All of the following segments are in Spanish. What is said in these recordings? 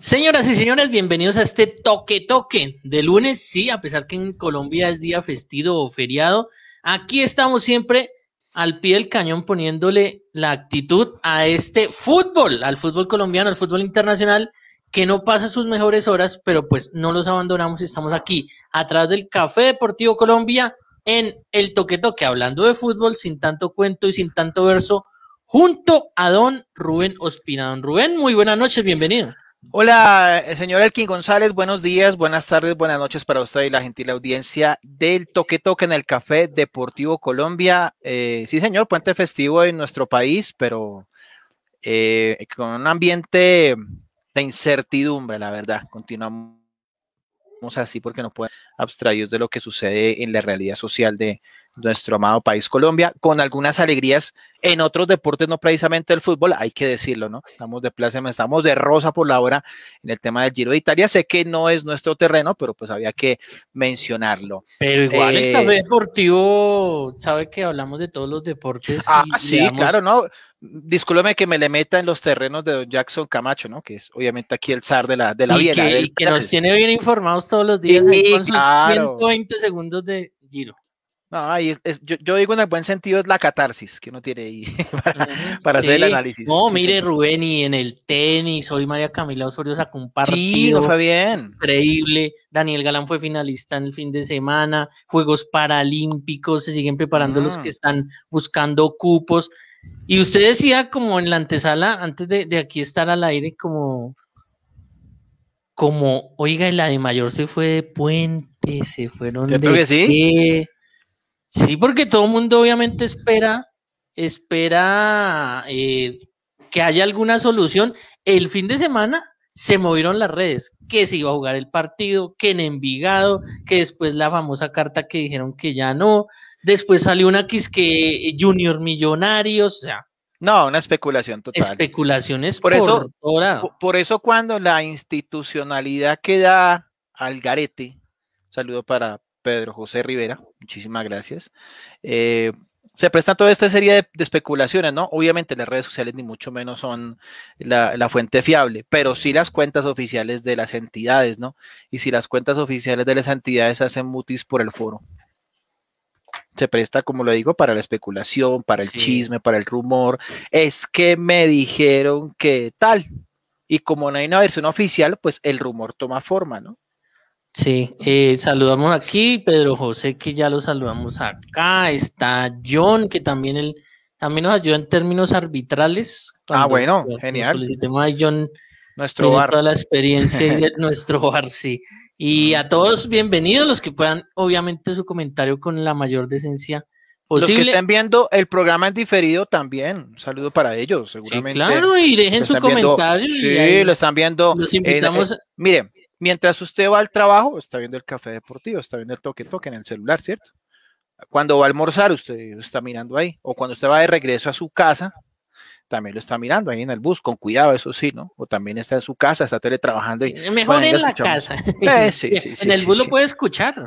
Señoras y señores, bienvenidos a este toque toque de lunes, sí, a pesar que en Colombia es día festivo o feriado, aquí estamos siempre al pie del cañón poniéndole la actitud a este fútbol, al fútbol colombiano, al fútbol internacional, que no pasa sus mejores horas, pero pues no los abandonamos estamos aquí atrás del Café Deportivo Colombia en el toque toque, hablando de fútbol sin tanto cuento y sin tanto verso, junto a don Rubén Ospina. Don Rubén, muy buenas noches, bienvenido. Hola, eh, señor Elkin González, buenos días, buenas tardes, buenas noches para usted y la gentil audiencia del Toque Toque en el Café Deportivo Colombia. Eh, sí, señor, puente festivo en nuestro país, pero eh, con un ambiente de incertidumbre, la verdad. Continuamos así porque no pueden abstraídos de lo que sucede en la realidad social de, nuestro amado país Colombia, con algunas alegrías en otros deportes, no precisamente el fútbol, hay que decirlo, ¿no? Estamos de plácema, estamos de rosa por la hora en el tema del Giro de Italia. Sé que no es nuestro terreno, pero pues había que mencionarlo. Pero igual el eh, Deportivo sabe que hablamos de todos los deportes. Ah, sí, claro, ¿no? Discúlpeme que me le meta en los terrenos de don Jackson Camacho, ¿no? Que es obviamente aquí el zar de la, de la y Que, nos tiene bien informados todos los días con sus 120 segundos de Giro. No, ahí yo, digo en el buen sentido es la catarsis que uno tiene ahí para, hacer el análisis. No, mire Rubén, y en el tenis, hoy María Camila Osorio sacó Sí, no fue bien. Increíble. Daniel Galán fue finalista en el fin de semana. Juegos Paralímpicos, se siguen preparando los que mm. están buscando cupos. Y usted decía como en la antesala, antes de, aquí estar al aire, como, como, oiga, la de mayor se fue de puente, se fueron de... sí? Sí, porque todo el mundo obviamente espera, espera eh, que haya alguna solución. El fin de semana se movieron las redes, que se iba a jugar el partido, que en Envigado, que después la famosa carta que dijeron que ya no, después salió una que que Junior Millonarios, o sea. No, una especulación total. Especulaciones por, por eso. por eso cuando la institucionalidad queda al garete, saludo para, Pedro José Rivera, muchísimas gracias. Eh, se presta toda esta serie de, especulaciones, ¿no? Obviamente las redes sociales ni mucho menos son la, fuente fiable, pero sí las cuentas oficiales de las entidades, ¿no? Y si las cuentas oficiales de las entidades hacen mutis por el foro. Se presta, como lo digo, para la especulación, para el chisme, para el rumor. Es que me dijeron que tal. Y como no hay una versión oficial, pues el rumor toma forma, ¿no? Sí, eh, saludamos aquí, Pedro José, que ya lo saludamos acá, está John, que también él también nos ayuda en términos arbitrales. Ah, bueno, genial. Solicitemos a John nuestro toda la experiencia y de nuestro bar, sí. Y a todos bienvenidos los que puedan, obviamente, su comentario con la mayor decencia posible. Los que estén viendo el programa en diferido también, un saludo para ellos, seguramente. Sí, claro, y dejen su comentario. sí, lo están viendo. Los eh, invitamos. miren, Mientras usted va al trabajo, está viendo el café deportivo, está viendo el toque toque en el celular, ¿cierto? Cuando va a almorzar, usted lo está mirando ahí. O cuando usted va de regreso a su casa, también lo está mirando ahí en el bus, con cuidado, eso sí, ¿no? O también está en su casa, está teletrabajando. ahí. Eh, mejor en la casa. sí, sí, sí, en el bus lo puede escuchar.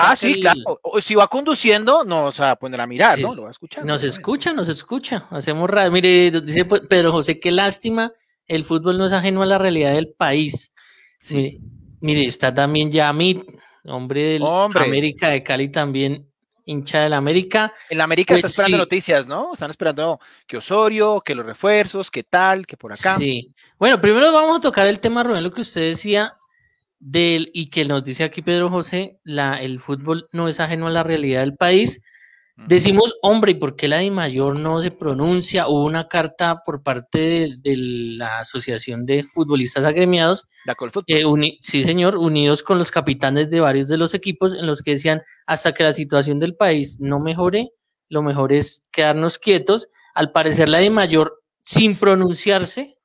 ah, sí, claro. si va conduciendo, no va a poner a mirar, ¿no? Lo va a escuchar. Nos escucha, nos escucha. Hacemos radio. Mire, dice pero José, qué lástima. El fútbol no es ajeno a la realidad del país. Sí. Mire, está también Yamit, hombre del América de Cali también hincha del América. En América está pues esperando noticias, ¿no? Están esperando que Osorio, que los refuerzos, que tal, que por acá. Sí. Bueno, primero vamos a tocar el tema, Rubén, lo que usted decía del, y que nos dice aquí Pedro José, la, el fútbol no es ajeno a la realidad del país. Decimos, hombre, ¿y por qué la de Mayor no se pronuncia? Hubo una carta por parte de, la Asociación de Futbolistas Agremiados. La sí, señor, unidos con los capitanes de varios de los equipos, en los que decían, hasta que la situación del país no mejore, lo mejor es quedarnos quietos. Al parecer, la de Mayor, sin pronunciarse,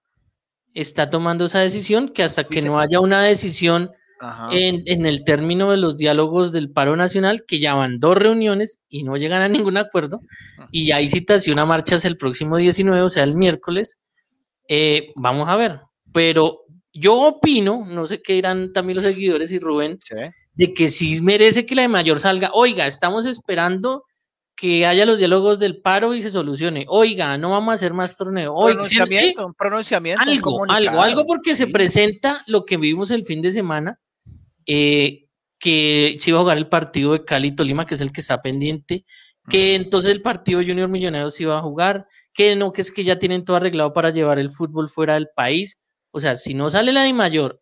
está tomando esa decisión, que hasta que no haya una decisión en, el término de los diálogos del paro nacional, que ya van dos reuniones y no llegan a ningún acuerdo, y y hay citación a marchas el próximo 19, o sea, el miércoles. Eh, vamos a ver, pero yo opino, no sé qué dirán también los seguidores y Rubén, de que sí merece que la de mayor salga. Oiga, estamos esperando que haya los diálogos del paro y se solucione. Oiga, no vamos a hacer más torneo. Oiga, pronunciamiento, pronunciamiento, algo, algo, algo porque se presenta lo que vimos el fin de semana eh, que se iba a jugar el partido de Cali-Tolima, que es el que está pendiente, que mm. entonces el partido Junior Millonarios iba a jugar, que no, que es que ya tienen todo arreglado para llevar el fútbol fuera del país. O sea, si no sale la de mayor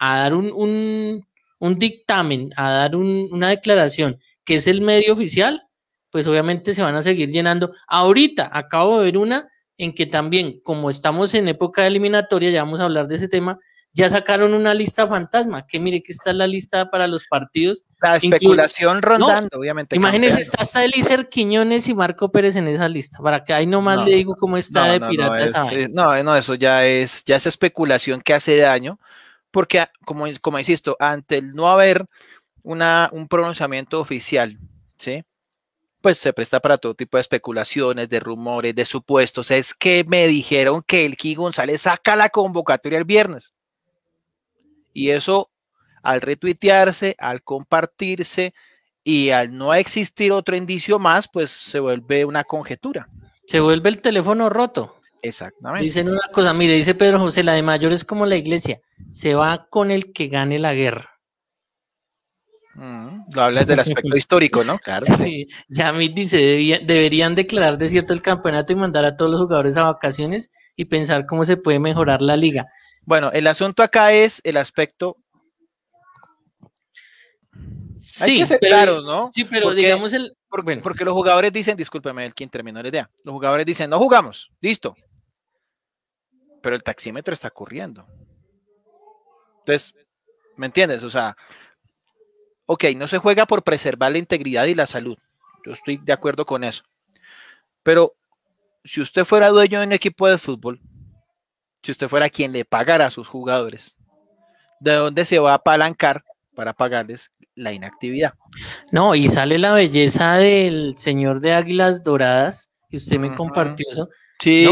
a dar un, dictamen, a dar una declaración, que es el medio oficial, pues obviamente se van a seguir llenando. Ahorita acabo de ver una en que también, como estamos en época de eliminatoria, ya vamos a hablar de ese tema, ya sacaron una lista fantasma, que mire que está la lista para los partidos. La especulación rondando, obviamente. Imagínense, está hasta Elícer Quiñones y Marco Pérez en esa lista, para que ahí nomás más le digo cómo está de piratas. Eh, no, no, eso ya es, ya es especulación que hace daño, porque ah, como, como insisto, ante el no haber una, un pronunciamiento oficial, ¿sí? pues se presta para todo tipo de especulaciones, de rumores, de supuestos. Es que me dijeron que el ki González saca la convocatoria el viernes. Y eso al retuitearse, al compartirse y al no existir otro indicio más, pues se vuelve una conjetura. Se vuelve el teléfono roto. Exactamente. Dicen una cosa, mire, dice Pedro José, la de mayor es como la iglesia, se va con el que gane la guerra. Mm, lo hablas del aspecto histórico, ¿no? Claro. Sí. mí dice, deberían declarar desierto el campeonato y mandar a todos los jugadores a vacaciones y pensar cómo se puede mejorar la liga. Bueno, el asunto acá es el aspecto. Sí, claro, ¿no? Sí, pero digamos el. Porque, porque los jugadores dicen, discúlpeme, el quien terminó la idea. Los jugadores dicen, no jugamos, listo. Pero el taxímetro está corriendo. Entonces, ¿me entiendes? O sea, ok, no se juega por preservar la integridad y la salud. Yo estoy de acuerdo con eso. Pero si usted fuera dueño de un equipo de fútbol, si usted fuera quien le pagara a sus jugadores? ¿De dónde se va a apalancar para pagarles la inactividad? No, y sale la belleza del señor de Águilas Doradas, que usted me compartió eso. Sí,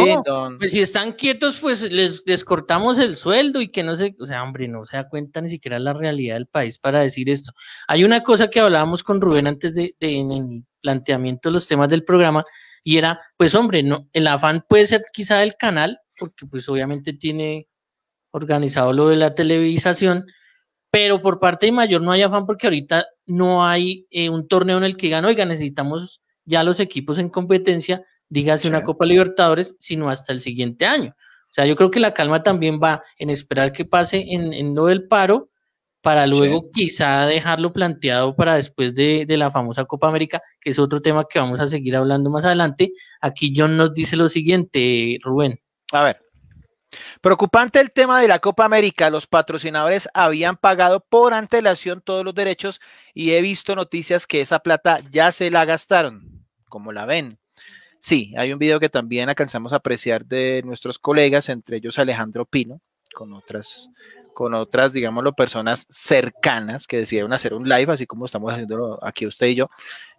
pues si están quietos, pues les, cortamos el sueldo y que no se, o sea, hombre, no se da cuenta ni siquiera la realidad del país para decir esto. Hay una cosa que hablábamos con Rubén antes de, de en el planteamiento de los temas del programa, y era, pues hombre, no, el afán puede ser quizá del canal, porque pues obviamente tiene organizado lo de la televisación, pero por parte de Mayor no hay afán porque ahorita no hay eh, un torneo en el que gano oiga, necesitamos ya los equipos en competencia, dígase una Copa Libertadores, sino hasta el siguiente año. O sea, yo creo que la calma también va en esperar que pase en lo del paro para luego quizá dejarlo planteado para después de, de, la famosa Copa América, que es otro tema que vamos a seguir hablando más adelante. Aquí John nos dice lo siguiente, Rubén. A ver. Preocupante el tema de la Copa América. Los patrocinadores habían pagado por antelación todos los derechos y he visto noticias que esa plata ya se la gastaron, como la ven. Sí, hay un video que también alcanzamos a apreciar de nuestros colegas, entre ellos Alejandro Pino, con otras con otras, digámoslo, personas cercanas que decidieron hacer un live, así como estamos haciendo aquí usted y yo,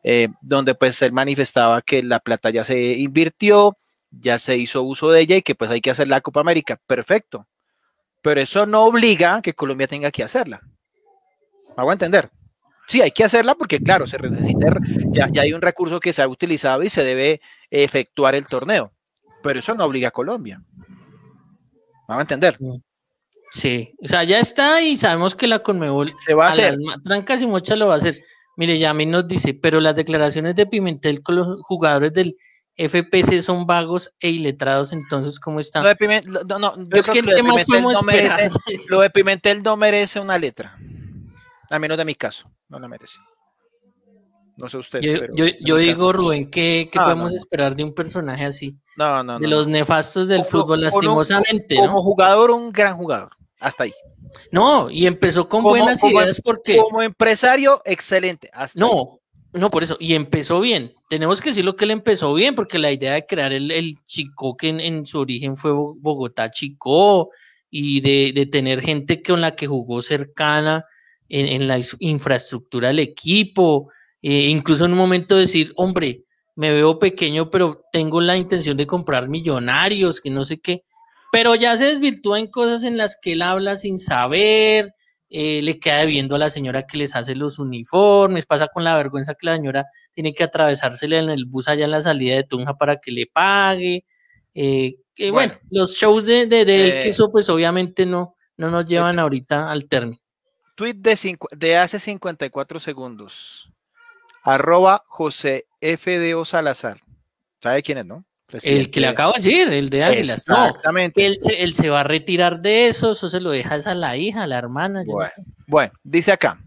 eh, donde pues él manifestaba que la plata ya se invirtió, ya se hizo uso de ella y que pues hay que hacer la Copa América. Perfecto. Pero eso no obliga a que Colombia tenga que hacerla. ¿Me a entender? Sí, hay que hacerla porque claro, se necesita, ya, ya hay un recurso que se ha utilizado y se debe efectuar el torneo. Pero eso no obliga a Colombia. ¿Me a entender? Sí, o sea, ya está y sabemos que la Conmebol se va a, hacer. trancas y lo va a hacer. Mire, ya mí nos dice, pero las declaraciones de Pimentel con los jugadores del FPC son vagos e iletrados, entonces, ¿cómo están? Lo de Pimentel, no, lo, de Pimentel merece, una letra, a menos de mi caso, no la merece. No sé usted. Yo, pero, yo, digo, Rubén, ¿qué, podemos esperar de un personaje así? No, no, De los nefastos del fútbol, lastimosamente. no? como jugador, un gran jugador. Hasta ahí. No, y empezó con buenas ideas porque. Como empresario, excelente. no, no, por eso. Y empezó bien. Tenemos que decir lo que él empezó bien, porque la idea de crear el, Chico, que en, su origen fue Bogotá Chico, y de, tener gente con la que jugó cercana en, la infraestructura del equipo. e incluso en un momento decir, hombre, me veo pequeño, pero tengo la intención de comprar millonarios, que no sé qué pero ya se desvirtúa en cosas en las que él habla sin saber, eh, le queda viendo a la señora que les hace los uniformes, pasa con la vergüenza que la señora tiene que atravesársele en el bus allá en la salida de Tunja para que le pague. Eh, bueno, los shows de, él que eh. pues obviamente no, no nos llevan ahorita al término. Tweet de, de hace 54 segundos. Arroba José FDO Salazar. ¿Sabe quién es, no? El que le acabo de decir, el de Águilas. Exactamente. No, él, se va a retirar de eso, eso se lo deja a la hija, a la hermana. Bueno, bueno dice acá,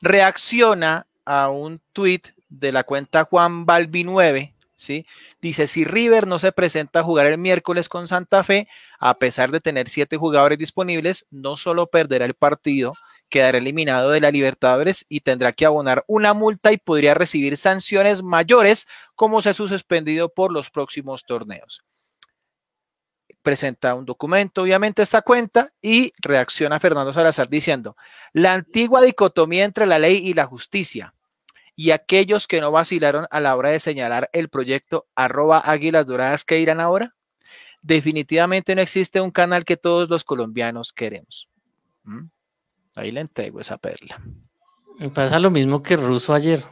reacciona a un tuit de la cuenta Juan Balbi 9, ¿sí? Dice, si River no se presenta a jugar el miércoles con Santa Fe, a pesar de tener siete jugadores disponibles, no solo perderá el partido, quedará eliminado de la Libertadores y tendrá que abonar una multa y podría recibir sanciones mayores como se ha suspendido por los próximos torneos. Presenta un documento, obviamente, esta cuenta y reacciona Fernando Salazar diciendo, la antigua dicotomía entre la ley y la justicia y aquellos que no vacilaron a la hora de señalar el proyecto arroba águilas doradas que irán ahora, definitivamente no existe un canal que todos los colombianos queremos. ¿Mm? Ahí le entrego esa perla. Me pasa lo mismo que Russo ayer,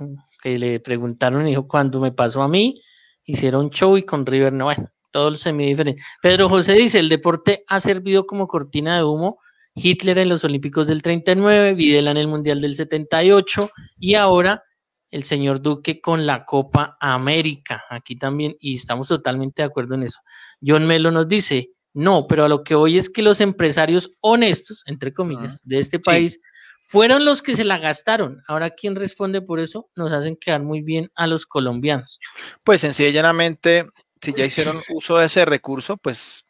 que le preguntaron y dijo, cuando me pasó a mí, hicieron show y con River no, bueno, todo semi semi diferente. Pedro José dice, el deporte ha servido como cortina de humo. Hitler en los Olímpicos del 39, Videla en el Mundial del 78 y ahora el señor Duque con la Copa América. Aquí también, y estamos totalmente de acuerdo en eso. John Melo nos dice, no, pero a lo que hoy es que los empresarios honestos, entre comillas, de este país fueron los que se la gastaron. Ahora, ¿quién responde por eso? Nos hacen quedar muy bien a los colombianos. Pues sencillamente, si ya hicieron uso de ese recurso, pues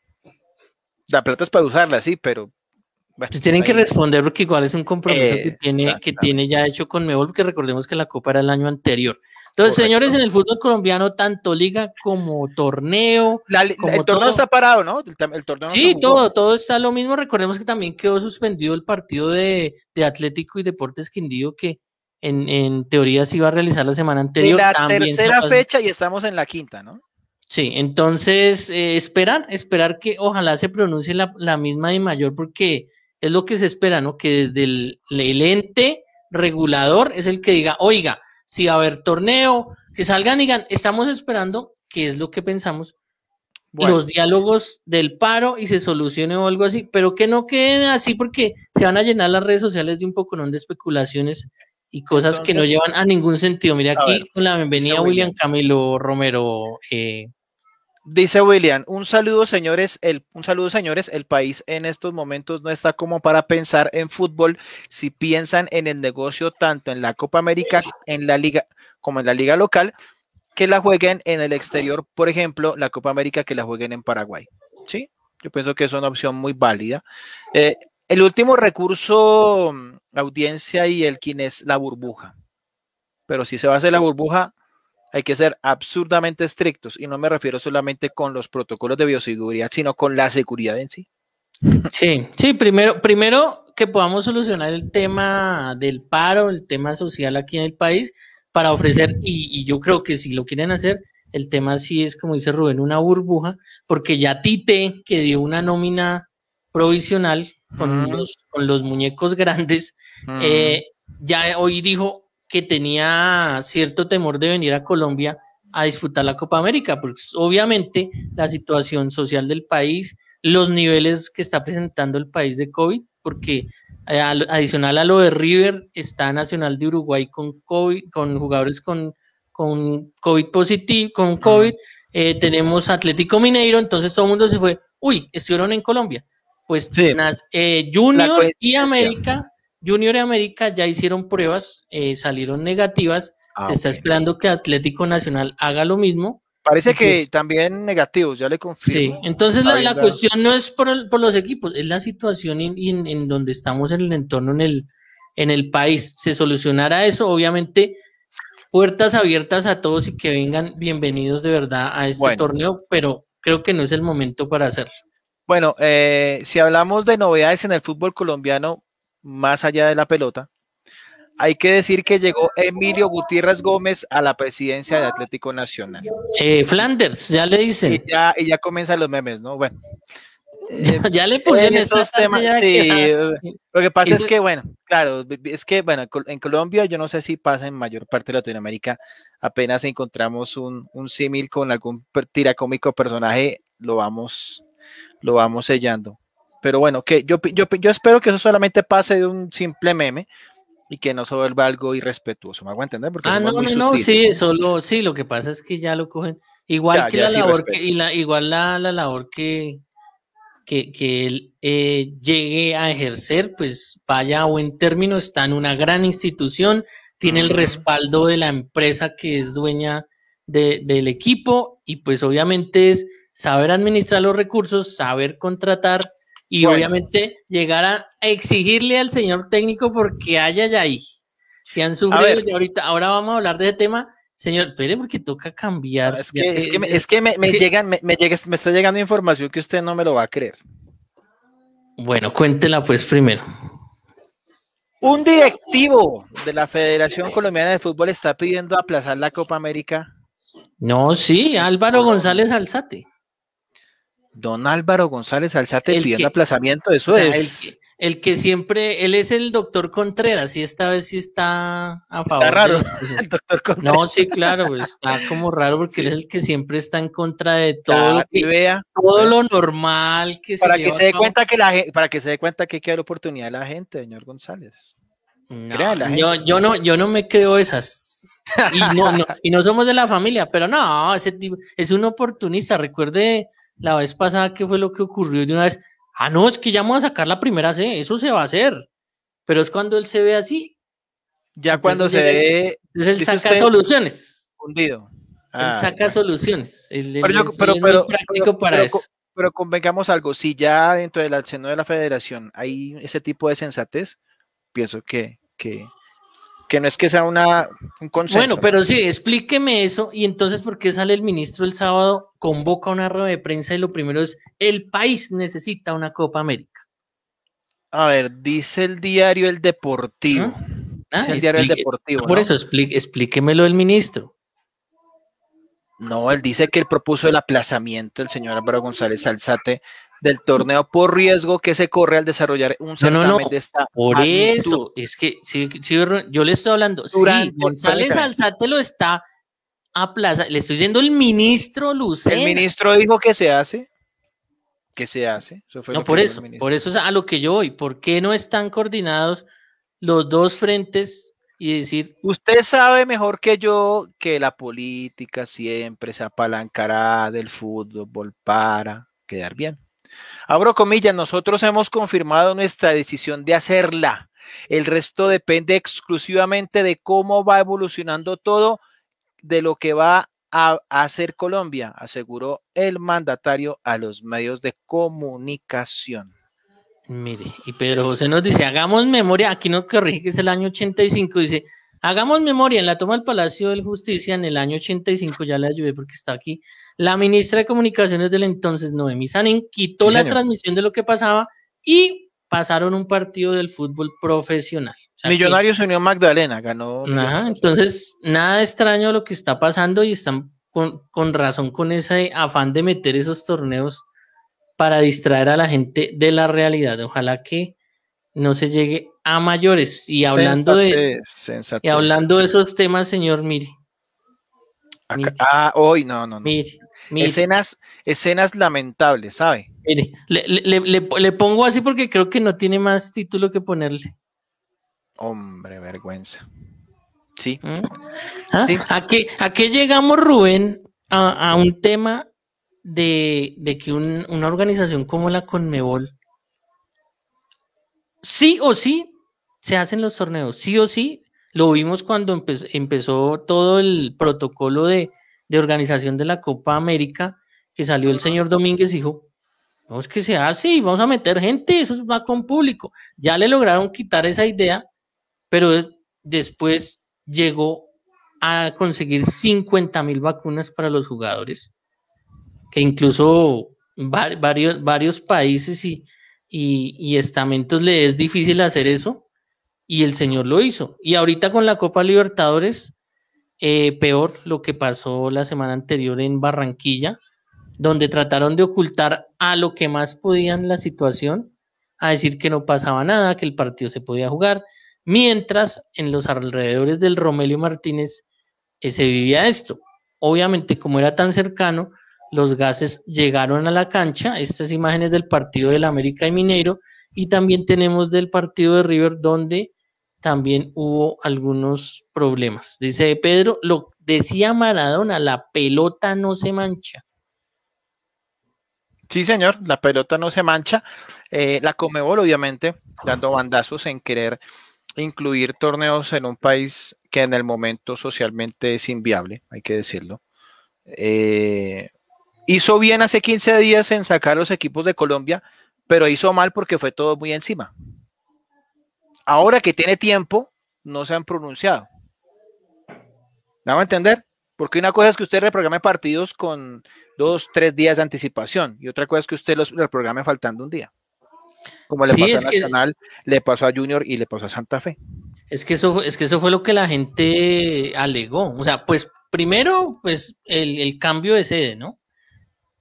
la plata es para usarla, sí, pero tienen pues, que responder porque igual es un compromiso que, tiene, que tiene ya hecho con Mebol, porque recordemos que la Copa era el año anterior. Entonces, señores, en el fútbol colombiano, tanto liga como torneo. el torneo está parado, ¿no? sí, todo, todo está lo mismo. Recordemos que también quedó suspendido el partido de, Atlético y Deportes Quindío, que en, en, teoría se iba a realizar la semana anterior. Y la tercera fecha y estamos en la quinta, ¿no? Sí, entonces eh, esperar, esperar que ojalá se pronuncie la, misma de mayor, porque es lo que se espera, ¿no? Que desde el, el ente regulador es el que diga, oiga, si va a haber torneo, que salgan y digan, estamos esperando, que es lo que pensamos, los diálogos del paro y se solucione o algo así, pero que no queden así porque se van a llenar las redes sociales de un poco de especulaciones y cosas que no llevan a ningún sentido. Mira aquí con la bienvenida William Camilo Romero. Eh, Dice William, un saludo señores, el, un saludo señores, el país en estos momentos no está como para pensar en fútbol si piensan en el negocio tanto en la Copa América, en la liga, como en la liga local, que la jueguen en el exterior, por ejemplo, la Copa América que la jueguen en Paraguay. ¿Sí? Yo pienso que es una opción muy válida. Eh, el último recurso, mm, audiencia y el quien es la burbuja. Pero si se va a hacer la burbuja, hay que ser absurdamente estrictos y no me refiero solamente con los protocolos de bioseguridad, sino con la seguridad en sí. Sí, sí, primero, primero que podamos solucionar el tema del paro, el tema social aquí en el país, para ofrecer, y, yo creo que si lo quieren hacer, el tema sí es, como dice Rubén, una burbuja, porque ya Tite, que dio una nómina provisional con, los, muñecos grandes, eh, ya hoy dijo, que tenía cierto temor de venir a Colombia a disputar la Copa América, porque obviamente la situación social del país, los niveles que está presentando el país de COVID, porque eh, adicional a lo de River, está Nacional de Uruguay con COVID, con jugadores con, COVID positivo, con COVID, eh, tenemos Atlético Mineiro, entonces todo el mundo se fue, uy, estuvieron en Colombia. Pues eh, Junior y América Junior y América ya hicieron pruebas, eh, salieron negativas. Ah, se está esperando que Atlético Nacional haga lo mismo. Parece que también negativos, ya le confirmo. Sí, entonces la, cuestión no es por, los equipos, es la situación en donde estamos en el entorno, en el, en el país. Se solucionará eso, obviamente, puertas abiertas a todos y que vengan bienvenidos de verdad a este torneo, pero creo que no es el momento para hacerlo. Bueno, eh, si hablamos de novedades en el fútbol colombiano, más allá de la pelota, hay que decir que llegó Emilio Gutiérrez Gómez a la presidencia de Atlético Nacional. Eh, Flanders, ya le dicen. Y ya, comienzan los memes, ¿no? Bueno. ya, eh, le pusieron esos temas. Sí, ah, lo que pasa es que, bueno, claro, es que, bueno, en Colombia, yo no sé si pasa en mayor parte de Latinoamérica, apenas encontramos un, un símil con algún tiracómico personaje, lo vamos, lo vamos sellando. Pero bueno, que yo, yo, espero que eso solamente pase de un simple meme y que no se vuelva algo irrespetuoso. ¿Me hago entender? Porque ah, no, no, sí, solo, sí, lo que pasa es que ya lo cogen. Igual que, la, labor que igual la, labor que, que, él eh, llegue a ejercer, pues vaya a buen término, está en una gran institución, tiene el respaldo de la empresa que es dueña del equipo y pues obviamente es saber administrar los recursos, saber contratar y obviamente llegar a exigirle al señor técnico porque haya ya ahí. se han sufrido ahorita, ahora vamos a hablar de ese tema. Señor, espere porque toca cambiar. Ah, es, que, me, llegan, me, llega, me está llegando información que usted no me lo va a creer. Bueno, cuéntela pues primero. Un directivo de la Federación Colombiana de Fútbol está pidiendo aplazar la Copa América. No, sí, Álvaro González Alzate don Álvaro González Alzate el pidiendo el aplazamiento, eso es. El que, siempre, él es el doctor Contreras, y esta vez sí está a favor. Está raro, el doctor Contreras. No, sí, claro, está como raro porque él es el que siempre está en contra de todo lo que, vea. todo lo normal que para que se dé cuenta que la para que se dé cuenta que queda la oportunidad a la gente, señor González. yo, no, yo no me creo esas. Y no, y no somos de la familia, pero no, ese es un oportunista. Recuerde la vez pasada, ¿qué fue lo que ocurrió de una vez? Ah, no, es que ya vamos a sacar la primera C, eso se va a hacer. Pero es cuando él se ve así. Ya cuando se ve. Es él saca soluciones. Hundido. él saca soluciones. pero, para Pero convengamos algo, si ya dentro del seno de la federación hay ese tipo de sensatez, pienso que, que, que no es que sea una, un consejo. Bueno, pero sí, explíqueme eso y entonces por qué sale el ministro el sábado, convoca una rueda de prensa y lo primero es, el país necesita una Copa América. A ver, dice el diario El Deportivo. ¿Ah? el ah, Deportivo. Por eso, explíquemelo el ministro. No, él dice que él propuso el aplazamiento el señor Álvaro González Alzate del torneo por riesgo que se corre al desarrollar un certamen Por eso, es que yo, le estoy hablando, si González Alzate lo está a le estoy diciendo el ministro Lucena. El ministro dijo que se hace, que se hace. no, por eso, por eso es a lo que yo voy, ¿por qué no están coordinados los dos frentes y decir... Usted sabe mejor que yo que la política siempre se apalancará del fútbol para quedar bien. Abro comillas, nosotros hemos confirmado nuestra decisión de hacerla. El resto depende exclusivamente de cómo va evolucionando todo, de lo que va a hacer Colombia, aseguró el mandatario a los medios de comunicación. Mire, y Pedro José nos dice, hagamos memoria, aquí nos corrige que es el año 85, dice, hagamos memoria en la toma del Palacio de Justicia en el año 85, ya la ayudé porque está aquí, la ministra de Comunicaciones del entonces, Noemí Sanín, quitó la transmisión de lo que pasaba y pasaron un partido del fútbol profesional. Millonarios Unión Magdalena, ganó. entonces, nada extraño lo que está pasando y están con, razón con ese afán de meter esos torneos para distraer a la gente de la realidad. Ojalá que no se llegue a mayores. Y hablando de y hablando de esos temas, señor, mire. ah, hoy no, no, no escenas, escenas lamentables, ¿sabe? le, pongo así porque creo que no tiene más título que ponerle. Hombre, vergüenza. Sí. ¿Mm? ¿Ah? sí. ¿A, qué, llegamos, Rubén, a, un tema de, que una organización como la Conmebol, sí o sí, se hacen los torneos, sí o sí, lo vimos cuando empezó todo el protocolo de, de organización de la Copa América, que salió el señor Domínguez, dijo, vamos que se hace vamos a meter gente, eso va con público. Ya le lograron quitar esa idea, pero después llegó a conseguir 50 mil vacunas para los jugadores, que incluso varios, varios países y estamentos le es difícil hacer eso, y el señor lo hizo. Y ahorita con la Copa Libertadores eh, peor lo que pasó la semana anterior en Barranquilla, donde trataron de ocultar a lo que más podían la situación, a decir que no pasaba nada, que el partido se podía jugar, mientras en los alrededores del Romelio Martínez eh, se vivía esto. Obviamente, como era tan cercano, los gases llegaron a la cancha, estas imágenes del partido del América y Mineiro, y también tenemos del partido de River, donde también hubo algunos problemas. Dice Pedro, lo decía Maradona, la pelota no se mancha. Sí, señor, la pelota no se mancha. Eh, la Comebol, obviamente, dando bandazos en querer incluir torneos en un país que en el momento socialmente es inviable, hay que decirlo. Eh, hizo bien hace 15 días en sacar los equipos de Colombia, pero hizo mal porque fue todo muy encima ahora que tiene tiempo, no se han pronunciado. ¿Me a entender? Porque una cosa es que usted reprograme partidos con dos, tres días de anticipación y otra cosa es que usted los reprograme faltando un día. Como le pasó a Nacional, le pasó a Junior y le pasó a Santa Fe. Es que, eso, es que eso fue lo que la gente alegó. O sea, pues primero, pues el cambio de sede, ¿no?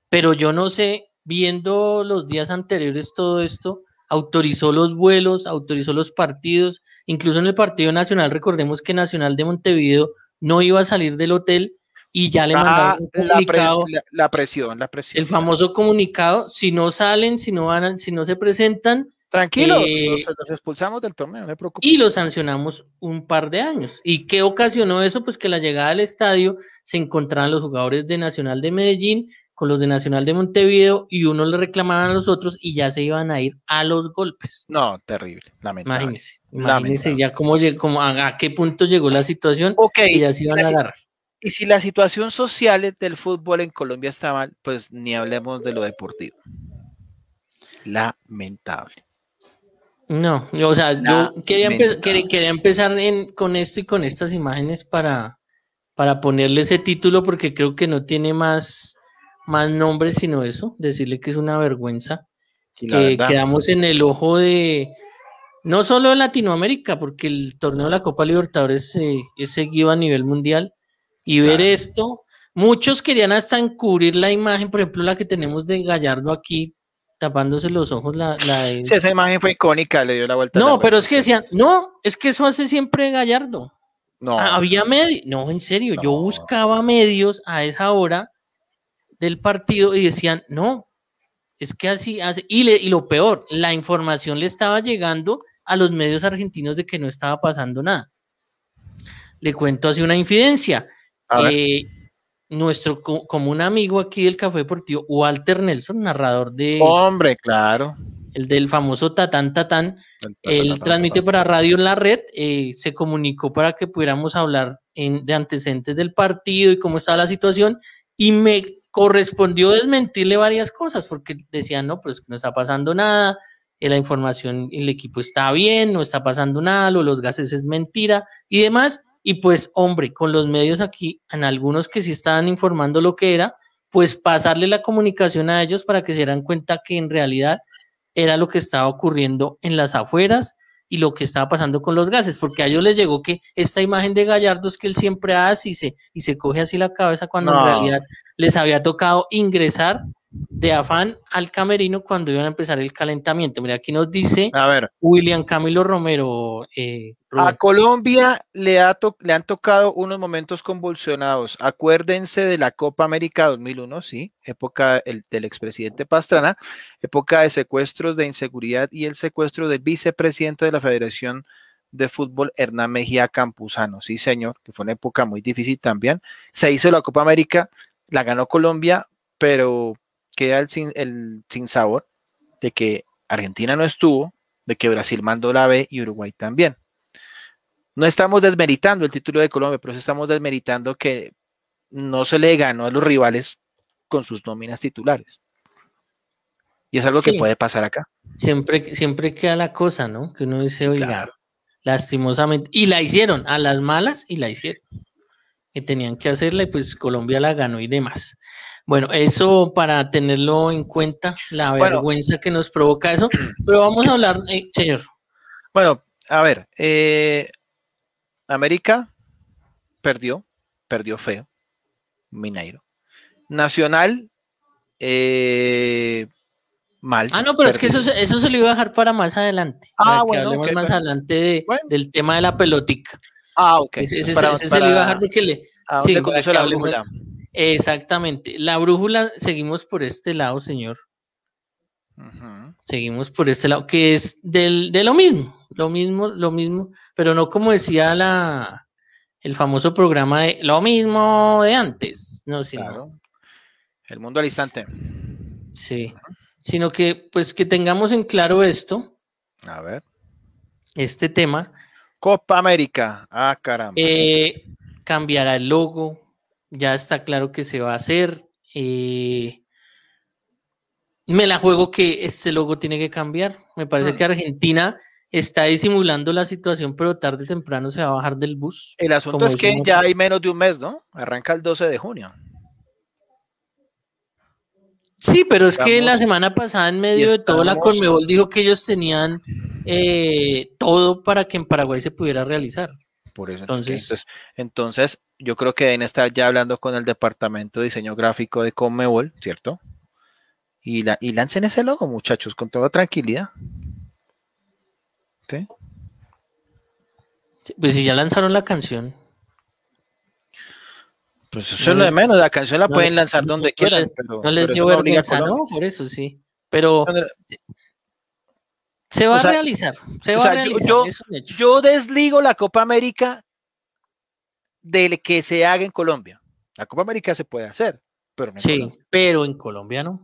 Pero yo no sé, viendo los días anteriores todo esto, autorizó los vuelos, autorizó los partidos, incluso en el partido nacional, recordemos que Nacional de Montevideo no iba a salir del hotel y ya le ah, mandaron un comunicado. La, presión, la presión. El famoso comunicado, si no salen, si no van, si no se presentan. Tranquilo, eh, los, expulsamos del torneo, no le preocupes. Y los sancionamos un par de años. ¿Y qué ocasionó eso? Pues que la llegada al estadio se encontraran los jugadores de Nacional de Medellín, con los de Nacional de Montevideo y uno le reclamaban a los otros y ya se iban a ir a los golpes. No, terrible, lamentable. Imagínense, imagínense ya cómo, a, qué punto llegó la situación okay, y ya se iban a agarrar. Y si la situación social del fútbol en Colombia está mal, pues ni hablemos de lo deportivo. Lamentable. No, o sea, yo quería, empezar con esto y con estas imágenes para, para ponerle ese título porque creo que no tiene más, más nombres sino eso, decirle que es una vergüenza. Que quedamos en el ojo de no solo de Latinoamérica, porque el torneo de la Copa Libertadores se es seguido a nivel mundial. Y ver esto, muchos querían hasta encubrir la imagen, por ejemplo, la que tenemos de Gallardo aquí, tapándose los ojos. sí, esa imagen fue icónica, le dio la vuelta. No, pero es que decían, no, es que eso hace siempre Gallardo. No. Ah, había medios, no, en serio, yo buscaba medios a esa hora del partido y decían, no, es que así hace. Y, lo peor, la información le estaba llegando a los medios argentinos de que no estaba pasando nada. Le cuento así una infidencia. nuestro, como un amigo aquí del Café Deportivo, Walter Nelson, narrador de... Hombre, claro. El del famoso Tatán Tatán, él transmite para Radio en la Red, eh, se comunicó para que pudiéramos hablar en, de antecedentes del partido y cómo estaba la situación, y me correspondió desmentirle varias cosas, porque decían, no, pues que no está pasando nada, eh, la información, el equipo está bien, no está pasando nada, los gases es mentira y demás. Y pues, hombre, con los medios aquí, en algunos que sí estaban informando lo que era, pues pasarle la comunicación a ellos para que se dieran cuenta que en realidad era lo que estaba ocurriendo en las afueras y lo que estaba pasando con los gases, porque a ellos les llegó que esta imagen de Gallardos que él siempre hace y se, y se coge así la cabeza cuando en realidad les había tocado ingresar de afán al camerino cuando iban a empezar el calentamiento. Mira, aquí nos dice William Camilo Romero. Eh, a Colombia le, ha han tocado unos momentos convulsionados. Acuérdense de la Copa América 2001, sí, época del expresidente Pastrana, época de secuestros de inseguridad y el secuestro del vicepresidente de la Federación de fútbol Hernán Mejía Campuzano, sí señor, que fue una época muy difícil también. Se hizo la Copa América, la ganó Colombia, pero queda el sin, el sabor de que Argentina no estuvo, de que Brasil mandó la B y Uruguay también. No estamos desmeritando el título de Colombia, pero estamos desmeritando que no se le ganó a los rivales con sus nóminas titulares. Y es algo que puede pasar acá. Siempre, siempre queda la cosa, ¿no? Que uno dice, oiga, lastimosamente. Y la hicieron, a las malas y la hicieron. Que tenían que hacerla y pues Colombia la ganó y demás. Bueno, eso para tenerlo en cuenta, la vergüenza que nos provoca eso, pero vamos a hablar, eh, señor. Bueno, a ver, eh, América perdió, perdió feo, Mineiro. Nacional, eh, mal. Ah, no, pero es que eso, se lo iba a dejar para más adelante. Ah, bueno, más adelante del tema de la pelotica. Ah, ok. Ese, se lo iba a dejar porque le... Ah, sí, le Exactamente. La brújula, seguimos por este lado, señor. Seguimos por este lado, que es de lo mismo, lo mismo, lo mismo, pero no como decía la, el famoso programa de lo mismo de antes, no, sino, El mundo al instante. Sí, sino que pues que tengamos en claro esto. A ver. Este tema. Copa América. Ah, caramba. Eh, cambiará el logo, ya está claro que se va a hacer. Eh, me la juego que este logo tiene que cambiar. Me parece mm. que Argentina está disimulando la situación, pero tarde o temprano se va a bajar del bus. El asunto es que ya hay menos de un mes, ¿no? Arranca el 12 de junio. Sí, pero es que la semana pasada, en medio de todo, la Conmebol dijo que ellos tenían eh, todo para que en Paraguay se pudiera realizar. Por eso, entonces, entonces, yo creo que deben estar ya hablando con el departamento de diseño gráfico de Comebol, ¿cierto? Y, la, y lancen ese logo, muchachos, con toda tranquilidad. ¿Sí? Pues si ya lanzaron la canción. Pues eso es lo de menos, la canción la pueden lanzar donde quieran. no les dio vergüenza, ¿no? Por eso sí. Pero se va a realizar. Se va a Yo, desligo la Copa América del que se haga en Colombia. La Copa América se puede hacer, pero en sí, Colombia. pero en Colombia no.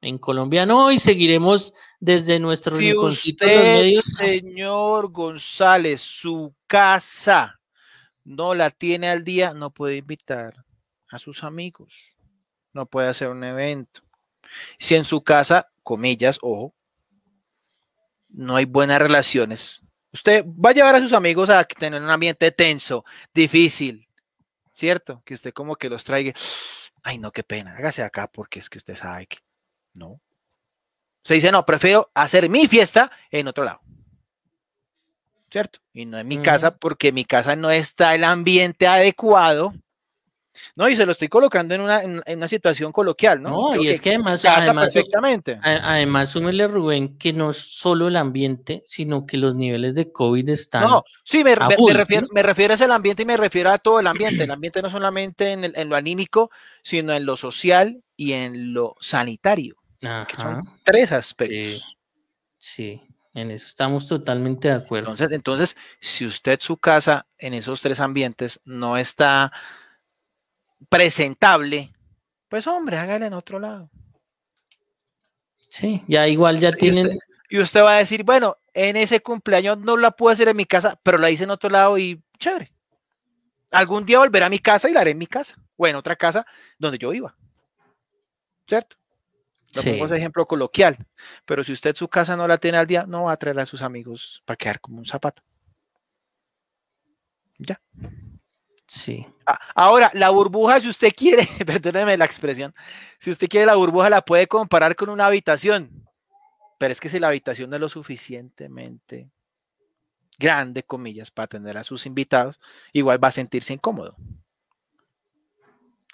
En Colombia no, y seguiremos desde nuestro si Señor González, su casa no la tiene al día, no puede invitar a sus amigos, no puede hacer un evento. Si en su casa, comillas, ojo, no hay buenas relaciones. Usted va a llevar a sus amigos a tener un ambiente tenso, difícil, ¿cierto? Que usted como que los traiga. Ay, no, qué pena, hágase acá porque es que usted sabe que no. Se dice, no, prefiero hacer mi fiesta en otro lado. ¿Cierto? Y no en mi casa porque mi casa no está el ambiente adecuado no, y se lo estoy colocando en una, en, una situación coloquial, ¿no? No, y es que además, además perfectamente. además, súmele Rubén que no solo el ambiente, sino que los niveles de COVID están. No, sí, me, refiero, ¿sí? me ambiente y me refiero a todo el ambiente. El ambiente no solamente en, en lo anímico, sino en lo social y en lo sanitario. que son tres aspectos. sí. En eso estamos totalmente de acuerdo. entonces, si usted su casa en esos tres ambientes no está presentable, pues hombre, hágale en otro lado. Sí, ya igual ya tienen. y usted va a decir, bueno, en ese cumpleaños no la pude hacer en mi casa, pero la hice en otro lado y chévere. Algún día volverá a mi casa y la haré en mi casa o en otra casa donde yo iba. ¿Cierto? Lo sí. un ejemplo coloquial, pero si usted su casa no la tiene al día, no va a traer a sus amigos para quedar como un zapato. Ya. Sí. Ah, ahora, la burbuja, si usted quiere, perdóneme la expresión, si usted quiere la burbuja, la puede comparar con una habitación. Pero es que si la habitación no es lo suficientemente grande, comillas, para atender a sus invitados, igual va a sentirse incómodo.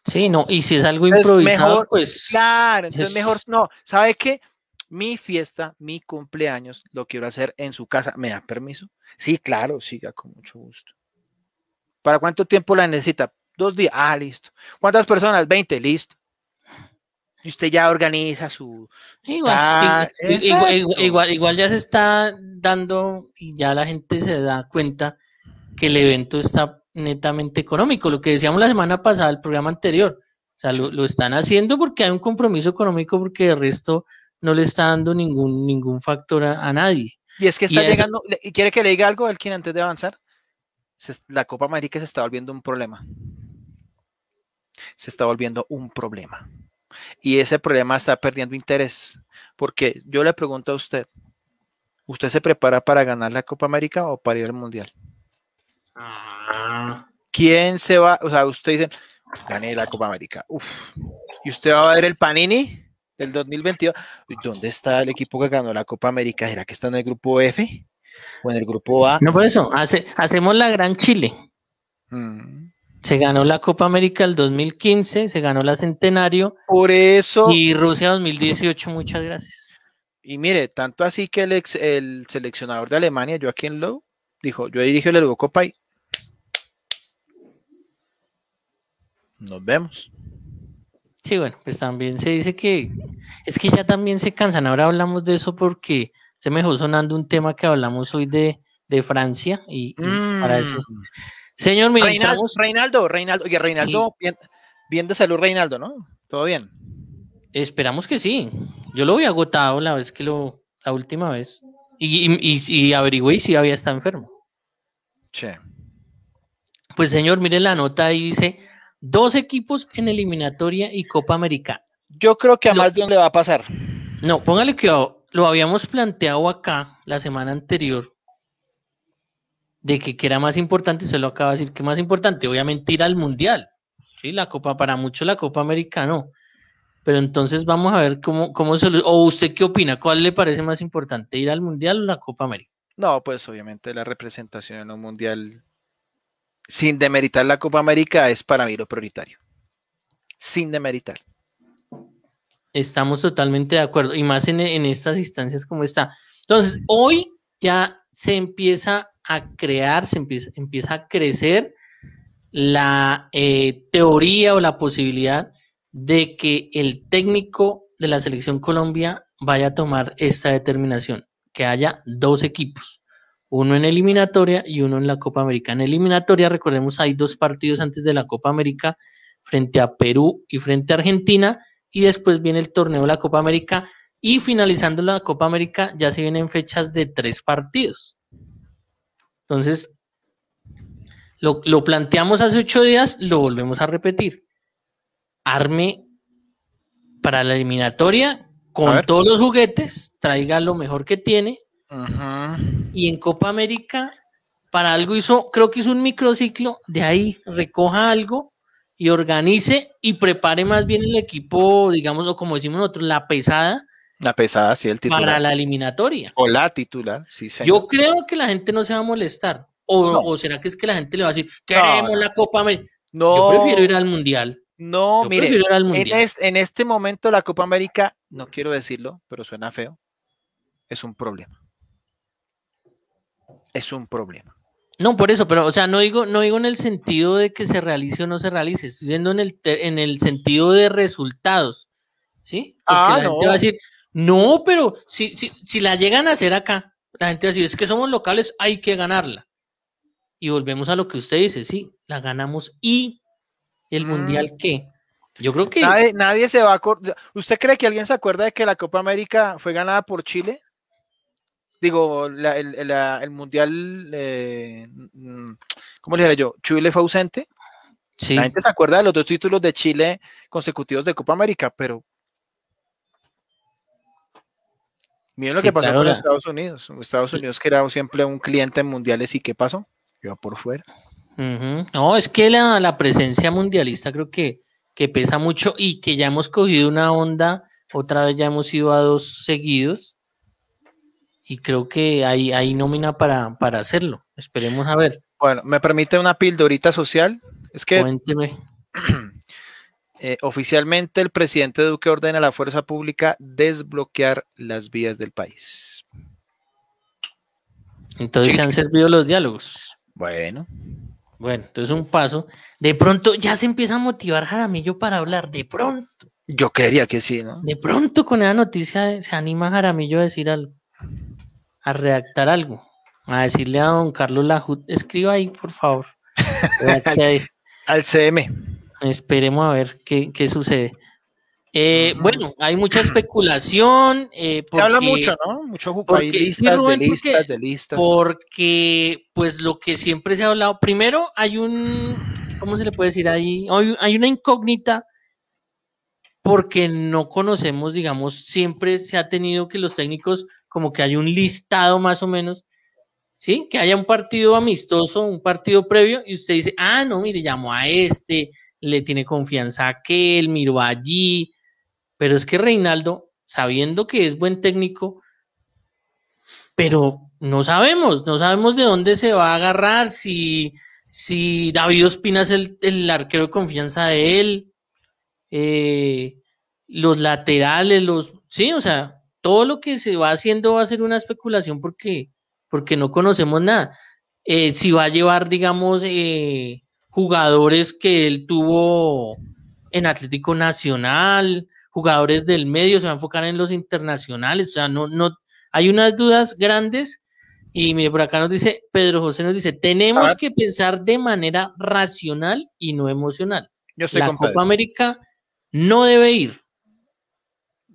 Sí, no, y si es algo improvisado, mejor, pues. Claro, entonces mejor no. ¿Sabe qué? Mi fiesta, mi cumpleaños, lo quiero hacer en su casa. ¿Me da permiso? Sí, claro, siga con mucho gusto. ¿Para cuánto tiempo la necesita? Dos días. Ah, listo. ¿Cuántas personas? Veinte, listo. Y usted ya organiza su... Igual, ya se está dando y ya la gente se da cuenta que el evento está netamente económico. Lo que decíamos la semana pasada, el programa anterior. O sea, lo, están haciendo porque hay un compromiso económico, porque el resto no le está dando ningún, ningún factor a, nadie. Y es que está llegando, ¿Y ¿quiere que le diga algo, Elkin, antes de avanzar? la Copa América se está volviendo un problema. Se está volviendo un problema. Y ese problema está perdiendo interés. Porque yo le pregunto a usted, ¿usted se prepara para ganar la Copa América o para ir al Mundial? Ah. ¿Quién se va? O sea, usted dice, gané la Copa América. Uf. ¿Y usted va a ver el Panini del 2022? ¿Dónde está el equipo que ganó la Copa América? ¿Será que está en el grupo F? o en el grupo A. No, por eso, hacemos la Gran Chile. Mm. Se ganó la Copa América el 2015, se ganó la Centenario. Por eso. Y Rusia 2018, muchas gracias. Y mire, tanto así que el, ex, el seleccionador de Alemania, Joaquín Lowe, dijo: Yo dirijo el Eurocopa y. Nos vemos. Sí, bueno, pues también se dice que. Es que ya también se cansan. Ahora hablamos de eso porque se me dejó sonando un tema que hablamos hoy de, Francia y, para eso. Mm. Señor, mire, Reinaldo, Reinaldo, Reinaldo, oye, Reinaldo, bien, de salud, Reinaldo, ¿no? ¿Todo bien? Esperamos que sí. Yo lo había agotado la vez que lo, la última vez. Y, y, y averigüé si había estado enfermo. Pues señor, mire la nota ahí dice, dos equipos en eliminatoria y Copa América. Yo creo que a más de dónde va a pasar. No, póngale cuidado lo habíamos planteado acá la semana anterior, de que, qué era más importante, se lo acaba de decir, que más importante, obviamente ir al Mundial, ¿sí? La Copa, para mucho la Copa Americano, pero entonces vamos a ver cómo, cómo se lo... ¿O usted qué opina? ¿Cuál le parece más importante, ir al Mundial o la Copa América? No, pues obviamente la representación en un Mundial, sin demeritar la Copa América, es para mí lo prioritario. Sin demeritar. Estamos totalmente de acuerdo, y más en, estas instancias como está. Entonces, hoy ya se empieza a crear, se empieza, a crecer la eh, teoría o la posibilidad de que el técnico de la selección Colombia vaya a tomar esta determinación, que haya dos equipos, uno en eliminatoria y uno en la Copa América. En eliminatoria, recordemos, hay dos partidos antes de la Copa América frente a Perú y frente a Argentina, y después viene el torneo de la Copa América y finalizando la Copa América ya se vienen fechas de tres partidos. Entonces, lo, planteamos hace ocho días, lo volvemos a repetir. Arme para la eliminatoria con todos los juguetes, traiga lo mejor que tiene. Y en Copa América, para algo hizo, creo que hizo un microciclo, de ahí recoja algo y organice y prepare más bien el equipo, digamos, o como decimos nosotros, la pesada. La pesada, sí, el titular. Para la eliminatoria. O la titular, sí, Yo creo que la gente no se va a molestar. O, será que es que la gente le va a decir, queremos la Copa América. No. Yo prefiero ir al Mundial. No, Yo mire, ir al mundial. en este momento la Copa América, no quiero decirlo, pero suena feo, es un problema. Es un problema. No, por eso, pero, o sea, no digo, no digo en el sentido de que se realice o no se realice, estoy diciendo en el, en el sentido de resultados, ¿sí? Porque ah, la gente va a decir, no, pero si, si, si la llegan a hacer acá, la gente va a decir, es que somos locales, hay que ganarla. Y volvemos a lo que usted dice, sí, la ganamos y el mm. mundial qué. Yo creo que... Nadie, se va a... ¿Usted cree que alguien se acuerda de que la Copa América fue ganada por Chile? digo, el, mundial, eh, mm, ¿cómo le diré yo? Chile fue ausente. Sí. La gente se acuerda de los dos títulos de Chile consecutivos de Copa América, pero miren lo que pasó con Estados Unidos. Estados Unidos que era siempre un cliente en mundiales y ¿qué pasó? Iba por fuera. No, es que la, la presencia mundialista creo que, que pesa mucho y que ya hemos cogido una onda, otra vez ya hemos ido a dos seguidos y creo que hay, hay nómina para, hacerlo. Esperemos a ver. Bueno, ¿me permite una pildorita social? Es que. Cuénteme. Eh, oficialmente, el presidente Duque ordena a la fuerza pública desbloquear las vías del país. Entonces, ¿se han servido los diálogos? Bueno. Bueno, entonces un paso. De pronto ya se empieza a motivar Jaramillo para hablar. De pronto. Yo creería que sí, ¿no? De pronto con esa noticia se anima Jaramillo a decir algo a redactar algo, a decirle a don Carlos Lajut, escriba ahí, por favor. al, CM. Esperemos a ver qué, sucede. Eh, bueno, hay mucha especulación. Eh, se habla mucho, ¿no? Mucho porque, listas, porque, pues lo que siempre se ha hablado, primero hay un, ¿cómo se le puede decir ahí? hay una incógnita porque no conocemos, digamos, siempre se ha tenido que los técnicos como que hay un listado más o menos, ¿sí? Que haya un partido amistoso, un partido previo, y usted dice, ah, no, mire, llamó a este, le tiene confianza a aquel, miró allí, pero es que Reinaldo, sabiendo que es buen técnico, pero no sabemos, no sabemos de dónde se va a agarrar, si, si David Ospina es el, el arquero de confianza de él, eh, los laterales, los... Sí, o sea, todo lo que se va haciendo va a ser una especulación porque, porque no conocemos nada. Eh, si va a llevar, digamos, eh, jugadores que él tuvo en Atlético Nacional, jugadores del medio, se va a enfocar en los internacionales, o sea, no, no, hay unas dudas grandes. Y mire, por acá nos dice, Pedro José nos dice, tenemos ah. que pensar de manera racional y no emocional. Yo estoy la Copa América no debe ir?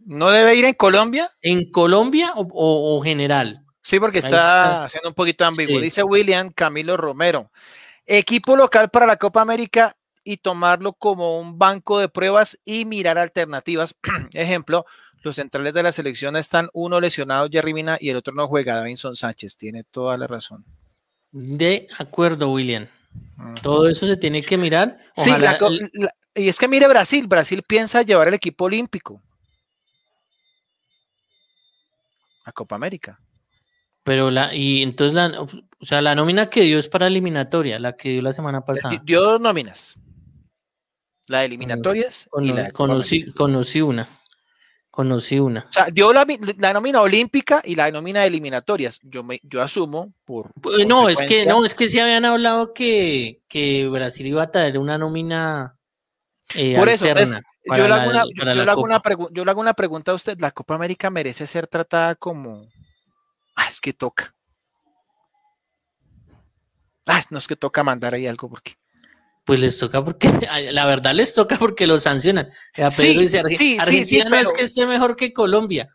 ¿No debe ir en Colombia? ¿En Colombia o, general? Sí, porque está, haciendo un poquito ambiguo. Dice William Camilo Romero. Equipo local para la Copa América y tomarlo como un banco de pruebas y mirar alternativas. Ejemplo, los centrales de la selección están uno lesionado, Jerry Mina, y el otro no juega, Davinson Sánchez. Tiene toda la razón. De acuerdo, William. Todo eso se tiene que mirar. sí, y es que mire Brasil, Brasil piensa llevar el equipo olímpico a Copa América. Pero la, y entonces la, o sea, la nómina que dio es para eliminatoria, la que dio la semana eh, pasada. Dio dos nóminas. La de eliminatorias y la conocí, conocí una. Conocí una. O sea, dio la, la, nómina olímpica y la nómina de eliminatorias. Yo me, yo asumo por. Pues, no, es que no, es que se habían hablado que, que Brasil iba a traer una nómina por eso, yo, le hago, una, pregunta a usted. ¿La Copa América merece ser tratada como... Ah, es que toca. Ah, no es que toca mandar ahí algo porque... Pues les toca porque, la verdad les toca porque lo sancionan. Eh, Argentina no es que esté mejor que Colombia.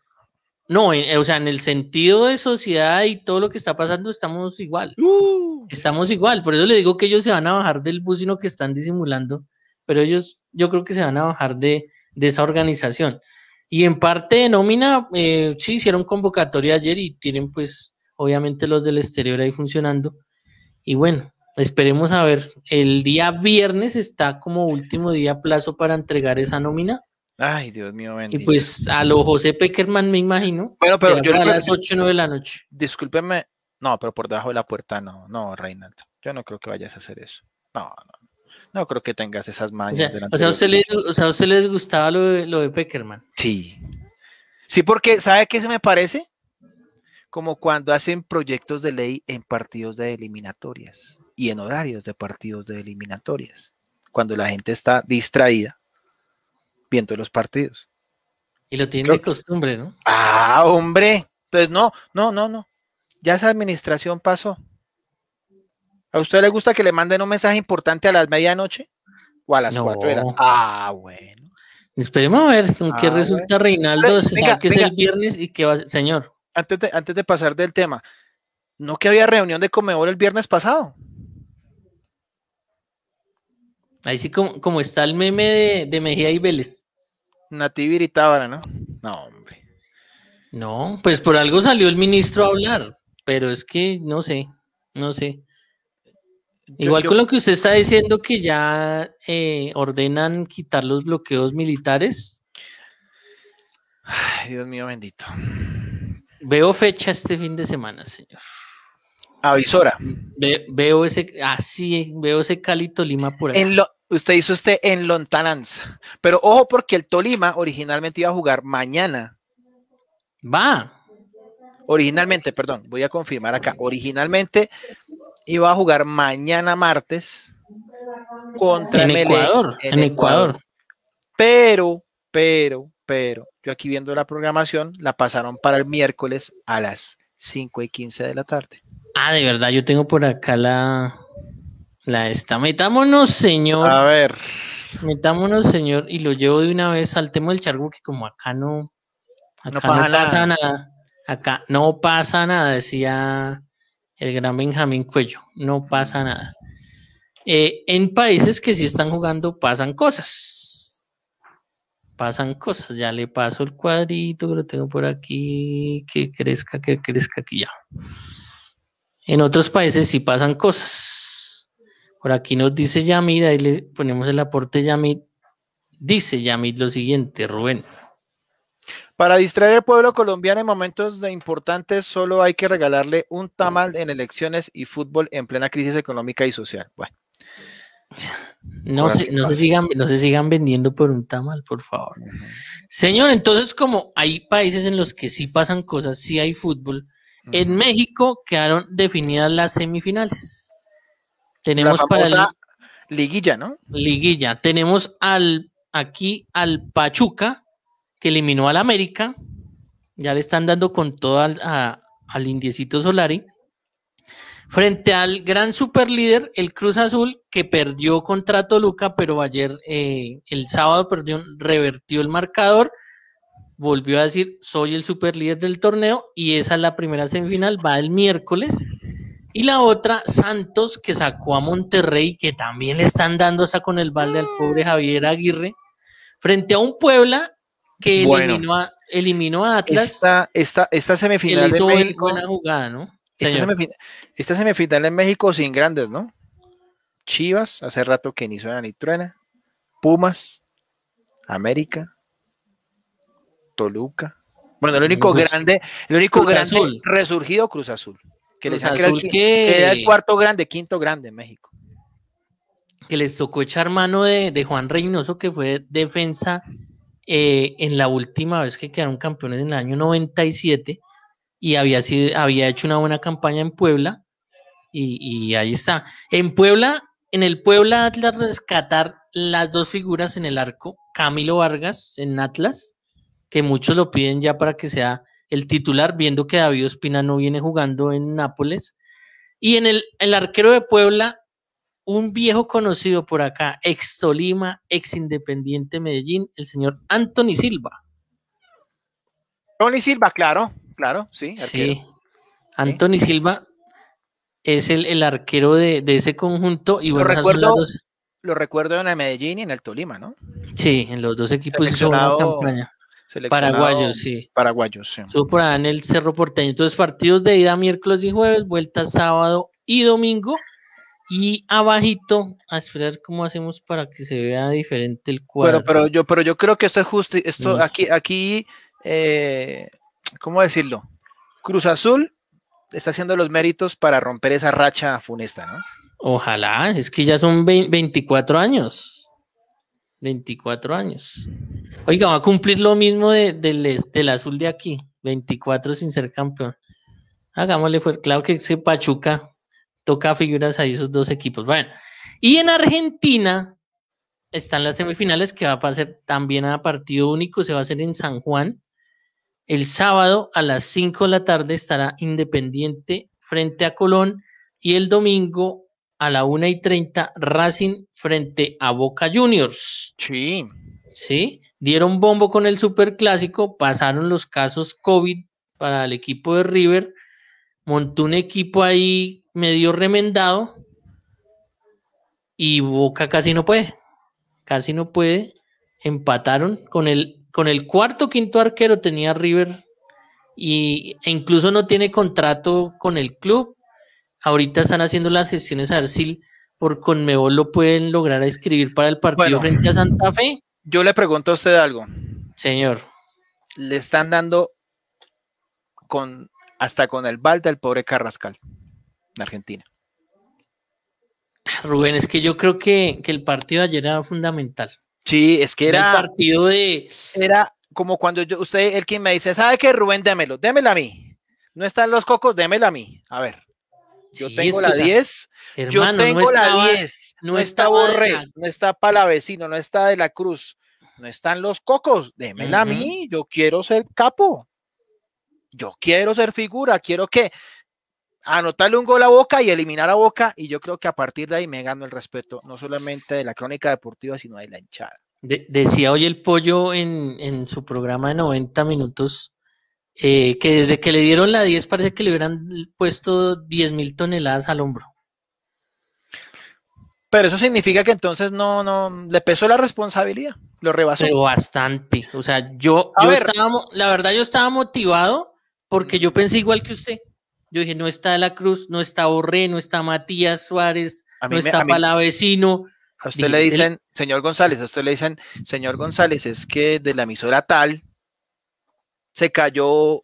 No, eh, eh, o sea, en el sentido de sociedad y todo lo que está pasando, estamos igual. Uh. Estamos igual. Por eso le digo que ellos se van a bajar del bus, que están disimulando pero ellos yo creo que se van a bajar de, esa organización. Y en parte de nómina, eh, sí hicieron convocatoria ayer y tienen pues obviamente los del exterior ahí funcionando. Y bueno, esperemos a ver, el día viernes está como último día plazo para entregar esa nómina. Ay, Dios mío, bendito. Y pues a lo José Peckerman me imagino. Bueno, pero yo a las 8 o 9 de la noche. Discúlpeme, no, pero por debajo de la puerta no, no, Reinaldo. Yo no creo que vayas a hacer eso. No, no, no creo que tengas esas mañas. O sea, o sea, les, gustaba lo de, lo Sí. Sí, porque ¿sabe qué se me parece? Como cuando hacen proyectos de ley en partidos de eliminatorias y en horarios de partidos de eliminatorias, cuando la gente está distraída viendo los partidos. Y lo tienen de costumbre, ¿no? Ah, hombre. Entonces, no, no, no, no. Ya esa administración pasó. ¿A usted le gusta que le manden un mensaje importante a las medianoche o a las cuatro Ah, bueno. Esperemos a ver con qué ah, resulta Reinaldo. que es el viernes y qué va, señor. Antes de, antes de pasar del tema, ¿no que había reunión de comedor el viernes pasado? Ahí sí, como, como está el meme de, Mejía y Vélez. Nativi y ¿no? No, hombre. No, pues por algo salió el ministro a hablar, pero es que no sé, no sé. Igual con lo que usted está diciendo que ya eh, ordenan quitar los bloqueos militares. Dios mío bendito. Veo fecha este fin de semana, señor. Avisora. veo ese, así, ah, sí, veo ese Cali Tolima por ahí. En lo, usted hizo usted en lontananza. Pero ojo, porque el Tolima originalmente iba a jugar mañana. Va. Originalmente, perdón, voy a confirmar acá. Originalmente Iba a jugar mañana martes contra el Ecuador, en, Ecuador. Pero, pero, pero, yo aquí viendo la programación, la pasaron para el miércoles a las 5 y 15 de la tarde. Ah, de verdad, yo tengo por acá la, la esta. Metámonos, señor. A ver. Metámonos, señor, y lo llevo de una vez al tema del chargo, que como acá no, acá no, pasa, nada. Acá no pasa nada, decía el gran Benjamín Cuello, no pasa nada. Eh, en países que sí están jugando pasan cosas. Pasan cosas, ya le paso el cuadrito que lo tengo por aquí, que crezca, que crezca aquí ya. En otros países sí pasan cosas. Por aquí nos dice Yamid, ahí le ponemos el aporte Yamid. Dice Yamid lo siguiente, Rubén. Para distraer al pueblo colombiano en momentos de importantes, solo hay que regalarle un tamal en elecciones y fútbol en plena crisis económica y social. No se, sigan, no sigan vendiendo por un tamal, por favor. Señor, entonces como hay países en los que sí pasan cosas, sí hay fútbol, en México quedaron definidas las semifinales. Tenemos para la liguilla, ¿no? Liguilla. Tenemos al aquí al Pachuca que eliminó al América. Ya le están dando con todo al, indiecito Solari. Frente al gran superlíder, el Cruz Azul, que perdió contra Toluca, pero ayer, eh, el sábado, perdió, revertió el marcador, volvió a decir, soy el superlíder del torneo, y esa es la primera semifinal, va el miércoles. Y la otra, Santos, que sacó a Monterrey, que también le están dando esa con el balde al pobre Javier Aguirre, frente a un Puebla que eliminó, a, eliminó a Atlas. Esta, esta, semifinal México. Esta semifinal, en México sin grandes, ¿no? Chivas, hace rato que ni suena ni truena. Pumas, América, Toluca. Bueno, el único grande, el único grande resurgido Cruz Azul. Que les el, que... era el cuarto grande, quinto grande en México. Que les tocó echar mano de, de Juan Reynoso, que fue defensa eh, en la última vez que quedaron campeones en el año 97 y había, sido, había hecho una buena campaña en Puebla y, ahí está. En Puebla, en el Puebla Atlas rescatar las dos figuras en el arco, Camilo Vargas en Atlas, que muchos lo piden ya para que sea el titular, viendo que David Espina no viene jugando en Nápoles. Y en el, el arquero de Puebla, un viejo conocido por acá, ex Tolima, ex Independiente Medellín, el señor Anthony Silva. Anthony Silva, claro, claro, sí. Sí, Anthony Silva es el, arquero de, ese conjunto. Y bueno, lo, recuerdo, en el Medellín y en el Tolima, ¿no? Sí, en los dos equipos hizo campaña. Paraguayos, sí. Paraguayos, sí. Estuvo por allá en el Cerro Porteño. Entonces, partidos de ida miércoles y jueves, vuelta sábado y domingo y abajito a esperar cómo hacemos para que se vea diferente el cuadro. Pero, pero yo, pero yo creo que esto es justo, esto mm. aquí, aquí, eh, ¿cómo decirlo? Cruz Azul está haciendo los méritos para romper esa racha funesta, ¿no? Ojalá, es que ya son 24 años. 24 años. Oiga, va a cumplir lo mismo del azul de aquí. 24 sin ser campeón. Hagámosle fuerte. Claro que se Pachuca toca figuras ahí esos dos equipos. Bueno, y en Argentina están las semifinales que va a pasar también a partido único, se va a hacer en San Juan. El sábado a las 5 de la tarde estará Independiente frente a Colón y el domingo a la 1 y 30 Racing frente a Boca Juniors. Sí. Sí, dieron bombo con el superclásico, pasaron los casos COVID para el equipo de River, montó un equipo ahí medio remendado y Boca casi no puede, casi no puede. Empataron con el, con el cuarto quinto arquero tenía River y, e incluso no tiene contrato con el club. Ahorita están haciendo las gestiones a por Conmebol lo pueden lograr escribir para el partido frente a Santa Fe. Yo le pregunto a usted algo. Señor. Le están dando con hasta con el balde al pobre Carrascal en Argentina. Rubén, es que yo creo que, el partido de ayer era fundamental. Sí, es que era. El partido de. Era como cuando yo, usted, el que me dice, ¿sabe qué, Rubén? Démelo, démelo a mí. No están los cocos, démelo a mí. A ver. Yo tengo la 10. Yo tengo no la 10. No, está Borré, no está Palavecino, no está De la Cruz. No están los cocos, démela a mí. Yo quiero ser capo. Yo quiero ser figura. Quiero que anotarle un gol a Boca y eliminar a Boca, y yo creo que a partir de ahí me gano el respeto, no solamente de la crónica deportiva, sino de la hinchada. decía hoy el pollo en, su programa de 90 minutos eh, que desde que le dieron la 10 parece que le hubieran puesto 10 mil toneladas al hombro. Pero eso significa que entonces no, no, le pesó la responsabilidad, lo rebasó. bastante. O sea, yo, la verdad, yo estaba motivado porque yo pensé igual que usted. Yo dije, no está la Cruz, no está Borré, no está Matías Suárez, no está Palavecino. A usted le dicen, señor González, a usted le dicen, señor González, es que de la emisora tal se cayó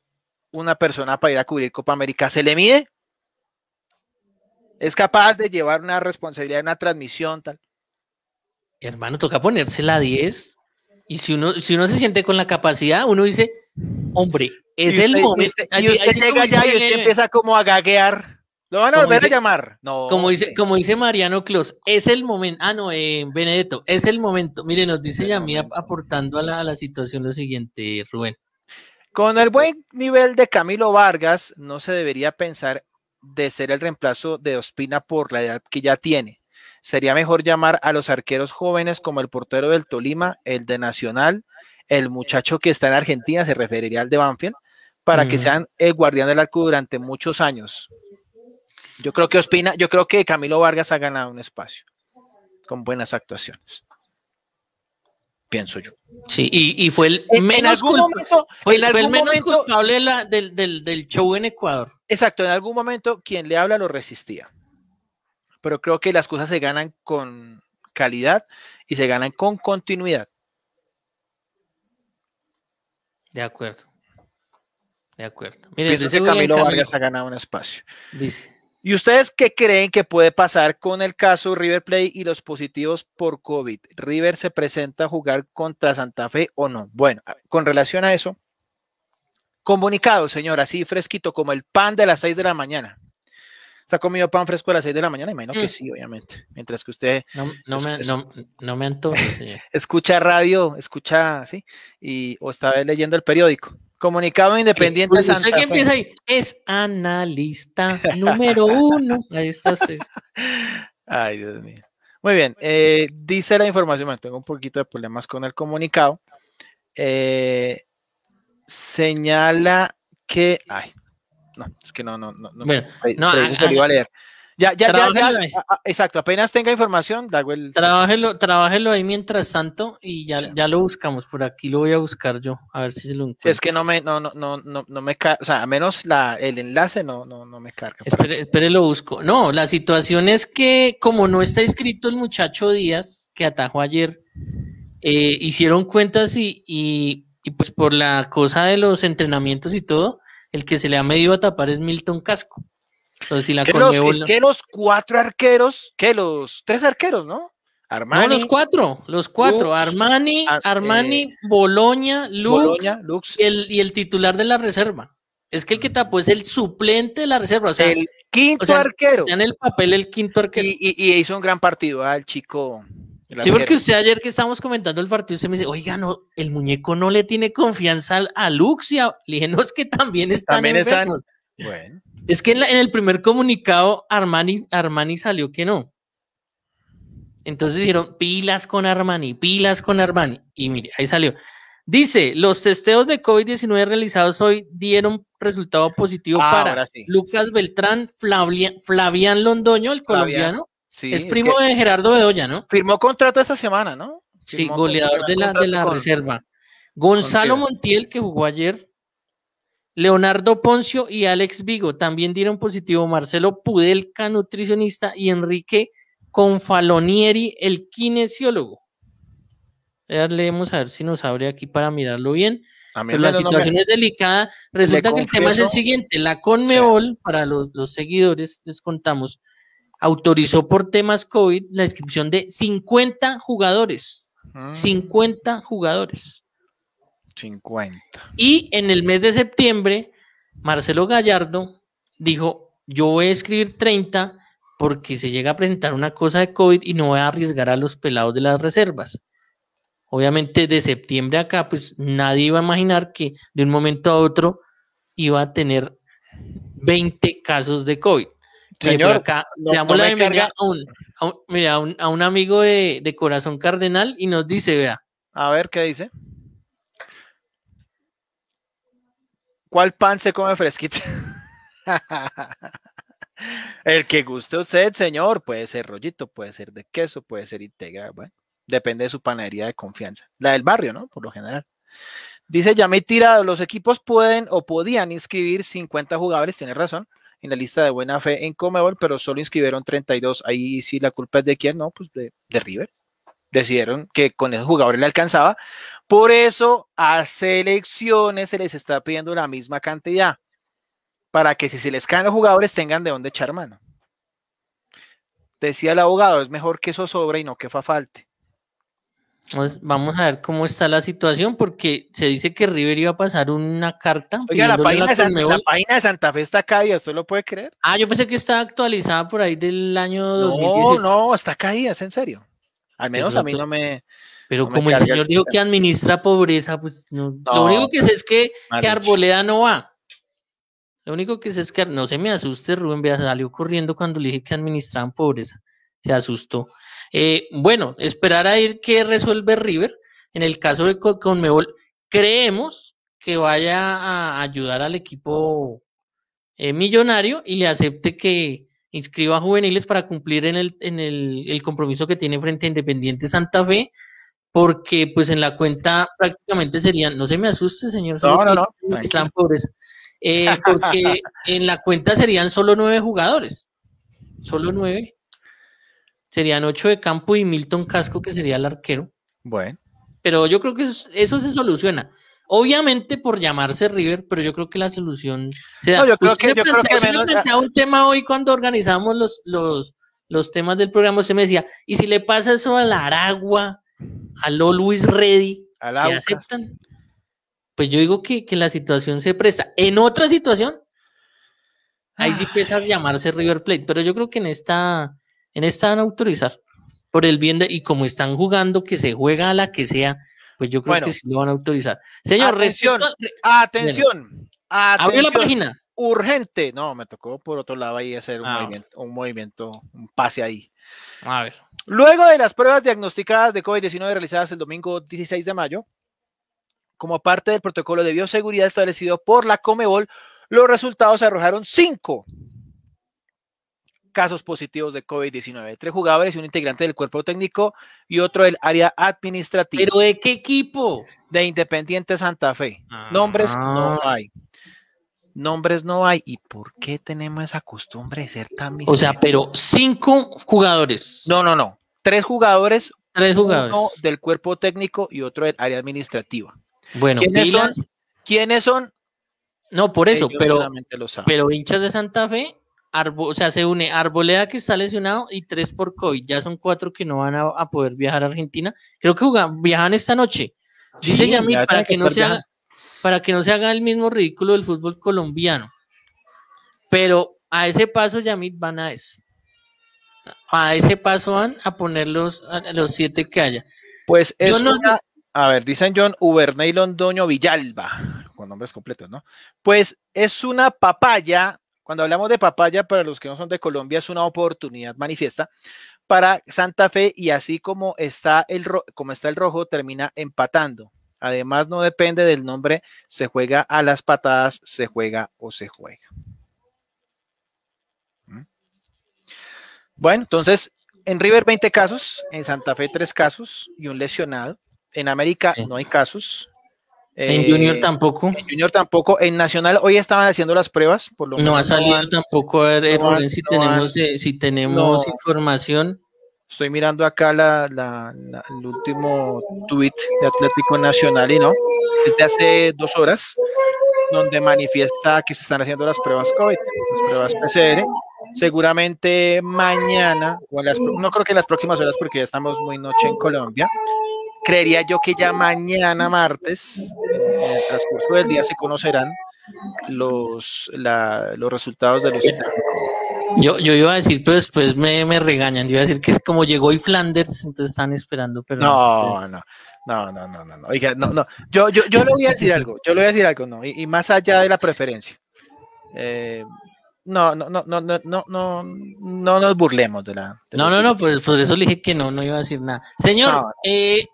una persona para ir a cubrir Copa América. ¿Se le mide? ¿Es capaz de llevar una responsabilidad en una transmisión tal? Hermano, toca ponerse la 10. Y si uno, si uno se siente con la capacidad, uno dice, Hombre, es el momento. y usted, llega ya y usted empieza como a gaguear. Lo van a volver a llamar. Como dice, como dice Mariano Clos, es el momento. Ah, no, eh, Benedetto, es el momento. Mire, nos dice Yamía aportando a la, a la situación lo siguiente, Rubén. Con el buen nivel de Camilo Vargas, no se debería pensar de ser el reemplazo de Ospina por la edad que ya tiene. Sería mejor llamar a los arqueros jóvenes como el portero del Tolima, el de Nacional el muchacho que está en Argentina se referiría al de Banfield, para que sean el eh, guardián del arco durante muchos años. Yo creo que Ospina, yo creo que Camilo Vargas ha ganado un espacio con buenas actuaciones. Pienso yo. Sí, y, fue el menos, culpable del, del, del show en Ecuador. Exacto, en algún momento quien le habla lo resistía. Pero creo que las cosas se ganan con calidad y se ganan con continuidad. De acuerdo. De acuerdo. Miren, dice Camilo, Camilo Vargas ha ganado un espacio. Dice. ¿Y ustedes qué creen que puede pasar con el caso River Play y los positivos por COVID? ¿River se presenta a jugar contra Santa Fe o no? Bueno, con relación a eso, comunicado, señora, así fresquito como el pan de las 6 de la mañana. ¿Está comido pan fresco a las 6 de la mañana? Imagino que mm. sí, obviamente. Mientras que usted. No, me, no, Escucha radio, escucha, ¿sí? Y, o está leyendo el periódico. Comunicado independiente pues, que Es analista número uno. Ahí está usted. Ay, Dios mío. Muy bien. Eh, dice la información. Bueno, tengo un poquito de problemas con el comunicado. Eh, señala que. Ay, no, es que no, no, no. no pues, pues, eso iba a leer. Ya, ya, ya, ah, ah, exacto, apenas tenga información, Trabájelo, trabájelo ahí mientras tanto y ya, ya lo buscamos, por aquí lo voy a buscar yo, a ver si se lo encuentro. es que no me, no, no, no, no, no me o sea, a menos la, el enlace no, no, no me carga. Espere, espere, lo busco. No, la situación es que como no está escrito el muchacho Díaz, que atajó ayer, eh, hicieron cuentas y, y, y pues por la cosa de los entrenamientos y todo, el que se le ha medio a tapar es Milton Casco. Entonces, los, es que los cuatro arqueros, que los tres arqueros, ¿no? Armani. No, los cuatro, los cuatro. Armani, ah, eh, Armani, Boloña, Lux, Y, el, titular de la reserva. Es que el que mm. tapó es el suplente de la reserva. O el quinto arquero. en el papel el quinto arquero. Y, y hizo un gran partido al ah, chico Sí, porque usted ayer que estábamos comentando el partido, se me dice, oiga, no, el muñeco no le tiene confianza a Luxia. Le dije, es que también están También Es que en, el primer comunicado Armani, Armani salió que no. Entonces dijeron, pilas con Armani, pilas con Armani. Y mire, ahí salió. Dice, los testeos de COVID-19 realizados hoy dieron resultado positivo ah, para Lucas Beltrán, Flavia, Flavián Londoño, el colombiano, es primo de Gerardo Bedoya, ¿no? Firmó contrato esta semana, ¿no? sí, goleador de la, reserva. Gonzalo Montiel, que jugó ayer. Leonardo Poncio y Alex Vigo también dieron positivo. Marcelo Pudelca, nutricionista, y Enrique Confalonieri, el kinesiólogo. leemos a ver si nos abre aquí para mirarlo bien. Pero la situación es delicada. Resulta que el tema es el siguiente. La Conmebol, para los, los seguidores, les contamos, autorizó por temas COVID la inscripción de 50 jugadores. 50 ah. jugadores. 50. Y en el mes de septiembre, Marcelo Gallardo dijo, yo voy a escribir 30 porque se llega a presentar una cosa de COVID y no voy a arriesgar a los pelados de las reservas. Obviamente de septiembre acá, pues nadie iba a imaginar que de un momento a otro iba a tener 20 casos de COVID. Señor, acá la a un, amigo de, Corazón Cardenal y nos dice, vea. A ver, ¿qué dice? ¿Cuál pan se come fresquito El que guste usted, señor, puede ser rollito, puede ser de queso, puede ser integral, bueno, depende de su panadería de confianza. La del barrio, ¿no? Por lo general. Dice, ya me he tirado, los equipos pueden o podían inscribir 50 jugadores, tiene razón, en la lista de buena fe en Comebol, pero solo inscribieron 32. Ahí sí la culpa es de quién, no, pues de, de River. Decidieron que con esos jugadores le alcanzaba. Por eso a selecciones se les está pidiendo la misma cantidad, para que si se les caen los jugadores tengan de dónde echar mano. Decía el abogado, es mejor que eso sobra y no que fa falte. Vamos a ver cómo está la situación, porque se dice que River iba a pasar una carta. Oiga, la página, de Santa Fe está caída, ¿usted lo puede creer? Ah, yo pensé que estaba actualizada por ahí del año no, No, no, está caída, es en serio. Al menos a mí no me. Pero como el señor dijo que administra pobreza, pues lo único que sé es que, Arboleda no va. Lo único que sé es que no se me asuste, Rubén, vea, salió corriendo cuando le dije que administraban pobreza. Se asustó. Eh, bueno, esperar a ver qué resuelve River. En el caso de Conmebol, creemos que vaya a ayudar al equipo eh, millonario y le acepte que inscriba juveniles para cumplir en, el, compromiso que tiene frente a Independiente Santa Fe, porque pues en la cuenta prácticamente serían, no se me asuste señor, no, no, no, eh, porque en la cuenta serían solo nueve jugadores, solo nueve, serían ocho de campo y Milton Casco, que sería el arquero. Bueno. Pero yo creo que eso, se soluciona. Obviamente por llamarse River, pero yo creo que la solución se da. No, yo creo que, yo creo que menos... un tema hoy cuando organizamos los, los, temas del programa, se me decía, ¿y si le pasa eso a la Aragua, a lo Luis Reddy, que aceptan? Pues yo digo que, la situación se presta. En otra situación, ahí sí ah. pesas llamarse River Plate, pero yo creo que en esta en esta van a autorizar por el bien de, y como están jugando, que se juega a la que sea, pues yo creo que sí lo van a autorizar. Señor, atención, a... atención, la página. Urgente. No, me tocó por otro lado ahí hacer un, ah, movimiento, un movimiento, un pase ahí. A ver. Luego de las pruebas diagnosticadas de COVID-19 realizadas el domingo 16 de mayo, como parte del protocolo de bioseguridad establecido por la Comebol, los resultados arrojaron cinco casos positivos de COVID-19. Tres jugadores y un integrante del cuerpo técnico y otro del área administrativa. ¿Pero de qué equipo? De Independiente Santa Fe. Nombres ah. no hay. Nombres no hay. ¿Y por qué tenemos esa costumbre de ser tan O sea, pero cinco jugadores. No, no, no. Tres jugadores. Tres jugadores. Uno del cuerpo técnico y otro del área administrativa. Bueno, ¿quiénes son? ¿Quiénes son? No, por eh, eso, pero, pero hinchas de Santa Fe o sea, se une Arboleda que está lesionado y tres por COVID. Ya son cuatro que no van a, poder viajar a Argentina. Creo que viajan esta noche. Dice para que, no se haga, para que no se haga el mismo ridículo del fútbol colombiano. Pero a ese paso, Yamit, van a eso. A ese paso van a poner los, los siete que haya. Pues es una, a ver, dicen John Uberney Londoño Villalba, con nombres completos, ¿no? Pues es una papaya cuando hablamos de papaya, para los que no son de Colombia, es una oportunidad manifiesta para Santa Fe y así como está el, rojo, termina empatando. Además, no depende del nombre, se juega a las patadas, se juega o se juega. Mm. Bueno, entonces, en River 20 casos, en Santa Fe 3 casos y un lesionado. En América no hay casos, en eh, Junior tampoco. En Junior tampoco. En Nacional hoy estaban haciendo las pruebas. Por lo no ha salido tampoco. A ver, eh, si, tenemos, si, tenemos, información. Estoy mirando acá la, la, el último tuit de Atlético Nacional y no, desde hace dos horas, donde manifiesta que se están haciendo las pruebas COVID, las pruebas PCR. Seguramente mañana, o no creo que en las próximas horas, porque ya estamos muy noche en Colombia, creería yo que ya mañana martes, en el transcurso del día, se conocerán los, los resultados de los... Yo, yo iba a decir, pero después me, me regañan, iba a decir que es como llegó y Flanders, entonces están esperando, pero... No, no. No, no, no, no, no. Oiga, no, no. Yo, yo, yo le voy a decir algo, yo le voy a decir algo, no. Y, y más allá de la preferencia. Eh, no, no, no, no, no, no, no, nos burlemos de la. no, no, no, pues por, pues, eso le dije que no, no iba a decir nada. Señor, eh,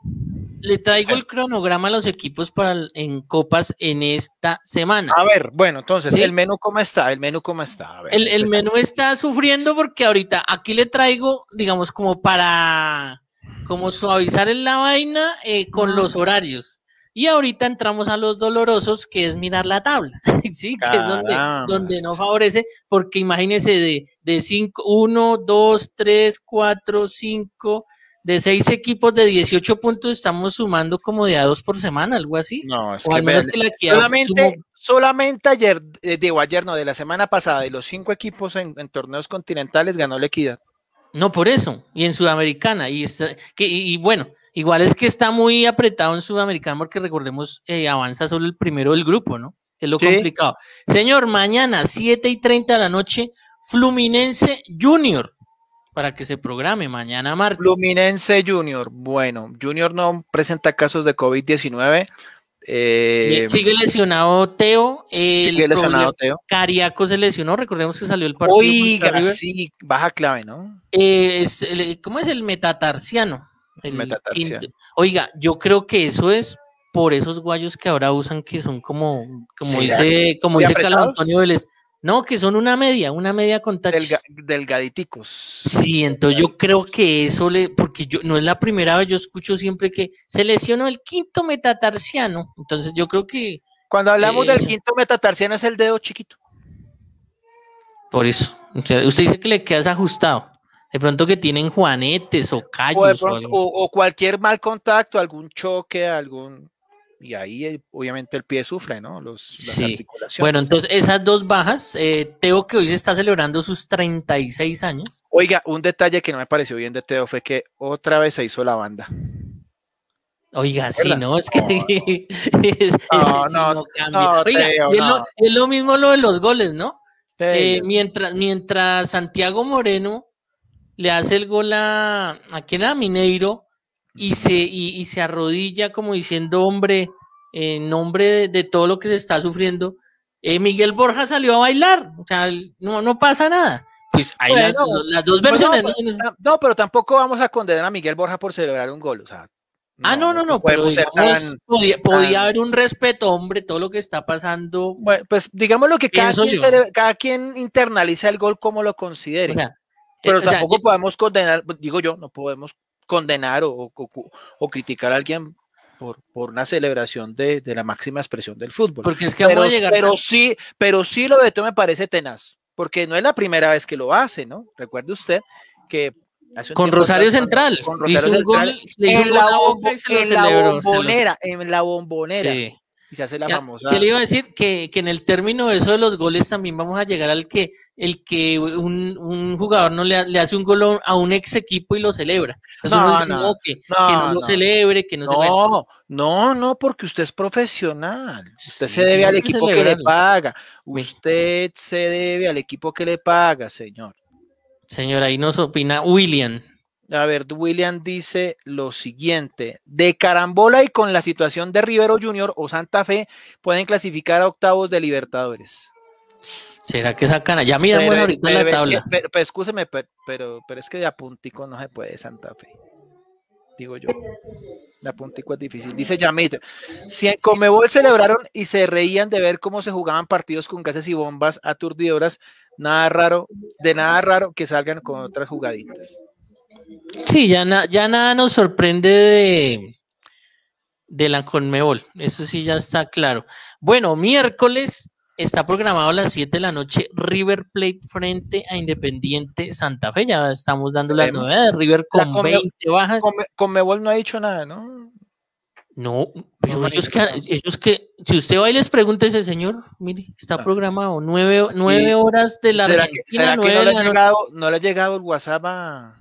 le traigo el cronograma a los equipos para en copas en esta semana. A ver, bueno, entonces, el menú cómo está, el menú cómo está. el, el menú está sufriendo porque ahorita aquí le traigo, digamos, como para como suavizar en la vaina eh, con ah. los horarios. Y ahorita entramos a los dolorosos, que es mirar la tabla, ¿sí? Que es donde, no favorece, porque imagínese de, de cinco, uno, dos, tres, cuatro, cinco, de seis equipos de 18 puntos, estamos sumando como de a dos por semana, algo así. No, es que, solamente, solamente ayer, de eh, digo ayer, no, de la semana pasada, de los cinco equipos en, torneos continentales ganó la equidad. No, por eso, y en Sudamericana, y, y bueno, Igual es que está muy apretado en Sudamericano porque recordemos, eh, avanza solo el primero del grupo, ¿no? Que es lo complicado. Señor, mañana 7 y 30 de la noche, Fluminense Junior para que se programe mañana martes. Fluminense Junior. Bueno, Junior no presenta casos de COVID-19. Eh, sigue lesionado Teo. sigue lesionado Teo. Cariaco se lesionó, recordemos que salió el partido. Oiga, sí, baja clave, ¿no? Eh, ¿Cómo es el metatarsiano? El Oiga, yo creo que eso es por esos guayos que ahora usan que son como, como dice, como dice Carlos Antonio Vélez, no, que son una media, una media con delgaditicos. Sí, entonces yo creo que eso le, porque yo no es la primera vez, yo escucho siempre que se lesionó el quinto metatarsiano. Entonces yo creo que. Cuando hablamos del quinto metatarsiano es el dedo chiquito. Por eso. usted dice que le quedas ajustado. De pronto que tienen juanetes o callos. O, cualquier mal contacto, algún choque, algún y ahí eh, obviamente el pie sufre, ¿no? Los, las sí. Bueno, entonces esas dos bajas, eh, Teo que hoy se está celebrando sus 36 años. Oiga, un detalle que no me pareció bien de Teo fue que otra vez se hizo la banda. Oiga, sí, ¿no? Es que... No, no, es, lo, mismo lo de los goles, ¿no? Eh, mientras, mientras Santiago Moreno le hace el gol a, a Mineiro y se, y, se arrodilla como diciendo, hombre, en nombre de, todo lo que se está sufriendo, eh, Miguel Borja salió a bailar, o sea, no, no pasa nada. Pues hay las, dos versiones. No, pero tampoco vamos a condenar a Miguel Borja por celebrar un gol, o sea. ah, no, no, no, podía, haber un respeto, hombre, todo lo que está pasando. pues digamos lo que cada quien, cada quien, internaliza el gol como lo considere. Eh, pero tampoco podemos condenar, digo yo, no podemos condenar o, o, criticar a alguien por, por una celebración de, la máxima expresión del fútbol. Porque es que pero, sí, pero sí lo de todo me parece tenaz, porque no es la primera vez que lo hace, ¿no? Recuerde usted que con Rosario Central. Con Rosario Central. en, la bombonera, en la bombonera. Sí y se hace la famosa. Yo le iba a decir que, en el término de eso de los goles también vamos a llegar al que el que un, jugador no le, hace un gol a un ex equipo y lo celebra. no, no, no, no, celebre, no, porque usted es profesional. Usted se debe al equipo que le paga. Usted se debe al equipo que le paga, señor. Señor, ahí nos opina William. A ver, William dice lo siguiente: de carambola y con la situación de Rivero Junior o Santa Fe, pueden clasificar a octavos de Libertadores. ¿Será que sacan Ya Mira, ahorita pero, la tabla. pero, pero, es que de apuntico no se puede Santa Fe. Digo yo. De apuntico es difícil. Dice Yamit. Si en Comebol celebraron y se reían de ver cómo se jugaban partidos con gases y bombas aturdidoras, nada raro, de nada raro que salgan con otras jugaditas. Sí, ya, ya nada nos sorprende de, de la Conmebol, eso sí ya está claro. Bueno, miércoles está programado a las 7 de la noche River Plate frente a Independiente Santa Fe. Ya estamos dando la novedad de River con 20 bajas. Conmebol no ha dicho nada, ¿no? No, pero ellos, que, ellos si usted va y les pregunta ese señor, mire, está ah. programado nueve, horas de la Argentina, ¿será no, le ha llegado, no le ha llegado el WhatsApp a,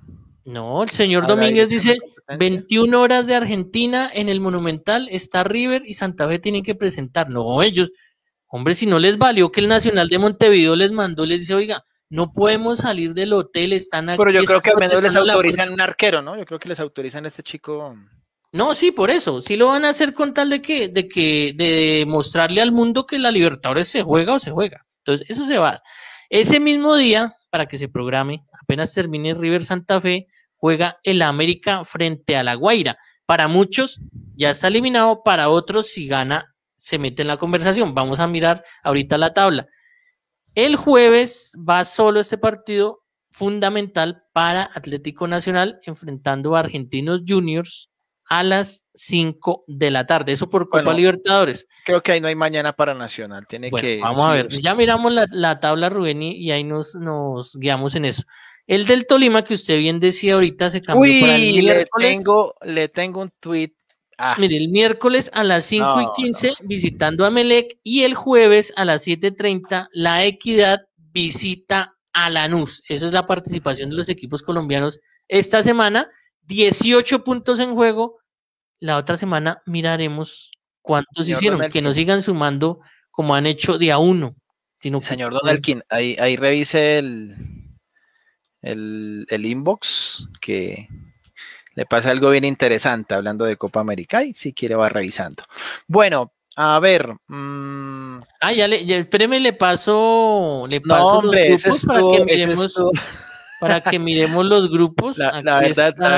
no, el señor Domínguez dice 21 horas de Argentina en el Monumental, está River y Santa Fe tienen que presentar. No, ellos, hombre, si no les valió que el Nacional de Montevideo les mandó, les dice, oiga, no podemos salir del hotel, están aquí. Pero yo creo que al menos les autorizan un arquero, ¿no? Yo creo que les autorizan a este chico. No, sí, por eso, sí lo van a hacer con tal de que, de que, de mostrarle al mundo que la Libertadores se juega o se juega. Entonces, eso se va. Ese mismo día, para que se programe. Apenas termine River Santa Fe, juega el América frente a La Guaira. Para muchos ya está eliminado, para otros si gana se mete en la conversación. Vamos a mirar ahorita la tabla. El jueves va solo este partido fundamental para Atlético Nacional enfrentando a Argentinos Juniors a las 5 de la tarde. Eso por Copa Libertadores. Creo que ahí no hay mañana para Nacional. Tiene que. Vamos a ver. Ya miramos la, la tabla, Rubén, y, ahí nos, nos guiamos en eso. El del Tolima, que usted bien decía ahorita, se cambió para el miércoles. Le tengo, le tengo un tweet. Ah. Mire, el miércoles a las 5 y 15 visitando a Melec y el jueves a las 7:30 la Equidad visita a Lanús. Esa es la participación de los equipos colombianos esta semana 18 puntos en juego. La otra semana miraremos cuántos hicieron, que nos sigan sumando como han hecho de a uno. Señor donald Donalkin, ahí, revise el, el, inbox que le pasa algo bien interesante hablando de Copa América y si quiere va revisando. Bueno, a ver. Mm, ah, ya le, le paso, le no, hombre, es para que para que miremos los grupos. La, verdad, la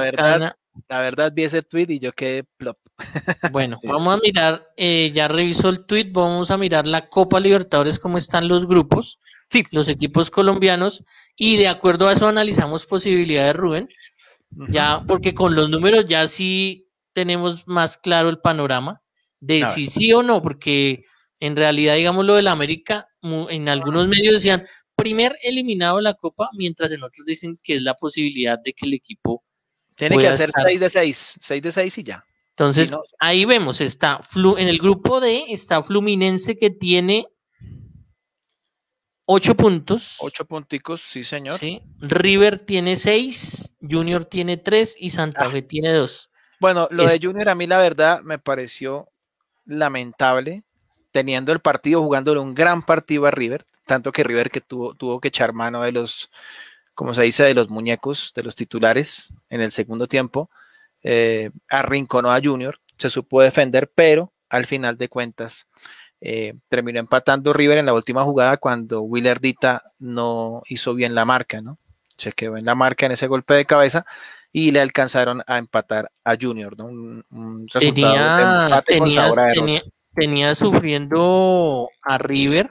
verdad, la verdad, vi ese tweet y yo quedé plop. Bueno, vamos a mirar, eh, ya revisó el tweet, vamos a mirar la Copa Libertadores, cómo están los grupos, sí. los equipos colombianos, y de acuerdo a eso analizamos posibilidades, Rubén, ya, porque con los números ya sí tenemos más claro el panorama de si sí o no, porque en realidad, digamos, lo la América, en algunos medios decían, primer eliminado de la Copa, mientras en otros dicen que es la posibilidad de que el equipo. Tiene que hacer 6 de 6, 6 de 6 y ya. Entonces, ahí vemos, está en el grupo D está Fluminense que tiene 8 puntos. 8 punticos, sí, señor. River tiene 6, Junior tiene 3 y Santa ah. Fe tiene 2. Bueno, lo de Junior a mí la verdad me pareció lamentable teniendo el partido, jugándole un gran partido a River, tanto que River que tuvo, tuvo que echar mano de los, como se dice, de los muñecos, de los titulares en el segundo tiempo, eh, arrinconó a Junior, se supo defender, pero al final de cuentas eh, terminó empatando River en la última jugada cuando Willardita no hizo bien la marca, ¿no? Se quedó en la marca en ese golpe de cabeza y le alcanzaron a empatar a Junior, ¿no? Un, resultado tenía sufriendo a River.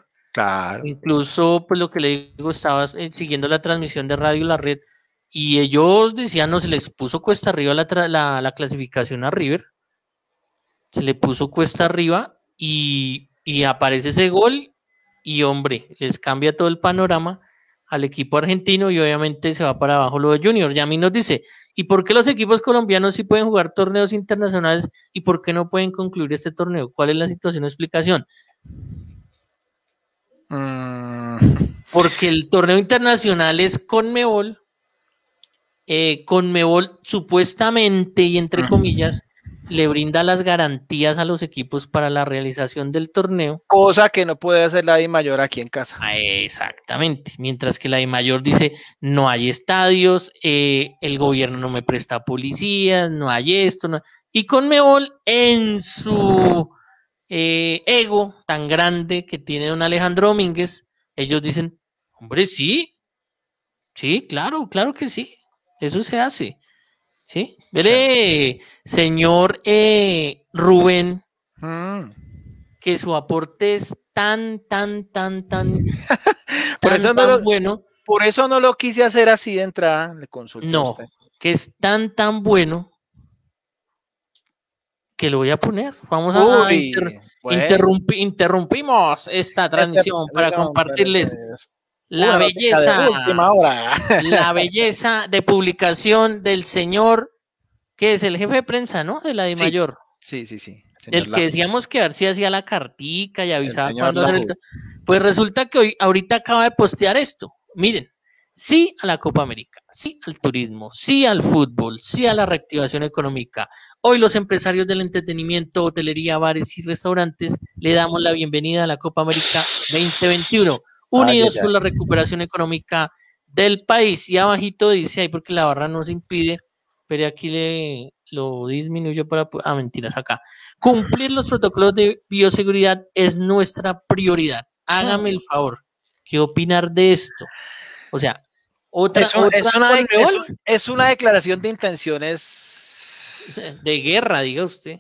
Incluso, pues lo que le digo, estaba eh, siguiendo la transmisión de Radio La Red y ellos decían, no, se les puso cuesta arriba la, clasificación a River. Se le puso cuesta arriba y aparece ese gol y hombre, les cambia todo el panorama al equipo argentino y obviamente se va para abajo lo de Junior. mí nos dice, ¿y por qué los equipos colombianos sí pueden jugar torneos internacionales y por qué no pueden concluir este torneo? ¿Cuál es la situación o explicación? Mm. Porque el torneo internacional es Mebol, con eh, Conmebol supuestamente y entre comillas le brinda las garantías a los equipos para la realización del torneo. Cosa que no puede hacer la de mayor aquí en casa. Ah, exactamente. Mientras que la de mayor dice, no hay estadios, eh, el gobierno no me presta policía, no hay esto. No... Y Meol en su eh, ego tan grande que tiene un Alejandro Domínguez, ellos dicen, hombre, sí, sí, claro, claro que sí, eso se hace. ¿Sí? Mire, señor eh, Rubén, mm. que su aporte es tan, tan, tan, tan, por eso no tan bueno. Por eso no lo quise hacer así de entrada, le consulté. No, que es tan, tan bueno que lo voy a poner. Vamos a inter, interrumpimos esta transmisión para compartirles. La belleza, la, la belleza de publicación del señor que es el jefe de prensa, ¿no? De la de mayor. Sí, sí, sí. El que decíamos que García hacía la cartica y avisaba Pues resulta que hoy, ahorita acaba de postear esto. Miren, sí a la Copa América, sí al turismo, sí al fútbol, sí a la reactivación económica. Hoy los empresarios del entretenimiento, hotelería, bares y restaurantes le damos la bienvenida a la Copa América 2021, unidos por la recuperación económica del país. Y abajito dice ahí, porque la barra nos impide, pero aquí le, lo disminuyo para... Ah, mentiras acá. Cumplir los protocolos de bioseguridad es nuestra prioridad. Hágame el favor. ¿Qué opinar de esto? O sea, otra... es, una declaración de intenciones... De guerra, diga usted.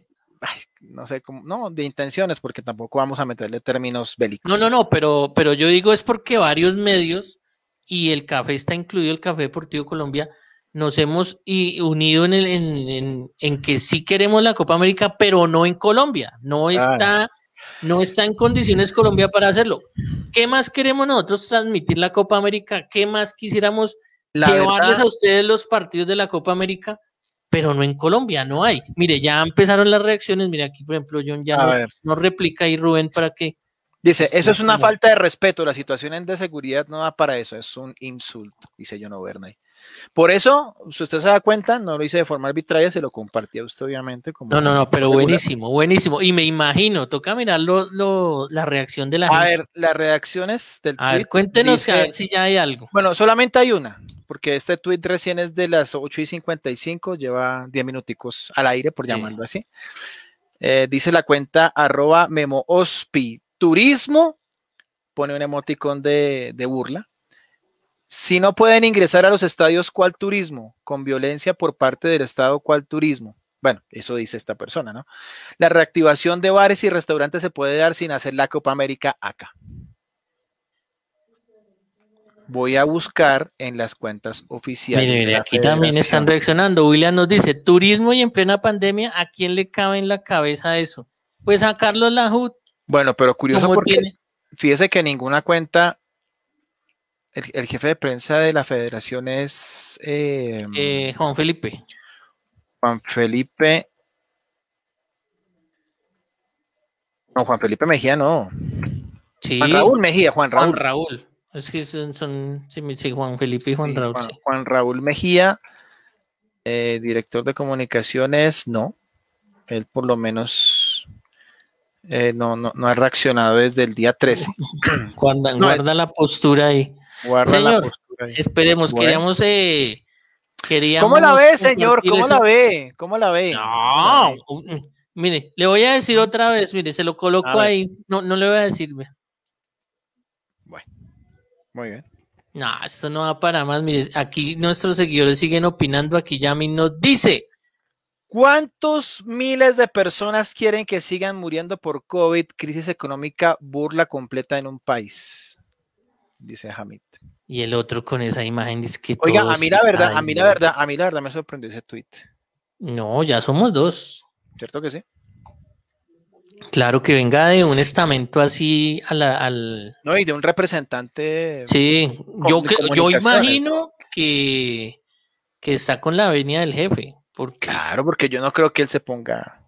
no sé cómo, no, de intenciones, porque tampoco vamos a meterle términos bélicos. No, no, no, pero, pero yo digo es porque varios medios, y el café está incluido, el Café Deportivo Colombia, nos hemos unido en, el, en, que sí queremos la Copa América, pero no en Colombia. No está, no está en condiciones Colombia para hacerlo. ¿Qué más queremos nosotros transmitir la Copa América? ¿Qué más quisiéramos llevarles a ustedes los partidos de la Copa América? Pero no en Colombia, no hay. Mire, ya empezaron las reacciones. Mire, aquí, por ejemplo, John ya no replica y Rubén para que. Dice, eso es una falta de respeto. La situación de seguridad no va para eso. Es un insulto, dice John O'Bernay por eso, si usted se da cuenta, no lo hice de forma arbitraria, se lo compartí a usted, obviamente. no, no, no, pero buenísimo, buenísimo. Y me imagino, toca mirar la reacción de la gente. A ver, las reacciones del a Ver, cuéntenos si ya hay algo. Bueno, solamente hay una, porque este tweet recién es de las 8 y 55, lleva 10 minuticos al aire, por llamarlo así. Eh, dice la cuenta arroba memoospi turismo, pone un emoticón de burla si no pueden ingresar a los estadios, ¿cuál turismo? Con violencia por parte del Estado, ¿cuál turismo? Bueno, eso dice esta persona, ¿no? La reactivación de bares y restaurantes se puede dar sin hacer la Copa América acá. Voy a buscar en las cuentas oficiales. aquí también están reaccionando. William nos dice, turismo y en plena pandemia, ¿a quién le cabe en la cabeza eso? Pues a Carlos Lajut. Bueno, pero curioso porque fíjese que ninguna cuenta el, jefe de prensa de la federación es em, eh, Juan Felipe. Juan Felipe. No, Juan Felipe Mejía no. Sí. Juan Raúl Mejía, Juan Raúl. Juan Raúl. Es que son, sí, Juan Felipe y Juan Raúl. Juan, Raúl Mejía, eh, director de comunicaciones, no. Él por lo menos eh, no, no, ha reaccionado desde el día 13. guarda la postura ahí esperemos, queríamos, eh, queríamos... ¿Cómo la ve, señor? ¿Cómo la ve? ¿Cómo la ve? No, mm, mire, le voy a decir otra vez, mire, se lo coloco ahí, no, no le voy a decir, Bueno, muy bien. No, esto no va para más, mire, aquí nuestros seguidores siguen opinando, aquí Yami nos dice... ¿Cuántos miles de personas quieren que sigan muriendo por COVID, crisis económica, burla completa en un país? dice Hamid. Y el otro con esa imagen dice Oiga, a mí la verdad, a mí la verdad, a mí la verdad me sorprendió ese tweet. No, ya somos dos. ¿Cierto que sí? Claro que venga de un estamento así al. No, y de un representante. Sí, yo, yo imagino que, que está con la venia del jefe. Claro, porque yo no creo que él se ponga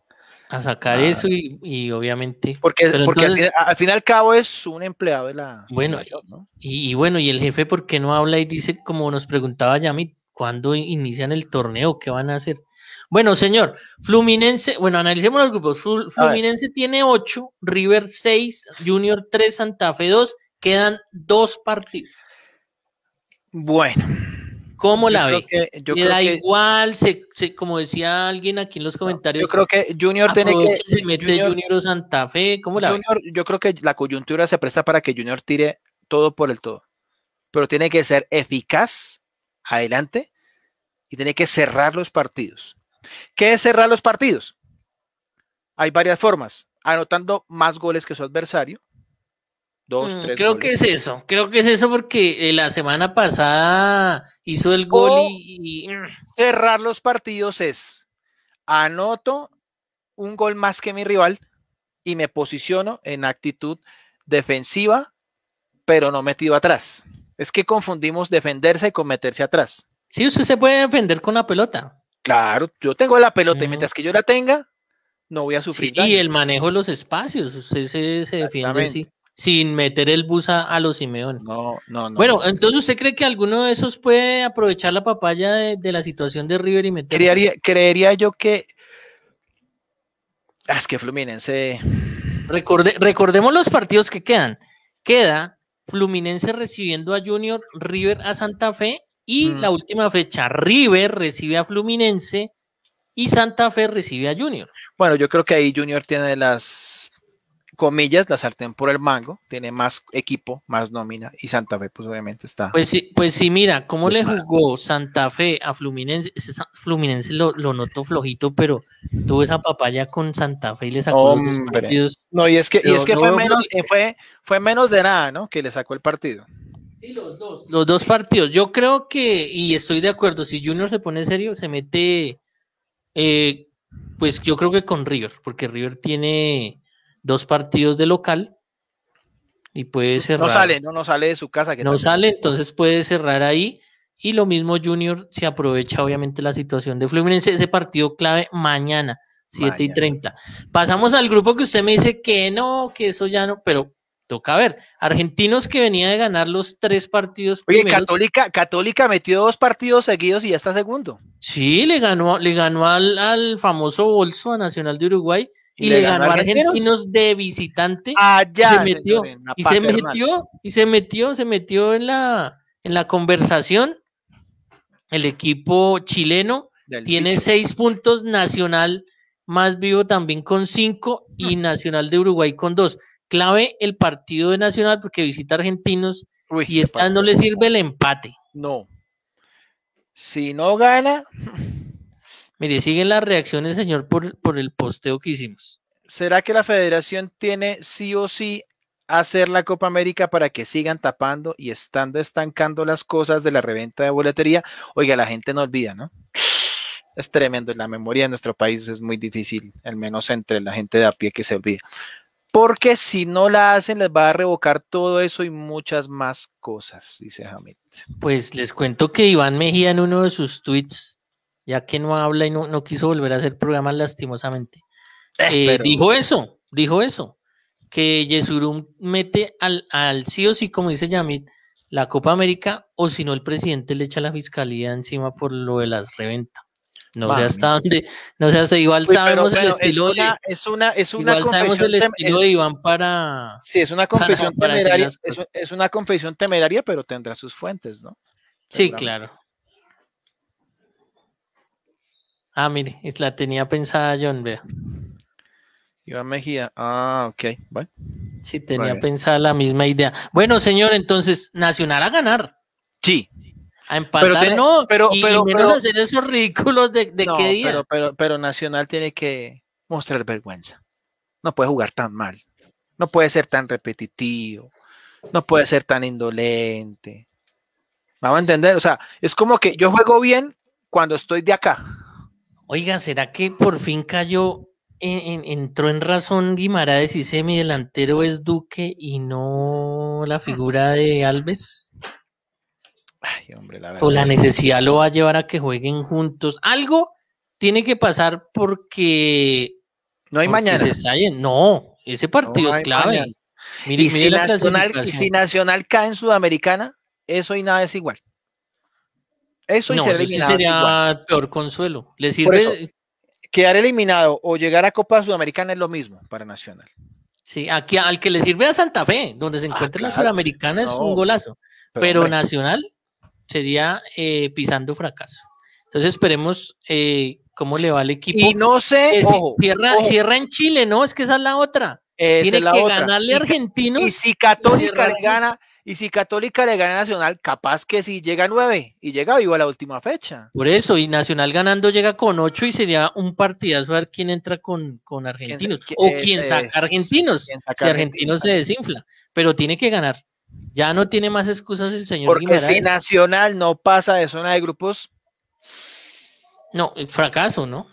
a sacar ah. eso y, obviamente. Porque, al, fin y al cabo es un empleado de la. Bueno, y, bueno, y el jefe, ¿por qué no habla y dice, como nos preguntaba Yami, cuándo inician el torneo? ¿Qué van a hacer? Bueno, señor, Fluminense, bueno, analicemos los grupos. Fluminense tiene 8, River 6, Junior 3, Santa Fe 2, quedan dos partidos. Bueno, ¿Cómo la ve? da igual, como decía alguien aquí en los comentarios. Yo creo que Junior tiene que. Se mete Junior, o Santa Fe, ¿cómo la Yo creo que la coyuntura se presta para que Junior tire todo por el todo. Pero tiene que ser eficaz adelante y tiene que cerrar los partidos. ¿Qué es cerrar los partidos? Hay varias formas. Anotando más goles que su adversario, Mm, creo que es eso, creo que es eso porque eh, la semana pasada hizo el gol y, mm, Cerrar los partidos es, anoto un gol más que mi rival y me posiciono en actitud defensiva, pero no metido atrás. Es que confundimos defenderse con meterse atrás. Sí, usted se puede defender con la pelota. Claro, yo tengo la pelota y mientras que yo la tenga, no voy a sufrir. y el manejo de los espacios, usted se, se defiende así sin meter el bus a, los Simeón. No, no, no. Bueno, entonces usted cree que alguno de esos puede aprovechar la papaya de, la situación de River y meter. Creería, yo que. Ah, es que Fluminense. recordemos los partidos que quedan. Queda Fluminense recibiendo a Junior, River a Santa Fe y la última fecha, River recibe a Fluminense y Santa Fe recibe a Junior. Bueno, yo creo que ahí Junior tiene las comillas, la sartén por el mango, tiene más equipo, más nómina, y Santa Fe, pues obviamente está. Pues sí, pues sí mira, cómo pues le jugó Santa Fe a Fluminense, Fluminense lo, lo notó flojito, pero tuvo esa papaya con Santa Fe y le sacó partidos. No, y es que, y es que fue, menos, fue, fue menos de nada, ¿no? Que le sacó el partido. Sí, los dos. Los dos partidos. Yo creo que, y estoy de acuerdo, si Junior se pone serio, se mete, eh, pues yo creo que con River, porque River tiene dos partidos de local y puede cerrar. No sale, no, no sale de su casa. Que no sale, entonces puede cerrar ahí. Y lo mismo Junior se aprovecha obviamente la situación de Fluminense, ese partido clave mañana, 7 y 30. Pasamos al grupo que usted me dice que no, que eso ya no, pero toca ver. Argentinos que venía de ganar los tres partidos. Oye, Católica, Católica metió dos partidos seguidos y ya está segundo. Sí, le ganó, le ganó al, al famoso Bolso a Nacional de Uruguay y, le ganó a Argentinos, de visitante. Ah, y se metió, y se metió, y se metió, se metió en la, en la conversación. El equipo chileno tiene seis puntos, Nacional más vivo también con cinco y ah. Nacional de Uruguay con dos. Clave el partido de Nacional porque visita Argentinos y esta no le sirve el empate. No. Si no gana, Mire, siguen las reacciones, señor, por, el posteo que hicimos. ¿Será que la federación tiene sí o sí hacer la Copa América para que sigan tapando y estando estancando las cosas de la reventa de boletería. Oiga, la gente no olvida, ¿no? Es tremendo, la memoria de nuestro país es muy difícil, al menos entre la gente de a pie que se olvida. Porque si no la hacen, les va a revocar todo eso y muchas más cosas, dice Hamid. Pues les cuento que Iván Mejía en uno de sus tweets ya que no habla y no, quiso volver a hacer programas lastimosamente. Eh, eh, dijo eso, dijo eso, que Yesurum mete al, al sí o sí, como dice Yamit, la Copa América o si no el presidente le echa la fiscalía encima por lo de las reventas. No sé no sé igual sabemos el estilo es de estilo Iván para sí es una confesión para, es, una confesión temeraria, pero tendrá sus fuentes, ¿no? Sí, claro. Ah, mire, la tenía pensada John, vea. Iván Mejía, ah, ok, bueno. Sí, tenía pensada la misma idea. Bueno, señor, entonces, Nacional a ganar. Sí. A empatar, no, y, pero, hacer esos ridículos de, de qué día. Pero, pero, pero Nacional tiene que mostrar vergüenza. No puede jugar tan mal. No puede ser tan repetitivo. No puede ser tan indolente. Vamos a entender, o sea, es como que yo juego bien cuando estoy de acá Oiga, ¿será que por fin cayó, en, entró en razón Guimaraes y dice mi delantero es Duque y no la ah. figura de Alves? Ay, la O la necesidad lo va a llevar a que jueguen juntos. Algo tiene que pasar porque. No hay mañana. no, ese partido es clave. Nacional, y si Nacional cae en Sudamericana, eso y nada es igual. Eso sería peor consuelo. Le sirve. quedar eliminado o llegar a Copa Sudamericana es lo mismo para Nacional. Sí, aquí al que le sirve a Santa Fe, donde se ah, encuentra la Sudamericana, es un golazo. Pero, Nacional sería eh, pisando fracaso. Entonces esperemos eh, cómo le va al equipo. Y no sé. cierra, en Chile, ¿no? Es que esa es la otra. Tiene que ganarle a Argentinos. Y si Católica gana y si Católica le gana a Nacional, capaz que si llega a 9 y llega vivo a la última fecha. Por eso, y Nacional ganando llega con ocho y sería un partidazo a ver quién entra con, argentinos o quién saca argentinos. si argentinos se desinfla, pero tiene que ganar. Ya no tiene más excusas el señor Porque si Nacional no pasa de zona de grupos. No, fracaso, ¿no?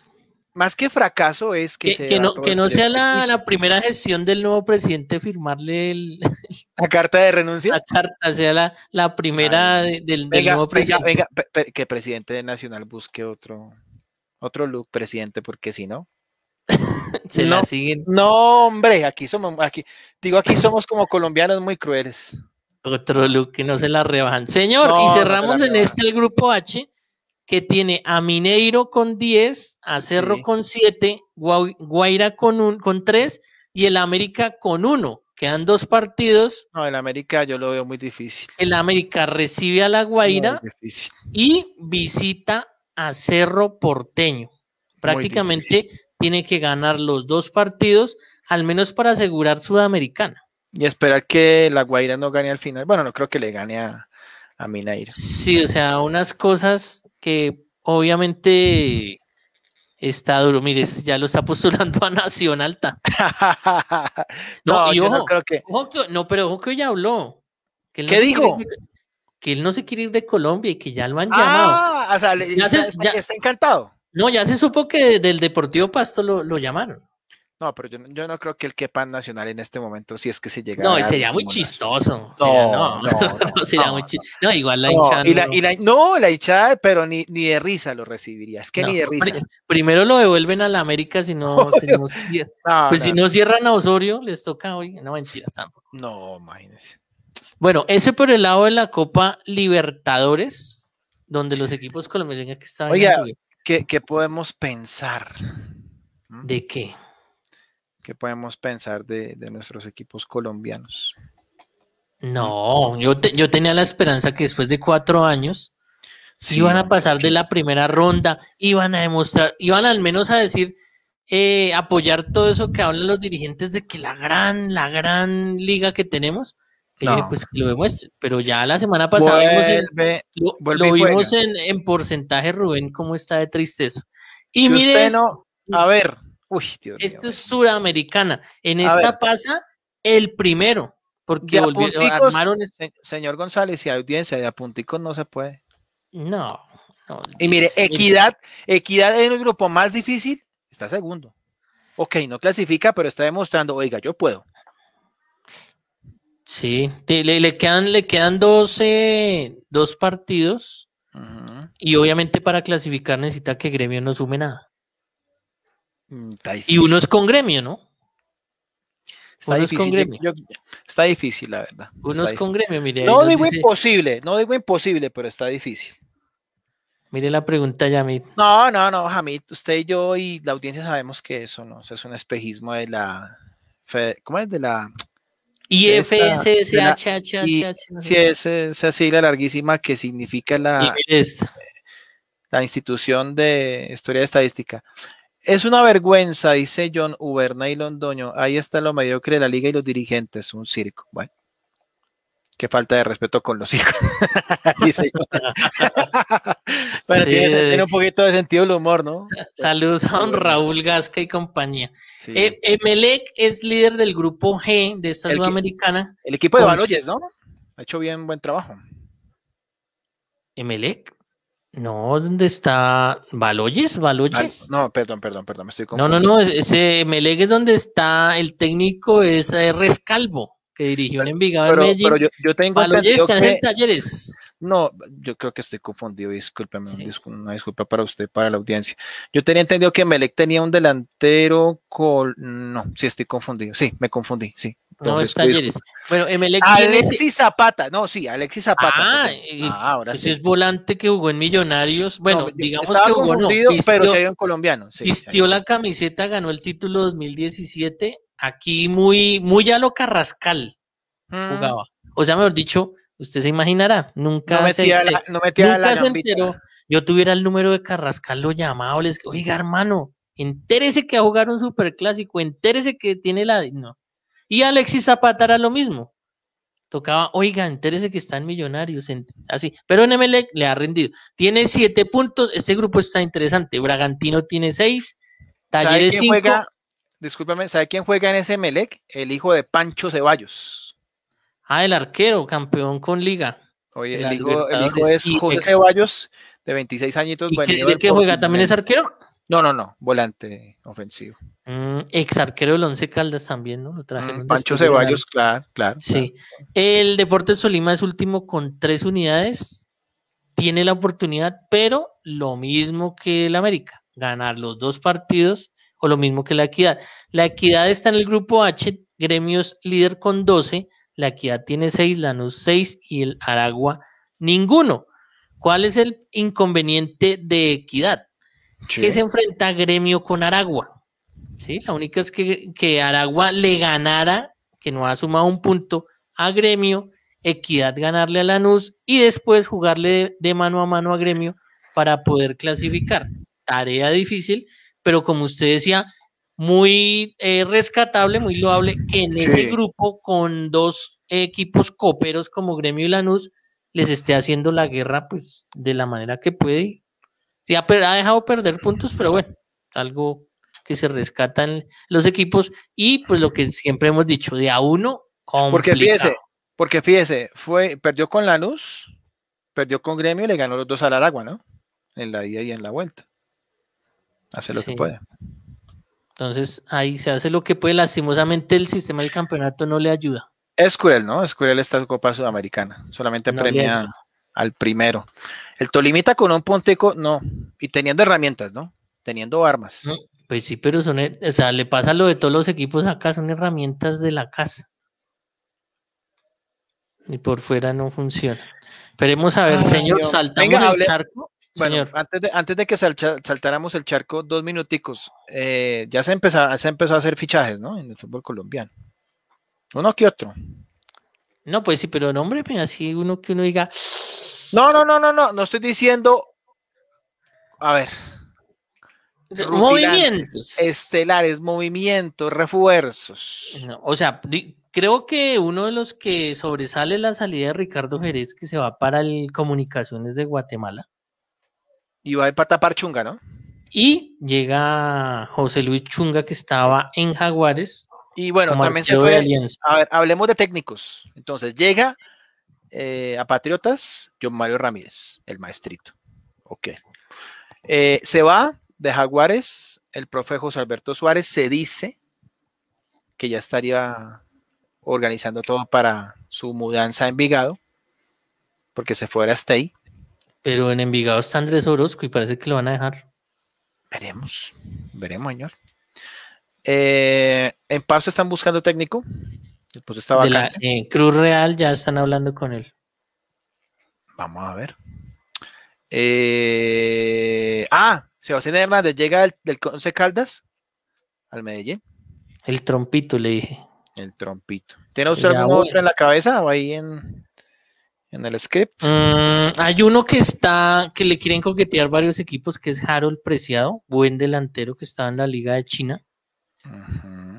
más que fracaso es que, que, no, que no sea la, primera gestión del nuevo presidente firmarle la carta de renuncia. La carta sea la, primera del, nuevo presidente. Venga, el que presidente nacional busque otro, otro look presidente, porque si no. se no, siguen. No, hombre, aquí somos, aquí, digo, aquí somos como colombianos muy crueles. Otro look que no se la rebajan. Señor, y cerramos en este el grupo H que tiene a Mineiro con 10, a Cerro con 7, Guaira con, con 3 y el América con 1. Quedan dos partidos. No, el América yo lo veo muy difícil. El América recibe a la Guaira y visita a Cerro Porteño. Prácticamente tiene que ganar los dos partidos, al menos para asegurar Sudamericana. Y esperar que la Guaira no gane al final. Bueno, no creo que le gane a, a Mineiro. Sí, o sea, unas cosas obviamente está duro. Mire, ya lo está postulando a Nación Alta. No, pero ojo que habló. Que ¿Qué dijo? que él no se quiere ir de Colombia y que ya lo han llamado. Ah, está, encantado. No, ya se supo que del Deportivo Pasto lo llamaron. No, pero yo, yo, no creo que el Kepan nacional en este momento, si es que se llega. No, sería muy chistoso. No, no, sería muy chistoso. No, igual la hinchada. no, la hinchada, pero ni, de risa lo recibiría. Es que ni de risa. primero lo devuelven a la América si no, si pues no, cierran a Osorio, les toca hoy. No, mentiras tampoco. No, imagínense. Bueno, ese por el lado de la Copa Libertadores, donde los equipos colombianos que estaban. Oiga, ¿qué, ¿qué podemos pensar? ¿Mm? ¿De qué? ¿Qué podemos pensar de, nuestros equipos colombianos? No, yo, yo tenía la esperanza que después de cuatro años sí. iban a pasar de la primera ronda, iban a demostrar, iban al menos a decir, eh, apoyar todo eso que hablan los dirigentes de que la gran, la gran liga que tenemos, pues lo vemos, pero ya la semana pasada lo, vimos en, porcentaje, Rubén, cómo está de tristeza. Y mire, a ver, Uy, Dios Esto es suramericana. En esta pasa el primero, porque volvieron, eh, armaron. Este señor González y audiencia, de apunticos no se puede. No. y mire, equidad, equidad en el grupo más difícil está segundo. Ok, no clasifica, pero está demostrando, oiga, yo puedo. Sí, le, le quedan, le quedan dos partidos. Y obviamente para clasificar necesita que Gremio no sume nada. Mm, y uno es con gremio, ¿no? Está difícil, con gremio. está difícil, la verdad. Uno es con gremio, mire. No digo imposible, no digo imposible, pero está difícil. Mire la pregunta, Yamit. No, no, no, Jamit, usted y yo y la audiencia sabemos que eso no, es un espejismo de la ¿cómo es? de la IFSSHHH. Sí, es esa sigla larguísima que significa la la institución de historia de estadística. Es una vergüenza, dice John y Londoño. Ahí está lo mediocre de la liga y los dirigentes, un circo. Bueno, qué falta de respeto con los hijos. tiene, un poquito de sentido el humor, ¿no? Saludos a don Raúl Gasca y compañía. Eh, Emelec es líder del grupo G de esta americana. El equipo de Baloyes, ¿no? Ha hecho bien buen trabajo. Emelec. No, ¿dónde está? ¿Baloyes? ¿Baloyes? no, perdón, perdón, perdón, me estoy confundiendo. No, no, no, ese es donde está el técnico es Rescalvo, que dirigió el Envigado de Medellín. Pero yo, tengo Baloyes está Talleres. No, yo creo que estoy confundido, discúlpeme, una disculpa para usted, para la audiencia. Yo tenía entendido que Melec tenía un delantero con... No, sí, estoy confundido, sí, me confundí, sí, no es Talleres. Pues, bueno, Alexis Zapata, no, sí, Alexis Zapata. Ah, ah ahora ese es volante que jugó en Millonarios. Bueno, digamos que jugó no. colombiano. vistió la camiseta, ganó el título 2017. Aquí muy, muy a lo Carrascal jugaba. O sea, mejor dicho, usted se imaginará, nunca se, enteró. Yo tuviera el número de Carrascal, lo llamaba, les oiga, hermano, entérese que va a jugar un superclásico, entérese que tiene la. No. Y Alexis Zapata era lo mismo. Tocaba, oiga, entérese que están millonarios, así. Pero en MLE le ha rendido. Tiene siete puntos, este grupo está interesante. Bragantino tiene seis, Talleres ¿Sabe cinco. Juega, discúlpame, ¿sabe quién juega en ese Melec? El hijo de Pancho Ceballos. Ah, el arquero, campeón con Liga. Oye, el, hijo, el es José Ceballos, de 26 añitos. ¿De qué juega? ¿También es arquero? No, no, no, volante ofensivo. Mm, ex arquero del Once Caldas también, ¿no? Lo mm, Pancho Ceballos, claro, claro. Sí. El Deportes Solima es último con tres unidades. Tiene la oportunidad, pero lo mismo que el América, ganar los dos partidos o lo mismo que la Equidad. La Equidad está en el grupo H, Gremios líder con 12, la Equidad tiene 6, Lanús 6 y el Aragua ninguno. ¿Cuál es el inconveniente de Equidad? Que se enfrenta Gremio con Aragua. ¿sí? La única es que, Aragua le ganara, que no ha sumado un punto, a Gremio, Equidad ganarle a Lanús y después jugarle de, mano a mano a Gremio para poder clasificar. Tarea difícil, pero como usted decía, muy eh, rescatable, muy loable, que en ese grupo con dos equipos coperos como Gremio y Lanús les esté haciendo la guerra pues de la manera que puede. Sí, ha dejado perder puntos, pero bueno, algo que se rescatan los equipos y pues lo que siempre hemos dicho, de a uno, complicado. Porque fíjese, porque fíjese, fue, perdió con Lanús, perdió con Gremio y le ganó los dos al Aragua, ¿no? En la ida y en la vuelta. Hace lo que puede. Entonces ahí se hace lo que puede. Lastimosamente el sistema del campeonato no le ayuda. Es cruel, ¿no? Es cruel esta Copa Sudamericana. Solamente premia al primero. El Tolimita con un ponteco, no. Y teniendo herramientas, ¿no? Teniendo armas. Pues sí, pero son, eh, o le pasa lo de todos los equipos acá, son herramientas de la casa. Y por fuera no funciona. Esperemos a ver, ah, señor, saltamos el charco. Bueno, antes de, que saltáramos el charco, dos minuticos. Eh, ya se empezó, se empezó a hacer fichajes, ¿no? En el fútbol colombiano. Uno que otro. No, pues sí, pero hombre, así uno que uno diga. No, no, no, no, no, no estoy diciendo. A ver, movimientos. Estelares, movimientos, refuerzos. o sea, creo que uno de los que sobresale la salida de Ricardo Jerez, que se va para el Comunicaciones de Guatemala. Y va para tapar chunga, ¿no? Y llega José Luis Chunga, que estaba en Jaguares. Y bueno, también se fue. A ver, hablemos de técnicos. Entonces, llega eh, a Patriotas, John Mario Ramírez, el maestrito. Ok. Eh, se va de Jaguares, el profe José Alberto Suárez se dice que ya estaría organizando todo para su mudanza a Envigado, porque se fuera hasta ahí. Pero en Envigado está Andrés Orozco y parece que lo van a dejar. Veremos, veremos, señor. Eh, en Paso están buscando técnico. Después estaba en eh, Cruz Real ya están hablando con él. Vamos a ver. Eh, ah, Sebastián Hernández llega del, del Caldas al Medellín. El trompito, le dije. El trompito. ¿Tiene usted algún otro en la cabeza o ahí en, en el script? Mm, hay uno que está, que le quieren coquetear varios equipos, que es Harold Preciado, buen delantero que está en la Liga de China.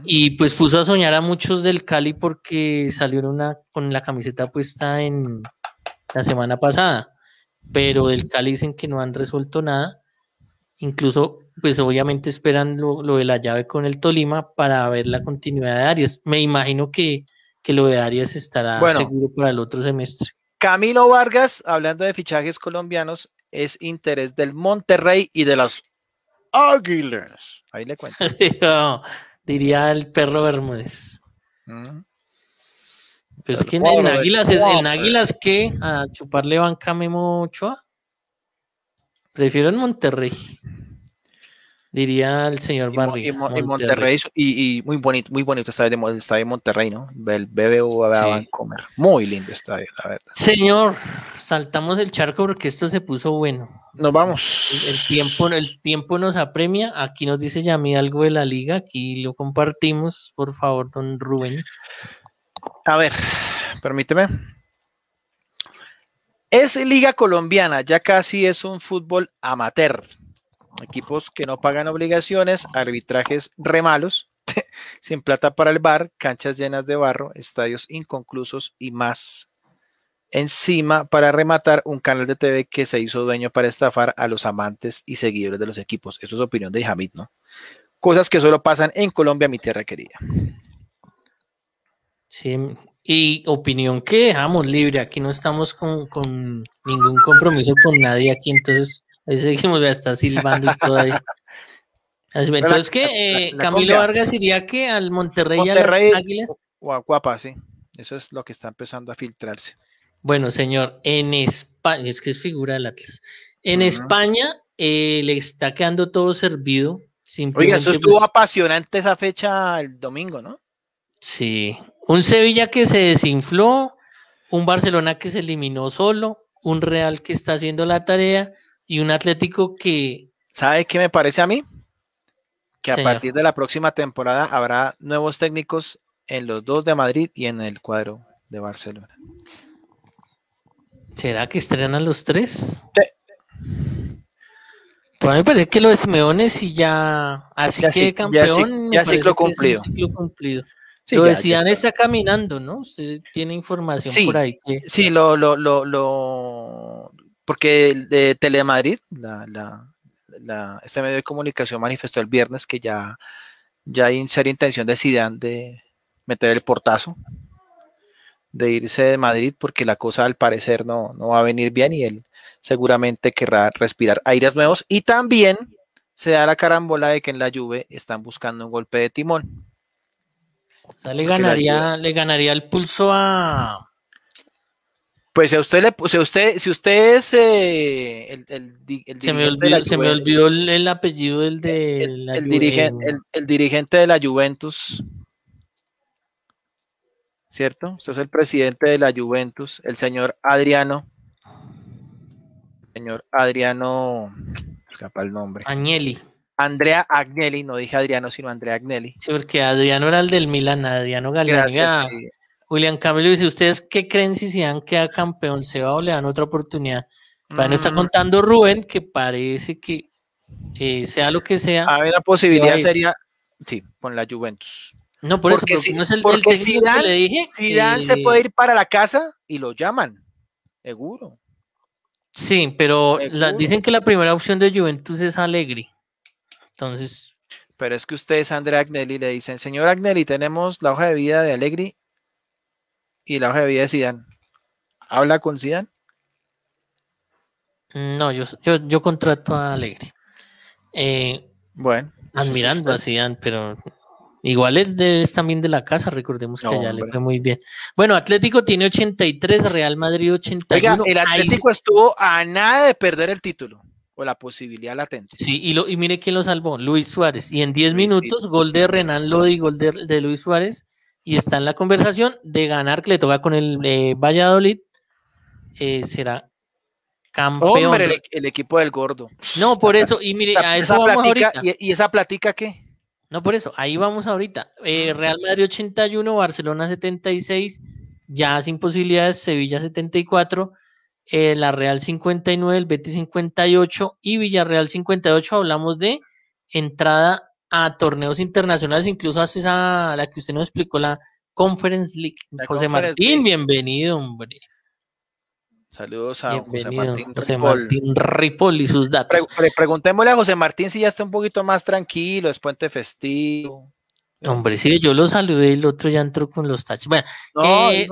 Y pues puso a soñar a muchos del Cali porque salió una, con la camiseta puesta en la semana pasada pero del Cali dicen que no han resuelto nada. Incluso, pues obviamente esperan lo, de la llave con el Tolima para ver la continuidad de Arias. Me imagino que, lo de Arias estará seguro para el otro semestre. Camilo Vargas, hablando de fichajes colombianos, es interés del Monterrey y de los Águilas. Ahí le cuento. diría el perro Bermúdez. Mm. Pues Pero en, Águilas, es, en Águilas que a chuparle banca Memo Ochoa. Prefiero en Monterrey. Diría el señor Barrio. En Monterrey, y, muy bonito, muy bonito está de, estadio de Monterrey, ¿no? El BBVA a Vancomer. Muy lindo está la verdad. Señor, saltamos el charco porque esto se puso bueno. Nos vamos. El, tiempo, el tiempo nos apremia. Aquí nos dice Yami algo de la liga. Aquí lo compartimos, por favor, don Rubén. A ver, permíteme. Es Liga Colombiana, ya casi es un fútbol amateur. Equipos que no pagan obligaciones, arbitrajes remalos, sin plata para el bar, canchas llenas de barro, estadios inconclusos y más. Encima, para rematar, un canal de TV que se hizo dueño para estafar a los amantes y seguidores de los equipos. Eso es opinión de Hamid, ¿no? Cosas que solo pasan en Colombia, mi tierra querida. Sí, y opinión que dejamos libre, aquí no estamos con, ningún compromiso con nadie aquí, entonces ahí seguimos está silbando y todo ahí. Entonces, que eh, Camilo Vargas diría que al Monterrey, a Águilas. O sí. Eso es lo que está empezando a filtrarse. Bueno, señor, en España, es que es figura del Atlas. En España eh, le está quedando todo servido. Oiga, eso estuvo pues apasionante esa fecha el domingo, ¿no? Sí, un Sevilla que se desinfló, un Barcelona que se eliminó solo, un Real que está haciendo la tarea y un Atlético que... ¿Sabe qué me parece a mí? Que a partir de la próxima temporada habrá nuevos técnicos en los dos de Madrid y en el cuadro de Barcelona. ¿Será que estrenan los tres? Sí. Pues a mí me parece que lo de y ya así que campeón. Ya, ciclo cumplido. Sí, lo decían, está. caminando, ¿no? tiene información por ahí. Sí, lo, lo, lo, lo... porque de Telemadrid, la, la, este medio de comunicación manifestó el viernes que ya, ya hay seria intención de Zidane de meter el portazo, de irse de Madrid, porque la cosa al parecer no, no va a venir bien y él seguramente querrá respirar aires nuevos. Y también se da la carambola de que en la lluvia están buscando un golpe de timón o le ganaría, le ganaría el pulso a. Pues si a usted le, si usted, si usted es eh, se me olvidó, el, apellido del de el, dirigente, de la Juventus, ¿cierto? Usted es el presidente de la Juventus, el señor Adriano, señor Adriano, escapa el nombre. Agnelli. Andrea Agnelli, no dije Adriano, sino Andrea Agnelli. Sí, porque Adriano era el del Milan, Adriano Galarraga. Julián William Camilo dice, ¿ustedes qué creen si que queda campeón? ¿Se va o le dan otra oportunidad? Bueno, está mm. contando Rubén que parece que eh, sea lo que sea. A ver, la posibilidad sería, sí, con la Juventus. No, por eso, no es el, porque se eh, puede ir para la casa y lo llaman, seguro. Sí, pero dicen que la primera opción de Juventus es Alegri. Entonces. Pero es que ustedes, Andrea Agnelli, le dicen, señor Agnelli, tenemos la hoja de vida de Allegri y la hoja de vida de Sidán. ¿Habla con Sidán? No, yo, yo, yo, contrato a Alegri eh, bueno. Admirando a Zidane, pero igual es, de, también de la casa, recordemos que ya le fue muy bien. Bueno, Atlético tiene 83, Real Madrid 81. Oiga, el Atlético estuvo a nada de perder el título o la posibilidad latente. Sí, y, lo, y mire quién lo salvó, Luis Suárez. Y en 10 minutos, gol de Renan Lodi, gol de, Luis Suárez. Y está en la conversación de ganar, que le toca con el eh, Valladolid. Eh, será campeón. Hombre, el, equipo del gordo. No, por eso. Y mire, esa, a vamos ahorita. ¿Y, esa platica qué? No, por eso, ahí vamos ahorita. Eh, Real Madrid 81, Barcelona 76, ya sin posibilidades, Sevilla 74, eh, la Real 59, el Betis 58 y Villarreal 58 hablamos de entrada a torneos internacionales, incluso a esa, la que usted nos explicó, la Conference League. José Martín, bienvenido, hombre. Saludos a José Martín, Ripoll. y sus datos. preguntémosle a José Martín si ya está un poquito más tranquilo, es puente festivo. Hombre, sí, yo lo saludé y el otro ya entró con los taches. Bueno, eh,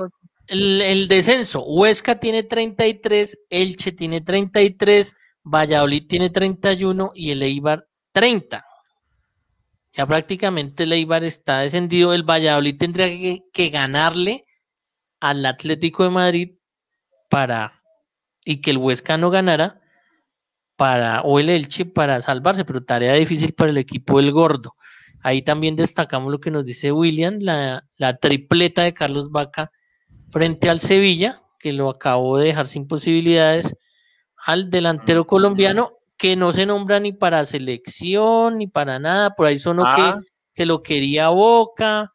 el, descenso. Huesca tiene 33, Elche tiene 33, Valladolid tiene 31 y el Eibar 30. Ya prácticamente el Eibar está descendido. El Valladolid tendría que, ganarle al Atlético de Madrid para y que el Huesca no ganara para o el Elche para salvarse, pero tarea difícil para el equipo del Gordo. Ahí también destacamos lo que nos dice William, la, la tripleta de Carlos Vaca frente al Sevilla, que lo acabó de dejar sin posibilidades, al delantero ah, colombiano, que no se nombra ni para selección, ni para nada, por ahí son los que, ah. que lo quería Boca,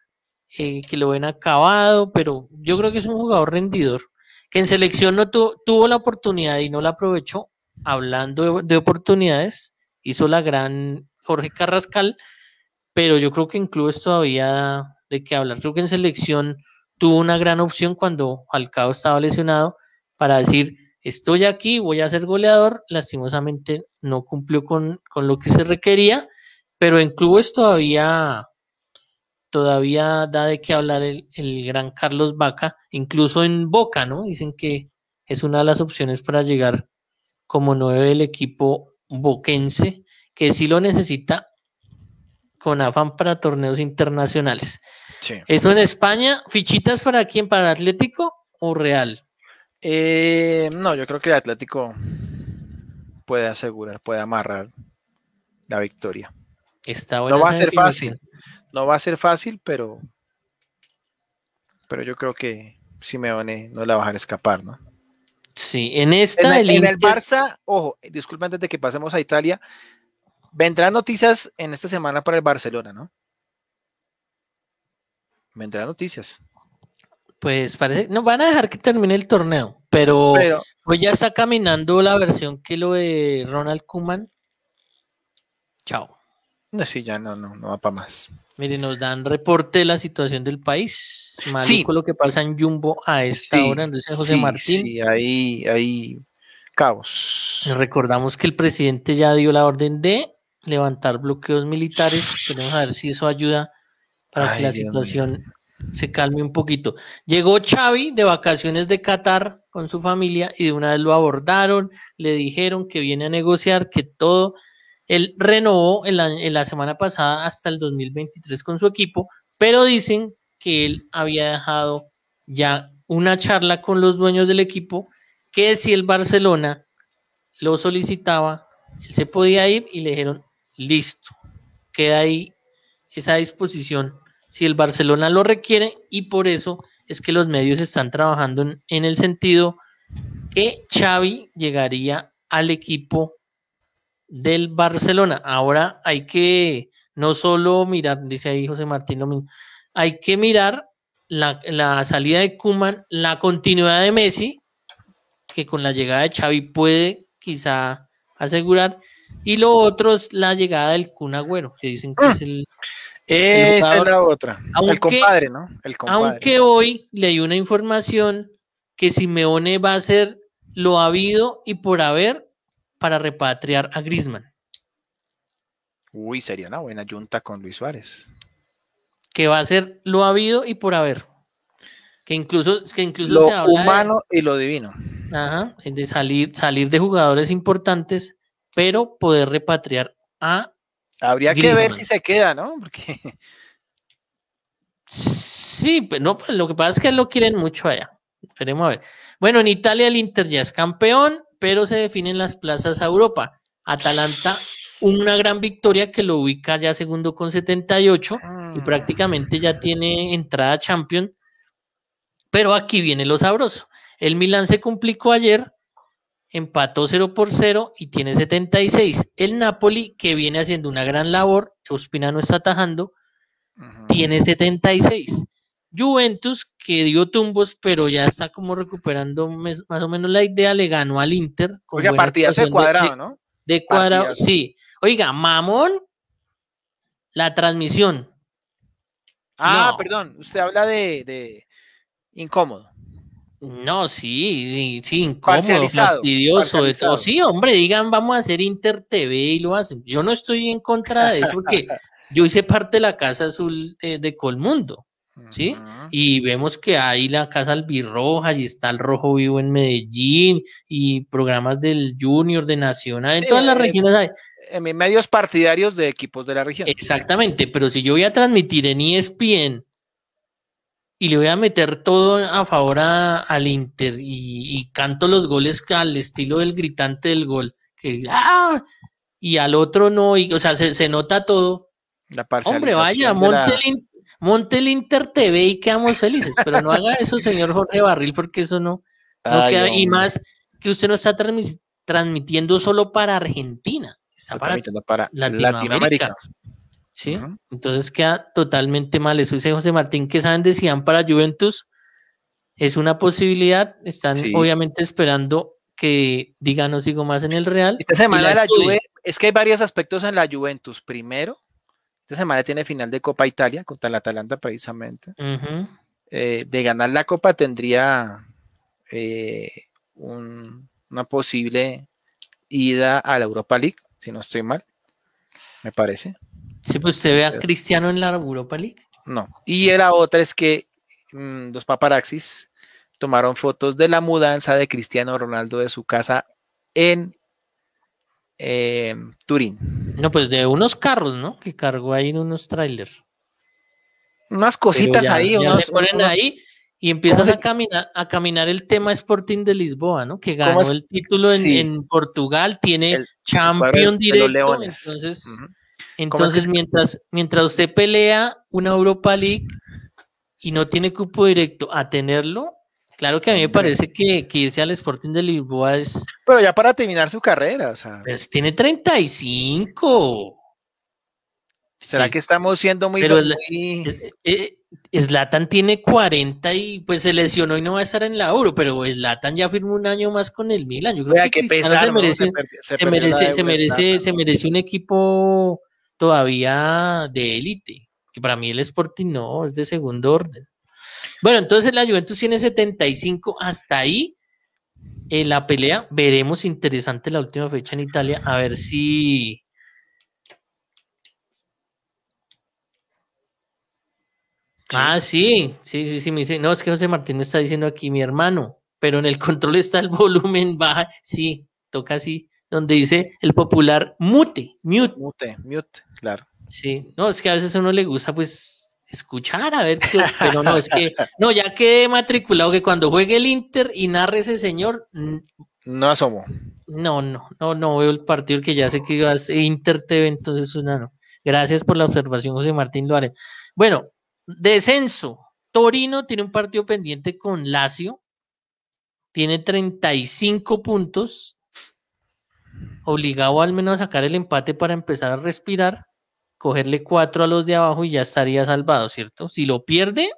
eh, que lo ven acabado, pero yo creo que es un jugador rendidor, que en selección no tuvo la oportunidad y no la aprovechó, hablando de, oportunidades, hizo la gran Jorge Carrascal, pero yo creo que en clubes todavía de qué hablar, creo que en selección tuvo una gran opción cuando Falcao estaba lesionado para decir, estoy aquí, voy a ser goleador. Lastimosamente no cumplió con, lo que se requería, pero en clubes todavía todavía da de qué hablar el, gran Carlos Vaca, incluso en Boca, ¿no? Dicen que es una de las opciones para llegar como nueve del equipo boquense, que sí lo necesita con afán para torneos internacionales. Sí. Eso en España, fichitas para quién, para Atlético o Real. Eh, no, yo creo que el Atlético puede asegurar, puede amarrar la victoria. Está no va a ser fácil, no va a ser fácil, pero, pero yo creo que Simeone eh, no la va a escapar, ¿no? Sí, en esta en, el, en el Barça, ojo, disculpa antes de que pasemos a Italia, vendrán noticias en esta semana para el Barcelona, ¿no? Vendrán noticias. Pues parece, no van a dejar que termine el torneo, pero, hoy ya está caminando la versión que lo de Ronald Kuman. Chao. No, sí, ya no, no, no va para más. Mire, nos dan reporte de la situación del país. Maluco lo que pasa en Jumbo a esta hora, entonces José sí, Sí, ahí, ahí, caos. Recordamos que el presidente ya dio la orden de levantar bloqueos militares. Queremos ver si eso ayuda para que la situación se calme un poquito. Llegó Xavi de vacaciones de Qatar con su familia y de una vez lo abordaron, le dijeron que viene a negociar, que todo. Él renovó en la, en la semana pasada hasta el 2023 con su equipo, pero dicen que él había dejado ya una charla con los dueños del equipo que si el Barcelona lo solicitaba, él se podía ir y le dijeron, listo, queda ahí esa disposición si el Barcelona lo requiere y por eso es que los medios están trabajando en, el sentido que Xavi llegaría al equipo del Barcelona. Ahora hay que no solo mirar, dice ahí José Martín, hay que mirar la, la salida de Kuman, la continuidad de Messi, que con la llegada de Xavi puede quizá asegurar, y lo otro es la llegada del Kun Agüero, que dicen que es mm. el. Esa es la otra. el compadre, ¿no? El compadre. Aunque hoy leí una información que Simeone va a hacer lo habido y por haber para repatriar a Grisman. Uy, sería una buena junta con Luis Suárez. Que va a ser lo habido y por haber. Que incluso, que incluso lo humano y lo divino. Ajá, de salir, salir de jugadores importantes pero poder repatriar a. Habría que ver si se queda, ¿no? Porque. Sí, pero no, pues, lo que pasa es que lo quieren mucho allá. Esperemos a ver. Bueno, en Italia el Inter ya es campeón, pero se definen las plazas a Europa. Atalanta, una gran victoria que lo ubica ya segundo con 78 y ah. prácticamente ya tiene entrada champion. Pero aquí viene lo sabroso. El Milan se complicó ayer, empató 0 por 0 y tiene 76. El Napoli, que viene haciendo una gran labor, que Ospina no está atajando, tiene 76. Juventus, que dio tumbos, pero ya está como recuperando más o menos la idea, le ganó al Inter. Con Oiga, partidas de cuadrado, ¿no? De, cuadrado, sí. Oiga, mamón, la transmisión. Ah, perdón, usted habla de incómodo. No, sí, sí, incómodo, fastidioso. O sí, hombre, digan, vamos a hacer Inter TV y lo hacen. Yo no estoy en contra de eso porque yo hice parte de la Casa Azul eh, de, Colmundo, ¿sí? Y vemos que hay la Casa Albirroja y está el Rojo Vivo en Medellín y programas del Junior, de Nacional, en todas las eh, regiones hay. En medios partidarios de equipos de la región. Exactamente, pero si yo voy a transmitir en ESPN y le voy a meter todo a favor al Inter y, canto los goles al estilo del gritante del gol. Que, ah", Y al otro no, y, o sea, se, nota todo. La Hombre, vaya, monte, el, Inter TV y quedamos felices, pero no haga eso, señor Jorge Barril, porque eso no, y más que usted no está transmitiendo solo para Argentina, está para, para Latinoamérica. ¿sí? Entonces queda totalmente mal. Eso dice José Martín, que saben de para Juventus? Es una posibilidad, están obviamente esperando que diga no sigo más en el Real. Esta semana la, Juve, es que hay varios aspectos en la Juventus. Primero, esta semana tiene final de Copa Italia contra la Atalanta precisamente. Eh, de ganar la Copa tendría eh, una posible ida a la Europa League, si no estoy mal, me parece. Sí, pues usted ve a Cristiano en la Europa League. No. Y la otra es que mm, los paparaxis tomaron fotos de la mudanza de Cristiano Ronaldo de su casa en em, Turín. No, pues de unos carros, ¿no? Que cargó ahí en unos trailers. Unas cositas ahí. Ya ponen ahí y empiezas a caminar, a caminar el tema Sporting de Lisboa, ¿no? Que ganó el título en, Portugal, tiene el, champion directo. Entonces, entonces, mientras, mientras usted pelea una Europa League y no tiene cupo directo a tenerlo, claro que a mí me parece que, que irse al Sporting de Lisboa es... Pero ya para terminar su carrera, o sea... Pues tiene 35. ¿Será que estamos siendo muy... Pero Slatan eh, eh, eh, tiene 40 y pues se lesionó y no va a estar en la Euro, pero Slatan ya firmó un año más con el Milan. Yo creo que, se merece, se, merece, se merece, se merece un equipo todavía de élite, que para mí el Sporting no, es de segundo orden. Bueno, entonces la Juventus tiene 75, hasta ahí eh, la pelea. Veremos interesante la última fecha en Italia, a ver si... Ah, sí, sí, sí, sí, me dice, no, es que José Martín me está diciendo aquí mi hermano, pero en el control está el volumen baja, sí, toca así donde dice el popular mute, mute. Mute, mute, claro. Sí, no, es que a veces a uno le gusta pues escuchar, a ver, qué, pero no, es que, no, ya quedé matriculado que cuando juegue el Inter y narre ese señor... No asomo. No, no, no, no veo el partido que ya sé que iba a ser Inter TV, entonces una pues, no. Gracias por la observación, José Martín Duarte Bueno, descenso. Torino tiene un partido pendiente con Lazio. Tiene 35 puntos obligado al menos a sacar el empate para empezar a respirar, cogerle cuatro a los de abajo y ya estaría salvado, ¿cierto? Si lo pierde,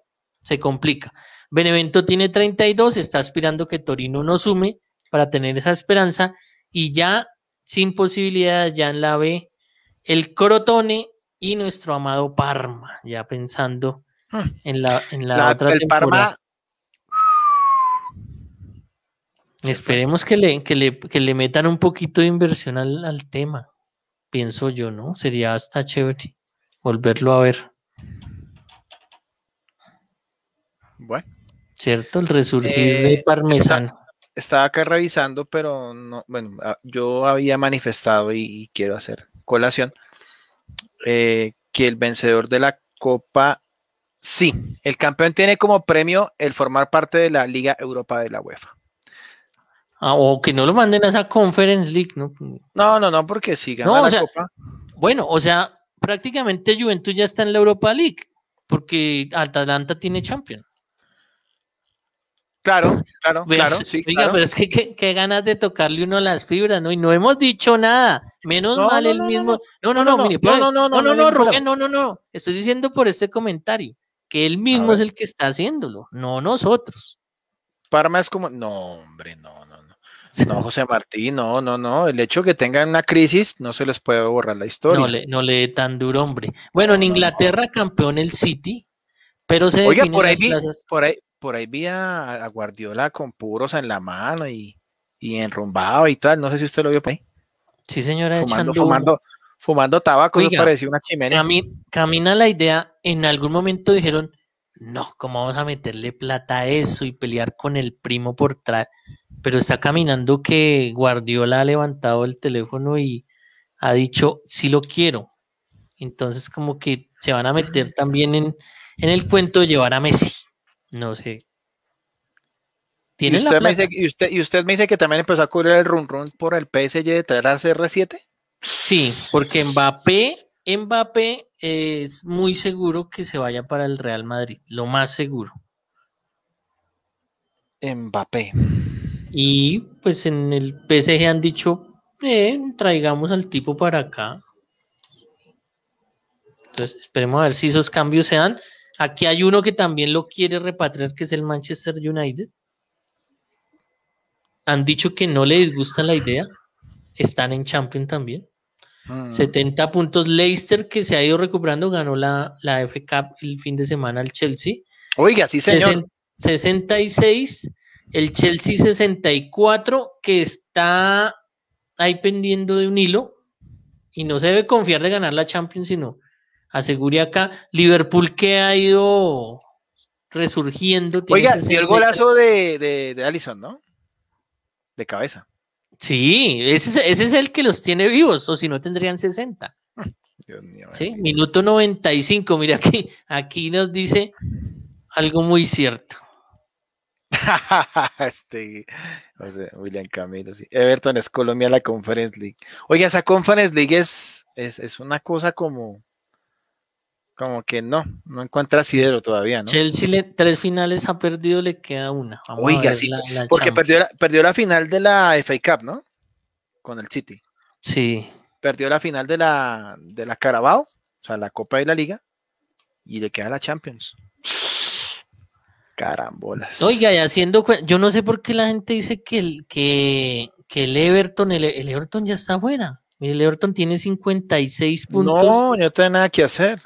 se complica. Benevento tiene 32, está aspirando que Torino no sume para tener esa esperanza y ya sin posibilidad, ya en la B, el Crotone y nuestro amado Parma, ya pensando ah. en la, en la, otra temporada. Esperemos que le, que le, metan un poquito de inversión al, tema, pienso yo, ¿no? Sería hasta chévere volverlo a ver. Bueno. ¿Cierto? El resurgir eh, de Parmesano. Estaba acá revisando, pero no, bueno, ah, yo había manifestado y, quiero hacer colación eh, que el vencedor de la Copa, sí, el campeón tiene como premio el formar parte de la Liga Europa de la UEFA. Ah, o que no lo manden a esa Conference League, ¿no? No, no, no, porque si gana la Copa. Bueno, o sea, prácticamente Juventus ya está en la Europa League, porque Atalanta tiene Champions. Claro, claro, pues, claro. pero es que qué ganas de tocarle uno las fibras, ¿no? Y no hemos dicho nada. Menos mal el mismo. No, no, no, no, no, no, no, no, no, no, no, no. Estoy diciendo por este comentario que él mismo es el que está haciéndolo, no nosotros. Parma es como, no, hombre, no, no, José Martín, no, no, no. El hecho de que tengan una crisis no se les puede borrar la historia. No le, no le dé tan duro, hombre. Bueno, en Inglaterra campeón el City, pero se Oiga, por ahí, vi, por ahí, por ahí vi a, Guardiola con puros en la mano y, enrumbado y tal. No sé si usted lo vio por Sí, señora. Fumando, fumando, tabaco, y parecía una chimenea. camina la idea, en algún momento dijeron, no, ¿cómo vamos a meterle plata a eso y pelear con el primo por traer? pero está caminando que Guardiola ha levantado el teléfono y ha dicho, sí lo quiero. Entonces como que se van a meter también en, el cuento de llevar a Messi. No sé. Tiene ¿Y, usted la ¿y, usted, me dice, que también empezó a cubrir el run por el PSG de traer CR7? Sí, porque Mbappé, Mbappé es muy seguro que se vaya para el Real Madrid, lo más seguro. Mbappé. Y pues en el PSG han dicho, eh, traigamos al tipo para acá. Entonces esperemos a ver si esos cambios se dan. Aquí hay uno que también lo quiere repatriar, que es el Manchester United. Han dicho que no le disgusta la idea. Están en Champions también. 70 mm. puntos. Leicester, que se ha ido recuperando, ganó la, la el fin de semana al Chelsea. Oiga, sí, señor. 66. El Chelsea 64 que está ahí pendiendo de un hilo y no se debe confiar de ganar la Champions, sino asegure acá. Liverpool que ha ido resurgiendo. Oiga, el golazo de, de, Allison, ¿no? De cabeza. Sí, ese, es el que los tiene vivos, o si no tendrían 60. sí, minuto 95. Mira, aquí, aquí nos dice algo muy cierto. este, William Camilo, sí. Everton es Colombia la Conference League. Oiga, esa Conference League es, es, una cosa como, como que no, no encuentra sidero todavía, ¿no? Chelsea tres finales ha perdido, le queda una. Oiga, porque perdió la, perdió la final de la FA Cup, ¿no? Con el City. Sí. Perdió la final de la, de la Carabao, o sea, la Copa de la Liga, y le queda la Champions. Carambolas. Oiga, y haciendo yo no sé por qué la gente dice que el, que, el Everton, el, Everton ya está fuera. El Everton tiene 56 puntos. No, no tiene nada que hacer.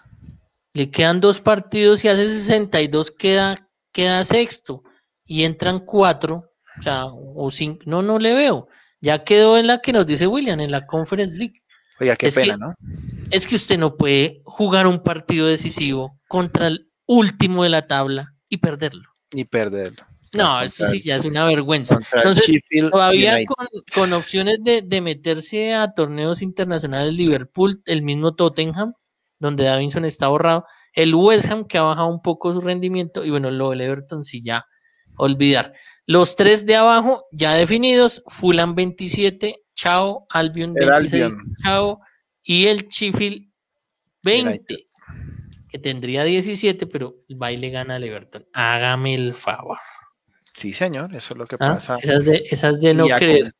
Le quedan dos partidos y hace 62, queda, queda sexto. Y entran cuatro, o sea, o cinco. No, no le veo. Ya quedó en la que nos dice William, en la Conference League. Oiga, qué pena, ¿no? Es que usted no puede jugar un partido decisivo contra el último de la tabla y perderlo. Y perderlo. No, eso sí ya es una vergüenza. Entonces, todavía con, opciones de, meterse a torneos internacionales, Liverpool, el mismo Tottenham, donde Davinson está borrado, el West Ham que ha bajado un poco su rendimiento, y bueno, lo Everton sí ya olvidar. Los tres de abajo ya definidos, Fulham 27, chao, Albion 26, chao, y el chifil 20 que tendría 17, pero el baile gana a Everton. Hágame el favor. Sí, señor, eso es lo que ¿Ah? pasa. Esas de, esas no creer.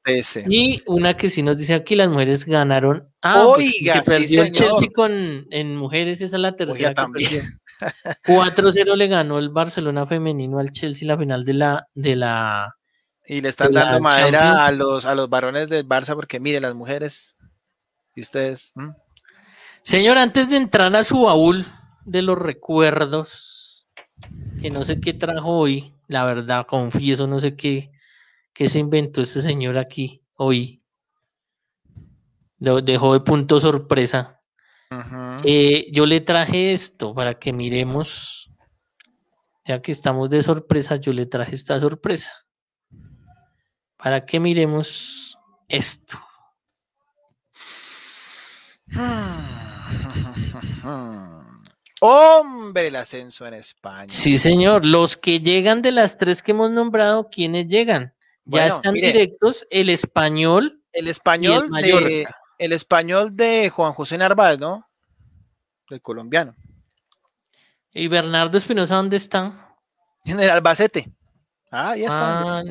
Y una que sí nos dice aquí, las mujeres ganaron. Ah, que perdió el Chelsea con, en mujeres, esa es la tercera. 4-0 le ganó el Barcelona femenino al Chelsea la final de la... De la y le están dando madera a los, a los varones del Barça porque mire, las mujeres y ustedes... Señor, antes de entrar a su baúl, de los recuerdos que no sé qué trajo hoy, la verdad, confieso, no sé qué, qué se inventó este señor aquí hoy. Lo dejó de punto sorpresa. Eh, yo le traje esto para que miremos. Ya que estamos de sorpresa, yo le traje esta sorpresa. Para que miremos esto. Hmm. Hombre, el ascenso en España. Sí, señor. Los que llegan de las tres que hemos nombrado, ¿quiénes llegan? ya están directos el español. El español, de, español de Juan José Narváez, ¿no? El colombiano. ¿Y Bernardo Espinosa dónde está? En el Albacete. Ah, ya está. Ah.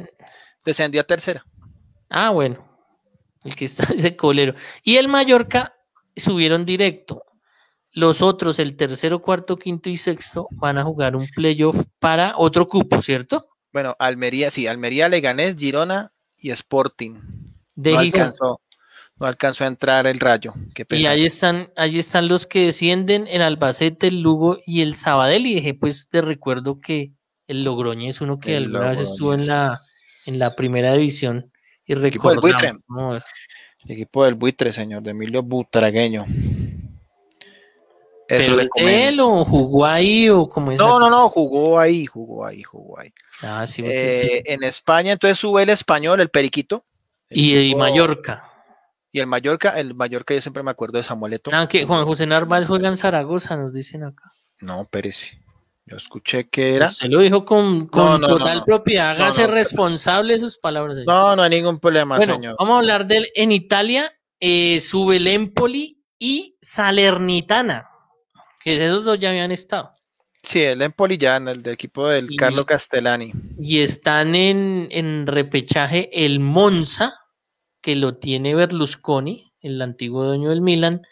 Descendió a tercera. Ah, bueno. El que está de colero. Y el Mallorca subieron directo. Los otros, el tercero, cuarto, quinto y sexto, van a jugar un playoff para otro cupo, ¿cierto? Bueno, Almería, sí, Almería, Leganés, Girona y Sporting. no alcanzó, no alcanzó a entrar el rayo. y ahí están, ahí están los que descienden, el Albacete, el Lugo y el Sabadell. Y dije, pues te recuerdo que el Logroño es uno que alguna vez estuvo en la, en la primera división y El equipo del buitre, el equipo del buitre señor, de Emilio Butragueño. ¿Pero él o jugó ahí o como es No, no, no, jugó ahí, jugó ahí, jugó ahí. Ah, eh, en España entonces sube el español, el periquito. y, el Mallorca. Y el Mallorca, el Mallorca yo siempre me acuerdo de Samuel ah, que Juan José Narváez juega en Zaragoza, nos dicen acá. No, Pérez. Yo escuché que era. Se lo dijo con, total propiedad. Hágase responsable de sus palabras. No, no hay ningún problema, señor. Vamos a hablar de él En Italia eh, sube el Empoli y Salernitana que esos dos ya habían estado. Sí, el Empoli ya, el del equipo del Carlo Castellani. Y están en, en, repechaje el Monza, que lo tiene Berlusconi, el antiguo dueño del Milan,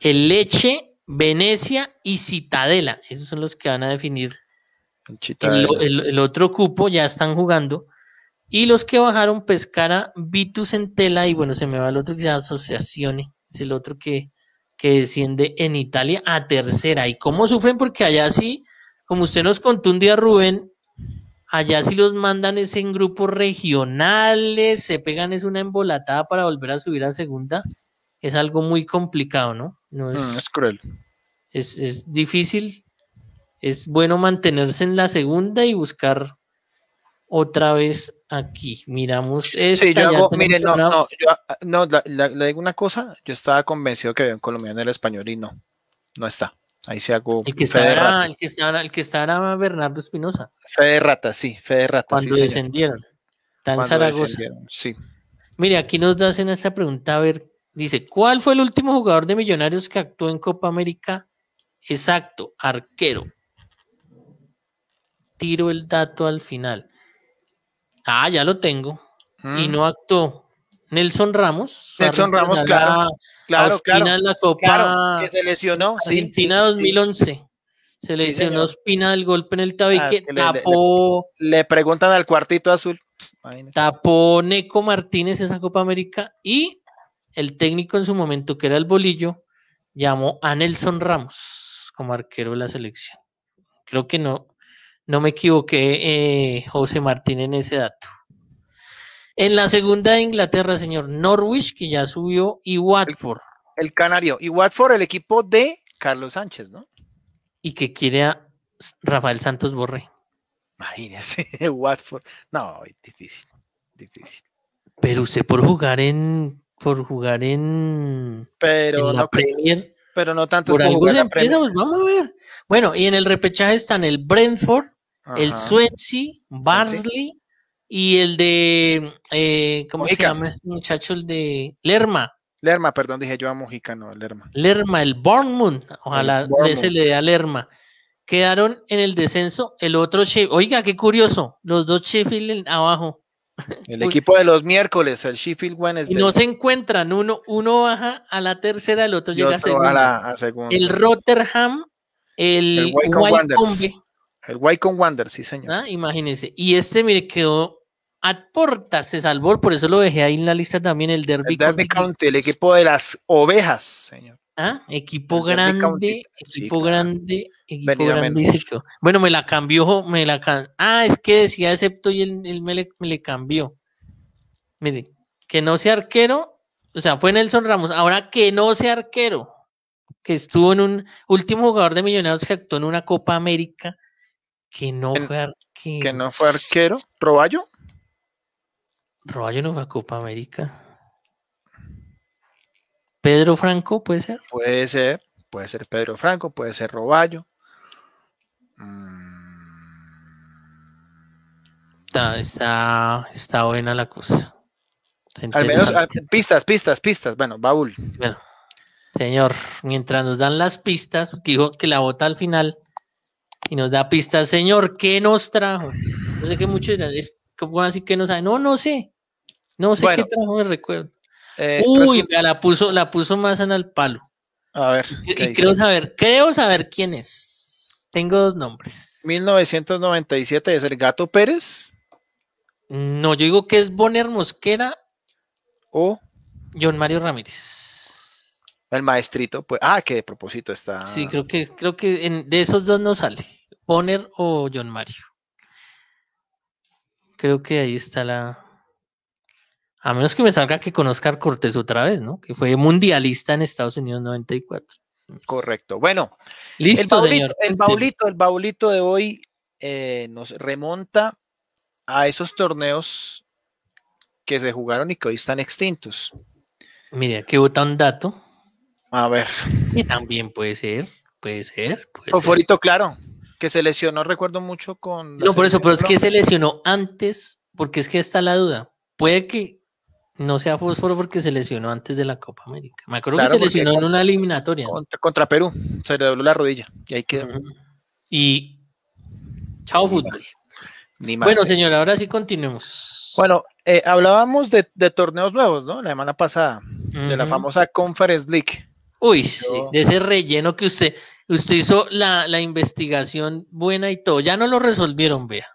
el Leche, Venecia y Citadela. Esos son los que van a definir el, otro cupo, ya están jugando. Y los que bajaron Pescara, Vitus tela y bueno, se me va el otro que se llama Asociaciones, es el otro que que desciende en Italia a tercera. ¿Y cómo sufren? Porque allá sí, como usted nos contó un día, Rubén, allá sí los mandan en grupos regionales, se pegan es una embolatada para volver a subir a segunda. Es algo muy complicado, ¿no? no es, mm, cruel. es difícil. Es bueno mantenerse en la segunda y buscar otra vez aquí. Miramos esta, sí, yo mire, no, no, le digo una cosa, yo estaba convencido que había un colombiano en el español y no, no está. Ahí se hago. El que estará, el que estará, el que estará Bernardo Espinosa. Fede Rata, sí, Fede Rata. Cuando descendieron. Tan Zaragoza. sí. Mire, aquí nos hacen esta pregunta, a ver, dice, ¿cuál fue el último jugador de Millonarios que actuó en Copa América? Exacto, arquero. Tiro el dato al final. Ah, ya lo tengo. Y mm. no actuó. Nelson Ramos. Nelson Ramos, claro. claro, claro, en la Copa que se lesionó. Argentina 2011. Se lesionó Espina del golpe en el ah, tabique, Le, preguntan al cuartito azul. tapó Neco Martínez esa Copa América y el técnico en su momento, que era el bolillo, llamó a Nelson Ramos como arquero de la selección. Creo que no, no me equivoqué, eh, José Martín, en ese dato. En la segunda de Inglaterra, señor, Norwich, que ya subió, y Watford. El, Canario. Y Watford, el equipo de Carlos Sánchez, ¿no? Y que quiere a Rafael Santos Borré. Imagínese, Watford. No, difícil, difícil. Pero usted por jugar en, por jugar en, pero no, Pero no tanto por, pues, vamos a ver. Bueno, y en el repechaje están el Brentford, el Swansea, Barnsley y el de, eh, ¿cómo se llama este muchacho? El de Lerma. Lerma, perdón, dije yo a Mojica, Lerma. Lerma, el Bournemouth, ojalá se le dé a Lerma. Quedaron en el descenso el otro Sheffield. Oiga, qué curioso, los dos Sheffield abajo. El equipo de los miércoles, el Sheffield Wednesday. Y no se encuentran, uno, uno baja a la tercera, el otro llega a, segunda. El Rotterdam, el, el Wycombe, el con Wander, sí, señor. Ah, imagínense. Y este, mire, quedó a Porta, se salvó, por eso lo dejé ahí en la lista también, el Derby, el Derby County. El equipo de las ovejas, señor. Ah, equipo grande, equipo grande, equipo bueno, me la cambió, me la Ah, es que decía excepto y él, me, le, me, le, cambió. Mire, que no sea arquero, o sea, fue Nelson Ramos, ahora que no sea arquero, que estuvo en un último jugador de Millonarios que actuó en una Copa América que no fue arquero. Que no ¿Roballo? Roballo no fue a Copa América. ¿Pedro Franco puede ser? Puede ser. Puede ser Pedro Franco, puede ser Roballo. Mm. Ah, está, está, buena la cosa. Al menos pistas, pistas, pistas. Bueno, Baúl. señor, mientras nos dan las pistas, dijo que la bota al final y nos da pistas, señor, ¿qué nos trajo? No sé qué muchos dirán, ¿cómo así que no sabe? No, no sé. No sé qué trajo, me recuerdo. Eh, Uy, la puso, la puso más en el palo. A ver. Y, saber, creo saber quién es. Tengo dos nombres. 1997 es el gato Pérez. No, yo digo que es Bonner Mosquera o John Mario Ramírez. El maestrito, pues, ah, que de propósito está. Sí, creo que, creo que de esos dos no sale. Poner o John Mario. Creo que ahí está la. A menos que me salga que conozca a Cortés otra vez, ¿no? Que fue mundialista en Estados Unidos 94. Correcto. Bueno, listo, el baulito, El baulito, de hoy eh, nos remonta a esos torneos que se jugaron y que hoy están extintos. Mira, ¿qué bota un dato. A ver. Y también puede ser, puede ser. Puede claro que se lesionó, recuerdo mucho con... No, por eso, pero es que se lesionó antes, porque es que está la duda. Puede que no sea fósforo porque se lesionó antes de la Copa América. Me acuerdo que se lesionó en una eliminatoria. Contra, Perú, se le dobló la rodilla y ahí quedó. Y chao fútbol. bueno, señor, ahora sí continuemos. Bueno, eh, hablábamos de, torneos nuevos, ¿no? La semana pasada, de la famosa Conference League. Uy, sí, de ese relleno que usted, Usted hizo la, investigación buena y todo. Ya no lo resolvieron, vea.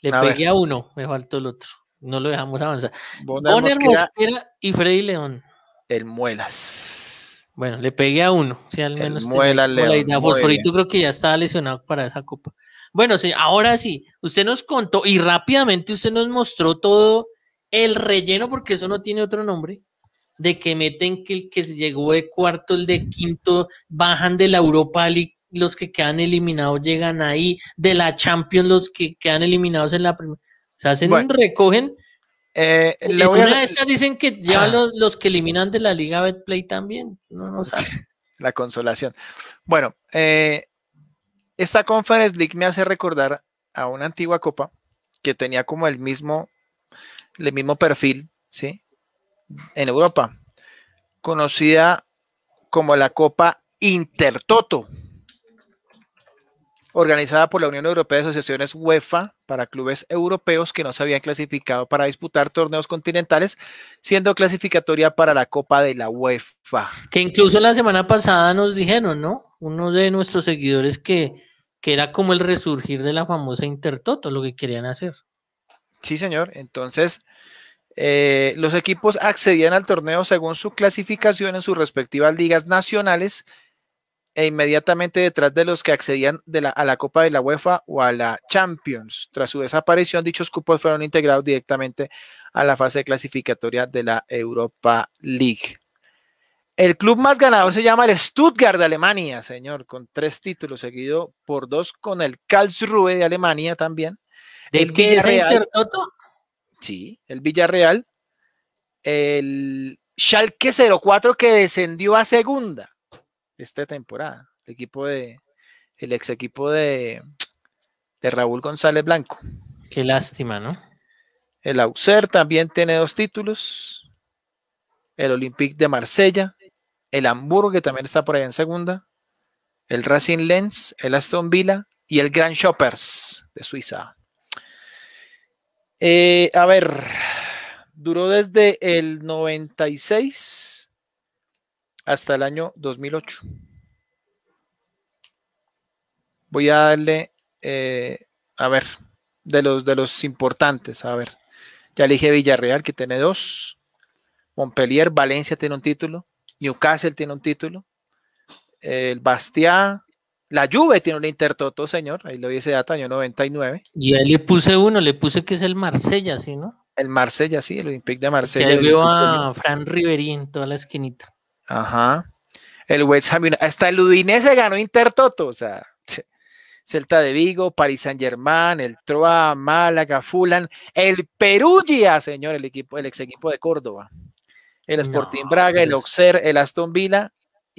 Le pegué a uno, me faltó el otro. No lo dejamos avanzar. Boner Mosquera y Freddy León. El Muelas. Bueno, le pegué a uno. Si al menos el Muelas León. La idea. Fosforito creo que ya estaba lesionado para esa copa. Bueno, sí, ahora sí, usted nos contó y rápidamente usted nos mostró todo el relleno, porque eso no tiene otro nombre, de que meten que el que llegó de cuarto, el de quinto, bajan de la Europa League los que quedan eliminados llegan ahí, de la Champions los que quedan eliminados en la primera. Se hacen recogen. Eh, una de estas dicen que ya ah. los, que eliminan de la Liga Betplay también. No, no sabe. La consolación. Bueno, eh, esta Conference League me hace recordar a una antigua copa que tenía como el mismo, el mismo perfil, ¿sí? en Europa, conocida como la Copa Intertoto, organizada por la Unión Europea de Asociaciones UEFA para clubes europeos que no se habían clasificado para disputar torneos continentales, siendo clasificatoria para la Copa de la UEFA. Que incluso la semana pasada nos dijeron, ¿no? Uno de nuestros seguidores que, que era como el resurgir de la famosa Intertoto, lo que querían hacer. Sí, señor. Entonces, eh, los equipos accedían al torneo según su clasificación en sus respectivas ligas nacionales e inmediatamente detrás de los que accedían a la Copa de la UEFA o a la Champions. Tras su desaparición, dichos cupos fueron integrados directamente a la fase clasificatoria de la Europa League. El club más ganador se llama el Stuttgart de Alemania, señor, con tres títulos, seguido por dos con el Karlsruhe de Alemania también. ¿De el qué es Sí, el Villarreal. El Schalke 04 que descendió a segunda esta temporada. El equipo de. El ex equipo de, de Raúl González Blanco. Qué lástima, ¿no? El Auxerre también tiene dos títulos. El Olympique de Marsella. El Hamburgo, que también está por ahí en segunda. El Racing Lens. El Aston Villa. Y el Grand Shoppers de Suiza. Eh, a ver, duró desde el 96 hasta el año 2008. Voy a darle, eh, a ver, de los, de los importantes, a ver. Ya elige Villarreal, que tiene dos. Montpellier, Valencia tiene un título. Newcastle tiene un título. El Bastia, la Juve tiene un Intertoto, señor. Ahí lo vi ese año 99. Y ahí le puse uno, le puse que es el Marsella, ¿sí, no? El Marsella, sí, el Olympique de Marsella. Ahí veo a Fran Riverín toda la esquinita. Ajá. El West Ham, hasta el Udinese ganó Intertoto, o sea. Celta de Vigo, Paris Saint Germain, el Troa, Málaga, Fulan, el Perugia, señor, el equipo, el ex equipo de Córdoba, el Sporting Braga, el Oxer, pues. el Aston Villa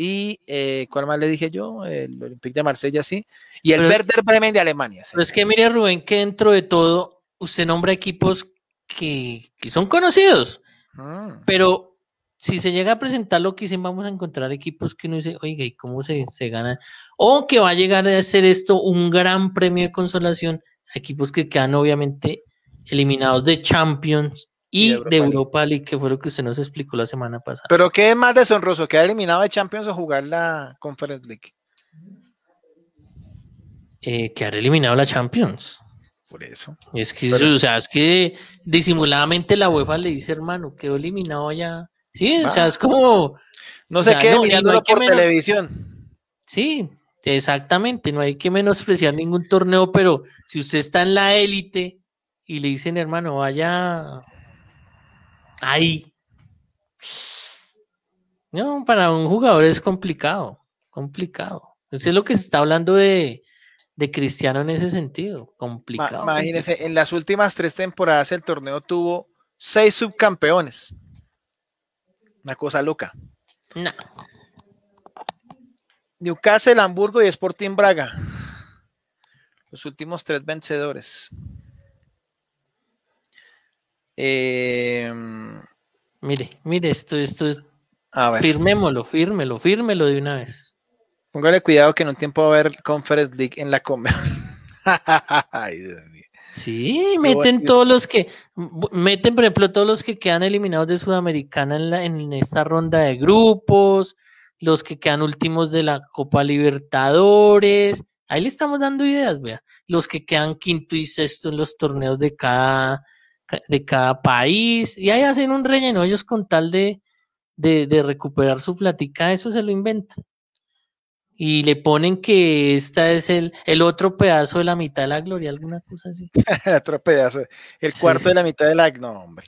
y eh, ¿cuál más le dije yo? El Olympique de Marsella, sí, y el Werder Bremen de Alemania. Sí. Pero es que mire, Rubén, que dentro de todo, usted nombra equipos que, son conocidos, ah. pero si se llega a presentar lo que hicimos vamos a encontrar equipos que no dice, oiga, ¿y cómo se, se gana? O que va a llegar a ser esto un gran premio de consolación a equipos que quedan obviamente eliminados de Champions y, de Europa League. que fue lo que usted nos explicó la semana pasada. Pero qué es más deshonroso, quedar eliminado de Champions o jugar la Conference League. Eh, quedar eliminado la Champions. Por eso. Es que, o sea, es que disimuladamente la UEFA le dice, hermano, quedó eliminado ya. Sí, o sea, es como. No sé qué, mirándolo por televisión. Sí, exactamente. No hay que menospreciar ningún torneo, pero si usted está en la élite y le dicen, hermano, vaya, ahí. No, para un jugador es complicado, complicado. Eso es lo que se está hablando de, de Cristiano en ese sentido, complicado. Imagínense, en las últimas tres temporadas el torneo tuvo seis subcampeones. Una cosa loca. No. Newcastle, Hamburgo y Sporting Braga. Los últimos tres vencedores. Em, mire, mire, esto, esto es. A ver. Firmémoslo, fírmelo, fírmelo de una vez. Póngale cuidado que en un tiempo va a haber Conference League en la Come. Ay, Sí, meten todos los que, meten por ejemplo todos los que quedan eliminados de Sudamericana en, en esta ronda de grupos, los que quedan últimos de la Copa Libertadores, ahí le estamos dando ideas, vea, los que quedan quinto y sexto en los torneos de cada, de cada país, y ahí hacen un relleno ellos con tal de, de, de recuperar su platica, eso se lo inventan. Y le ponen que esta es el, el otro pedazo de la mitad de la gloria, alguna cosa así. el otro pedazo, el cuarto de la mitad de la... No, hombre.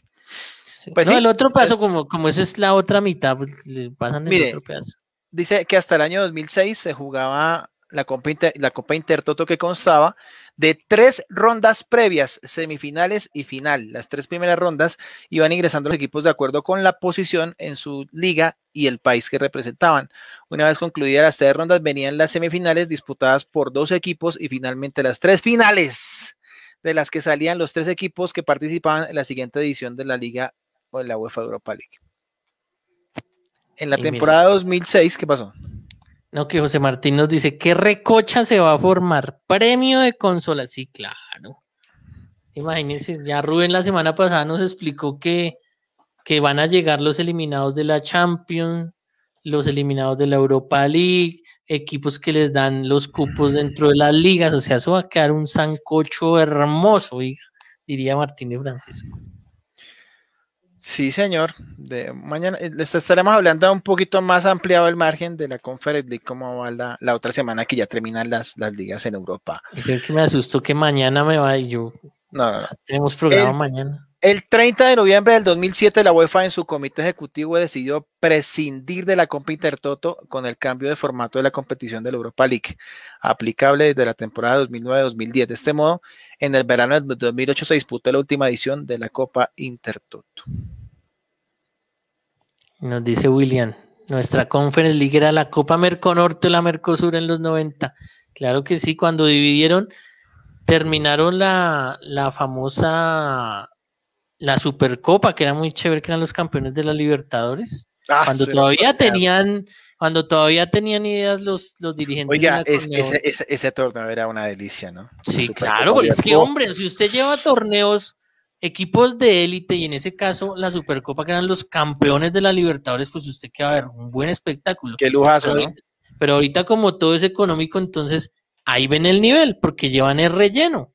Pues no, el otro pedazo, como, como esa es la otra mitad, pues le pasan el otro pedazo. Dice que hasta el año 2006 se jugaba la Copa, Inter, la Copa Intertoto que constaba de tres rondas previas, semifinales y final. Las tres primeras rondas iban ingresando los equipos de acuerdo con la posición en su liga y el país que representaban. Una vez concluidas las tres rondas, venían las semifinales disputadas por dos equipos y finalmente las tres finales de las que salían los tres equipos que participaban en la siguiente edición de la liga o de la UEFA Europa League. En la temporada 2006, ¿qué pasó? No, que José Martín nos dice, ¿qué recocha se va a formar? Premio de consola. Sí, claro. Imagínense, ya Rubén la semana pasada nos explicó que, que van a llegar los eliminados de la Champions, los eliminados de la Europa League, equipos que les dan los cupos dentro de las ligas. O sea, eso va a quedar un sancocho hermoso, diría Martín de Francisco. Sí, señor. De mañana eh, les estaremos hablando un poquito más ampliado el margen de la conferencia y cómo va la, otra semana que ya terminan las, ligas en Europa. que me asustó que mañana me va y yo. No, no, no. Tenemos programa mañana. El 30 de noviembre del 2007, la UEFA en su comité ejecutivo decidió prescindir de la Copa Intertoto con el cambio de formato de la competición de la Europa League, aplicable desde la temporada 2009-2010. De este modo, en el verano del 2008 se disputó la última edición de la Copa Intertoto. Nos dice William, nuestra Conference League era la Copa Merconorte o la Mercosur en los 90. Claro que sí, cuando dividieron, terminaron la, la famosa la Supercopa, que era muy chévere, que eran los campeones de la Libertadores. Ah, cuando todavía tenían, cuando todavía tenían ideas los, los dirigentes. de la es, ese, torneo era una delicia, ¿no? Sí, claro, es que, hombre, si usted lleva torneos, equipos de élite, y en ese caso la Supercopa, que eran los campeones de la Libertadores, pues usted queda a ver un buen espectáculo. Qué lujazo, ¿no? pero ahorita, como todo es económico, entonces ahí ven el nivel, porque llevan el relleno.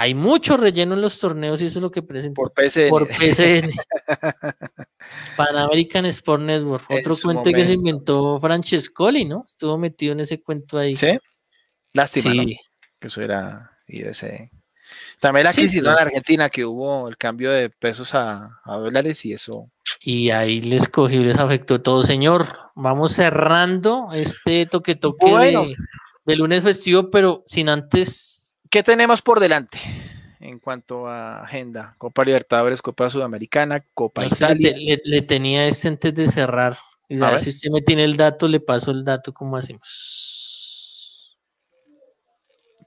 Hay mucho relleno en los torneos y eso es lo que presenta. Por PCN. Por PCN. Pan American Sport Network. Otro cuento que se inventó Francescoli, ¿no? Estuvo metido en ese cuento ahí. Sí. Lástima. Sí. Que eso era IBC. También la crisis la Argentina, que hubo el cambio de pesos a, dólares y eso. Y ahí les cogió, y les afectó todo, señor. Vamos cerrando este toque toque de lunes festivo, pero sin antes ¿Qué tenemos por delante en cuanto a agenda? Copa Libertadores, Copa Sudamericana, Copa Le, tenía este antes de cerrar. A ver. si usted me tiene el dato, le paso el dato, ¿cómo hacemos?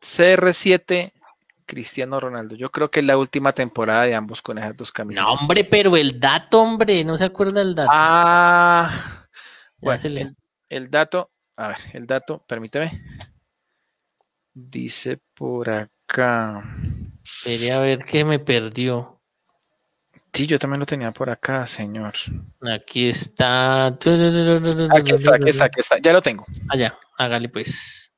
CR7, Cristiano Ronaldo. Yo creo que es la última temporada de ambos con esas dos camisetas. No, hombre, pero el dato, hombre, no se acuerda el dato. Ah, bueno, el, el dato, a ver, el dato, permíteme. Dice por acá. Quería ver qué me perdió. Sí, yo también lo tenía por acá, señor. Aquí está. Aquí está, aquí está, aquí está. Ya lo tengo. Allá, hágale pues.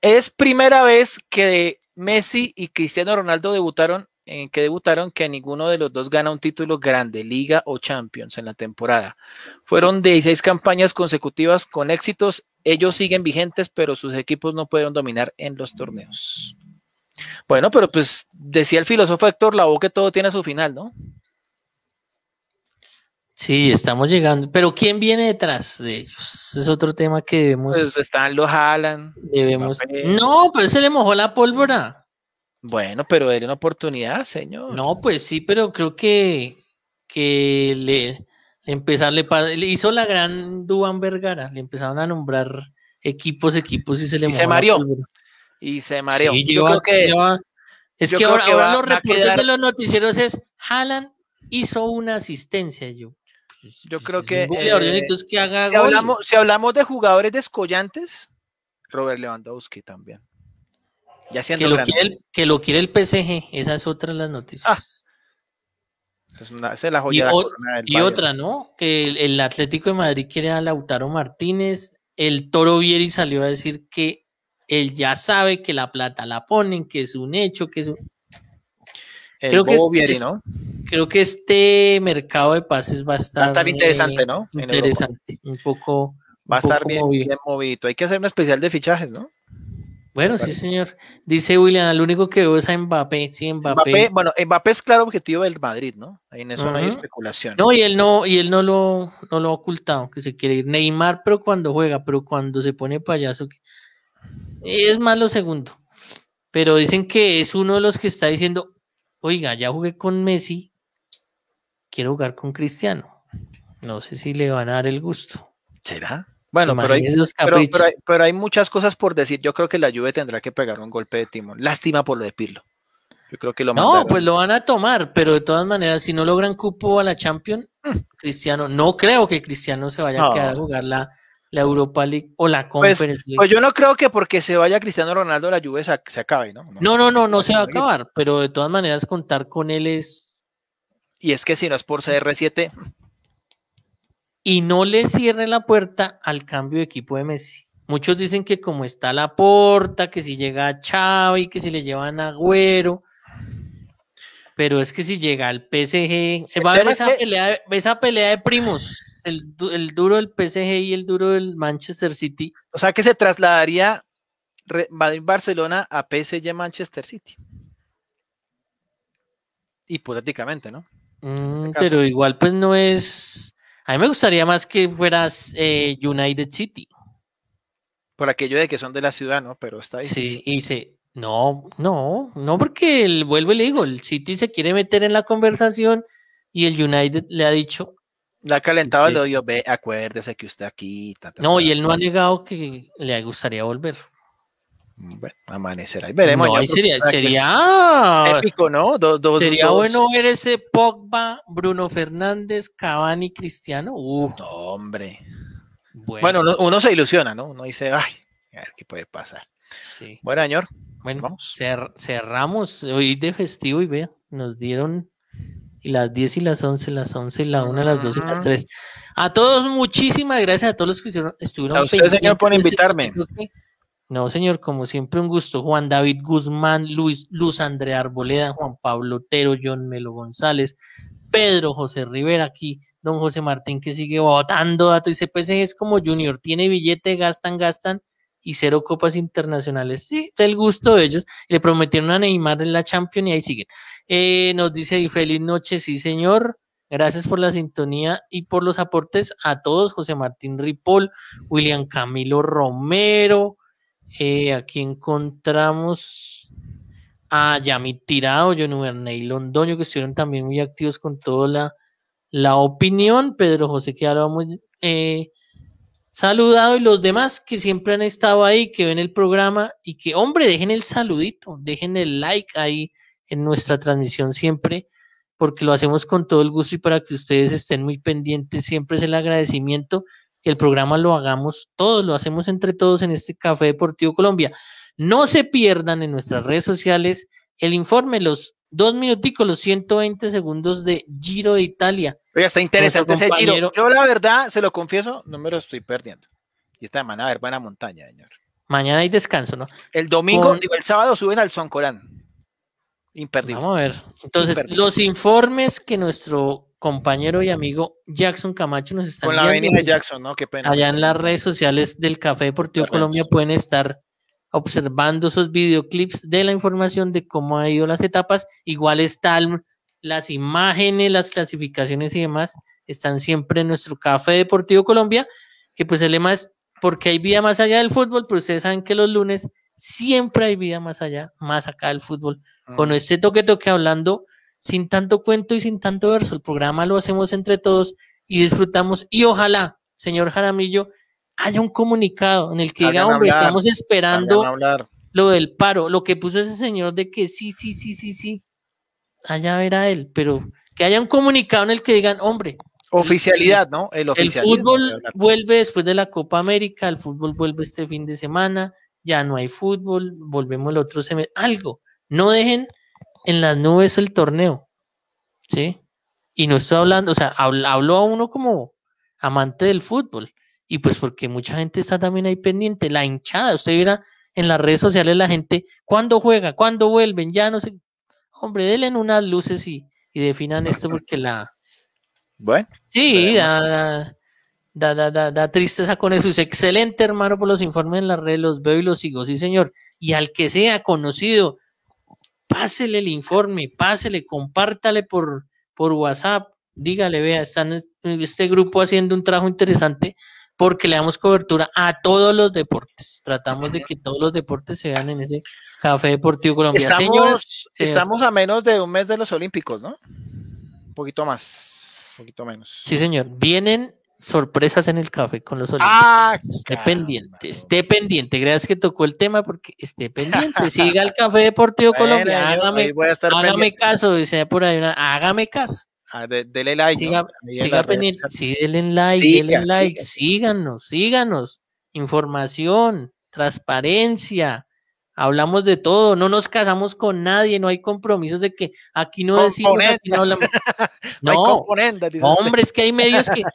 Es primera vez que Messi y Cristiano Ronaldo debutaron en eh, que debutaron que ninguno de los dos gana un título grande, liga o champions en la temporada. Fueron 16 campañas consecutivas con éxitos ellos siguen vigentes, pero sus equipos no pudieron dominar en los torneos. Bueno, pero pues decía el filósofo Héctor voz que todo tiene su final, ¿no? Sí, estamos llegando. Pero ¿quién viene detrás de ellos? Es otro tema que debemos. Pues están los Haaland. Debemos. No, pero se le mojó la pólvora. Bueno, pero era una oportunidad, señor. No, pues sí, pero creo que, que le, Empezarle, le, hizo la gran Duan Vergara, le empezaron a nombrar equipos, equipos y se le se mareó. Y se mareó. yo creo que, es que ahora, los reportes de los noticieros es Haaland hizo una asistencia, yo. Pues, yo pues, creo que, eh, que si, hablamos, de jugadores descollantes, Robert Lewandowski también. que, lo quiere el, que lo quiere el PSG, esa es otra de las ah, noticias. Ah esa la joya y, de la y otra, ¿no? Que el, Atlético de Madrid quiere a Lautaro Martínez. El Toro Vieri salió a decir que él ya sabe que la plata la ponen, que es un hecho, que es un... creo que este, mercado de pases va a estar, interesante, ¿no? interesante, un poco... Va a estar bien, movido Hay que hacer un especial de fichajes, ¿no? Bueno, sí, señor. Dice William, lo único que veo es a Mbappé. Sí, Mbappé. bueno, Mbappé es claro objetivo del Madrid, ¿no? Ahí en eso no hay especulación. No, y él no, y él no lo, no lo ha ocultado, que se quiere ir. Neymar, pero cuando juega, pero cuando se pone payaso. Es más lo segundo. Pero dicen que es uno de los que está diciendo, oiga, ya jugué con Messi, quiero jugar con Cristiano. No sé si le van a dar el gusto. ¿Será? Bueno, pero hay, muchas cosas por decir. Yo creo que la Juve tendrá que pegar un golpe de timón. Lástima por lo de Pirlo. Yo creo que lo No, pues lo van a tomar, pero de todas maneras, si no logran cupo a la Champions, mm. Cristiano, no creo que Cristiano se vaya a quedar a jugar la, la Europa League o la pues, Conference League. Pues, yo no creo que porque se vaya Cristiano Ronaldo la Juve se, acabe, ¿no? No, no, no, no, pues se, va a acabar, pero de todas maneras contar con él es... Y es que si no es por mm. CR7, y no le cierre la puerta al cambio de equipo de Messi. Muchos dicen que como está la puerta, que si llega a Xavi, que si le llevan a Agüero, pero es que si llega al PSG, va a haber esa, pelea, de primos, el, duro del PSG y el duro del Manchester City. O sea que se trasladaría Madrid-Barcelona a PSG-Manchester City. Hipotéticamente, ¿no? Este mm, pero igual pues no es a mí me gustaría más que fueras eh, United City. Por aquello de que son de la ciudad, ¿no? Pero está ahí. Sí, y dice, no, no, no, porque el, vuelve y le digo, el City se quiere meter en la conversación y el United le ha dicho. La calentado el odio, ve, acuérdese que usted aquí. no, y él no ha negado que le gustaría volver. Bueno, amanecerá y veremos. No, sería, sería ah, épico, ¿no? Dos, dos, sería bueno ver ese Pogba, Bruno Fernández, Cavani, Cristiano. Uf. hombre. Bueno, uno, se ilusiona, ¿no? Uno dice, ay, a ver qué puede pasar. Sí. Bueno, señor. Bueno, vamos. cerramos hoy de festivo y vea, nos dieron las 10 y las 11, las 11, la 1, las 2 y las 3. Mm. A todos, muchísimas gracias a todos los que estuvieron. A usted, señor, por invitarme. No, señor, como siempre, un gusto. Juan David Guzmán, Luis, Luz Andrea Arboleda, Juan Pablo Otero, John Melo González, Pedro José Rivera aquí, don José Martín que sigue votando datos. Dice, PSG pues es como Junior, tiene billete, gastan, gastan y cero copas internacionales. Sí, el gusto de ellos. Le prometieron a Neymar en la Champions y ahí siguen. Eh, nos dice, y feliz noche, sí, señor. Gracias por la sintonía y por los aportes a todos, José Martín Ripoll, William Camilo Romero, eh, aquí encontramos a ah, Yami Tirado, John Uberney Londoño, que estuvieron también muy activos con toda la, opinión. Pedro José, que ahora vamos eh, saludado, y los demás que siempre han estado ahí, que ven el programa y que, hombre, dejen el saludito, dejen el like ahí en nuestra transmisión siempre, porque lo hacemos con todo el gusto y para que ustedes estén muy pendientes, siempre es el agradecimiento que el programa lo hagamos todos, lo hacemos entre todos en este Café Deportivo Colombia. No se pierdan en nuestras redes sociales el informe, los dos minuticos, los 120 segundos de Giro de Italia. Oiga, está interesante ese Giro. Yo la verdad, se lo confieso, no me lo estoy perdiendo. Y esta semana a ver buena montaña, señor. Mañana hay descanso, ¿no? El domingo, el sábado suben al Son Imperdible. Vamos a ver. Entonces, los informes que nuestro compañero y amigo Jackson Camacho nos está Con la Jackson, ¿no? Allá en las redes sociales del Café Deportivo Colombia pueden estar observando esos videoclips de la información de cómo ha ido las etapas. Igual están las imágenes, las clasificaciones y demás. Están siempre en nuestro Café Deportivo Colombia, que pues el lema es porque hay vida más allá del fútbol, pero ustedes saben que los lunes siempre hay vida más allá, más acá del fútbol. Con este toque toque hablando sin tanto cuento y sin tanto verso. El programa lo hacemos entre todos y disfrutamos. Y ojalá, señor Jaramillo, haya un comunicado en el que diga, hombre, estamos esperando lo del paro, lo que puso ese señor de que sí, sí, sí, sí, sí, allá verá él, pero que haya un comunicado en el que digan, hombre. Oficialidad, ¿no? El, el fútbol vuelve después de la Copa América, el fútbol vuelve este fin de semana, ya no hay fútbol, volvemos el otro semestre, algo. No dejen en las nubes el torneo, ¿sí? Y no estoy hablando, o sea, hablo, a uno como amante del fútbol, y pues porque mucha gente está también ahí pendiente, la hinchada, usted verá en las redes sociales la gente, ¿cuándo juega? ¿Cuándo vuelven? Ya no sé. Hombre, denle unas luces y, definan esto porque la... Bueno. Sí, da, tristeza con eso. Es excelente, hermano, por los informes en las redes los veo y los sigo, sí, señor. Y al que sea conocido, pásele el informe, pásele, compártale por, por WhatsApp, dígale, vea, están en este grupo haciendo un trabajo interesante porque le damos cobertura a todos los deportes. Tratamos de que todos los deportes se vean en ese Café Deportivo Colombia. Estamos, estamos a menos de un mes de los Olímpicos, ¿no? Un poquito más, un poquito menos. Sí, señor. Vienen sorpresas en el café con los ah, Olímpicos. esté pendiente, esté pendiente. Gracias que tocó el tema porque esté pendiente. Siga el Café Deportivo Colombia. Hágame, caso, hágame ah, caso. dele like. Siga, pendiente. Sí, denle like, like. Síganos, síganos. Información, transparencia, Hablamos de todo, no nos casamos con nadie, no hay compromisos de que aquí no decimos, no hombre, es que hay medios que.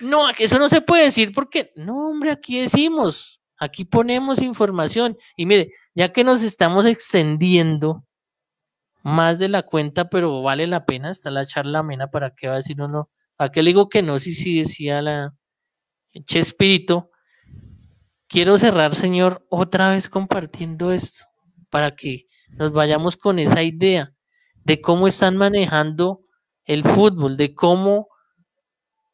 No, eso no se puede decir porque. No, hombre, aquí decimos, aquí ponemos información. Y mire, ya que nos estamos extendiendo más de la cuenta, pero vale la pena, está la charla amena, ¿para qué va a decir uno? ¿A qué le digo que no? Si sí, sí decía la espíritu Quiero cerrar, Señor, otra vez compartiendo esto para que nos vayamos con esa idea de cómo están manejando el fútbol, de cómo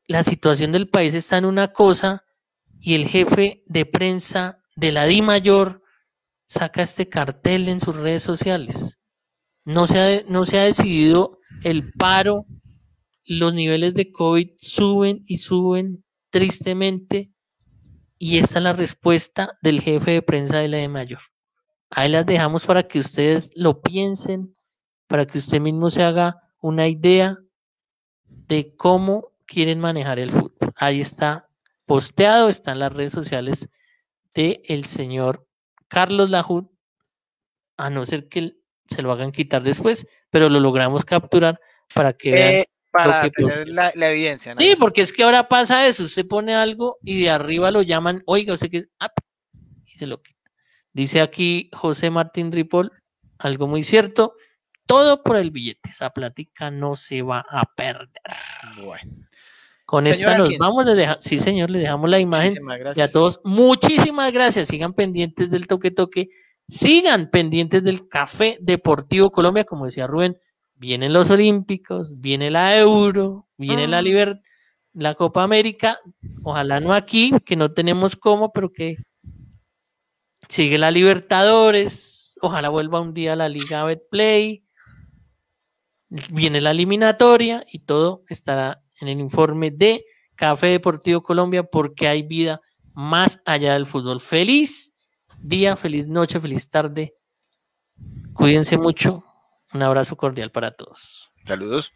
la situación del país está en una cosa y el jefe de prensa de la Di Mayor saca este cartel en sus redes sociales. No se ha, no se ha decidido el paro, los niveles de COVID suben y suben tristemente y esta es la respuesta del jefe de prensa de la de Mayor. Ahí las dejamos para que ustedes lo piensen, para que usted mismo se haga una idea de cómo quieren manejar el fútbol. Ahí está posteado, están las redes sociales de señor Carlos Lajud, a no ser que se lo hagan quitar después, pero lo logramos capturar para que vean eh, para tener la, evidencia. Sí, porque es que ahora pasa eso, usted pone algo y de arriba lo llaman, oiga, usted que... y lo quita. Dice aquí José Martín Ripoll, algo muy cierto, todo por el billete, esa plática no se va a perder. Bueno. Con esta nos vamos a dejar, sí señor, le dejamos la imagen. Y a todos, muchísimas gracias. Sigan pendientes del toque toque, sigan pendientes del Café Deportivo Colombia, como decía Rubén, vienen los Olímpicos, viene la Euro, viene la ah. la Copa América, ojalá no aquí, que no tenemos cómo, pero que sigue la Libertadores, ojalá vuelva un día la Liga Betplay, viene la eliminatoria y todo estará en el informe de Café Deportivo Colombia porque hay vida más allá del fútbol. Feliz día, feliz noche, feliz tarde. Cuídense mucho, un abrazo cordial para todos. Saludos.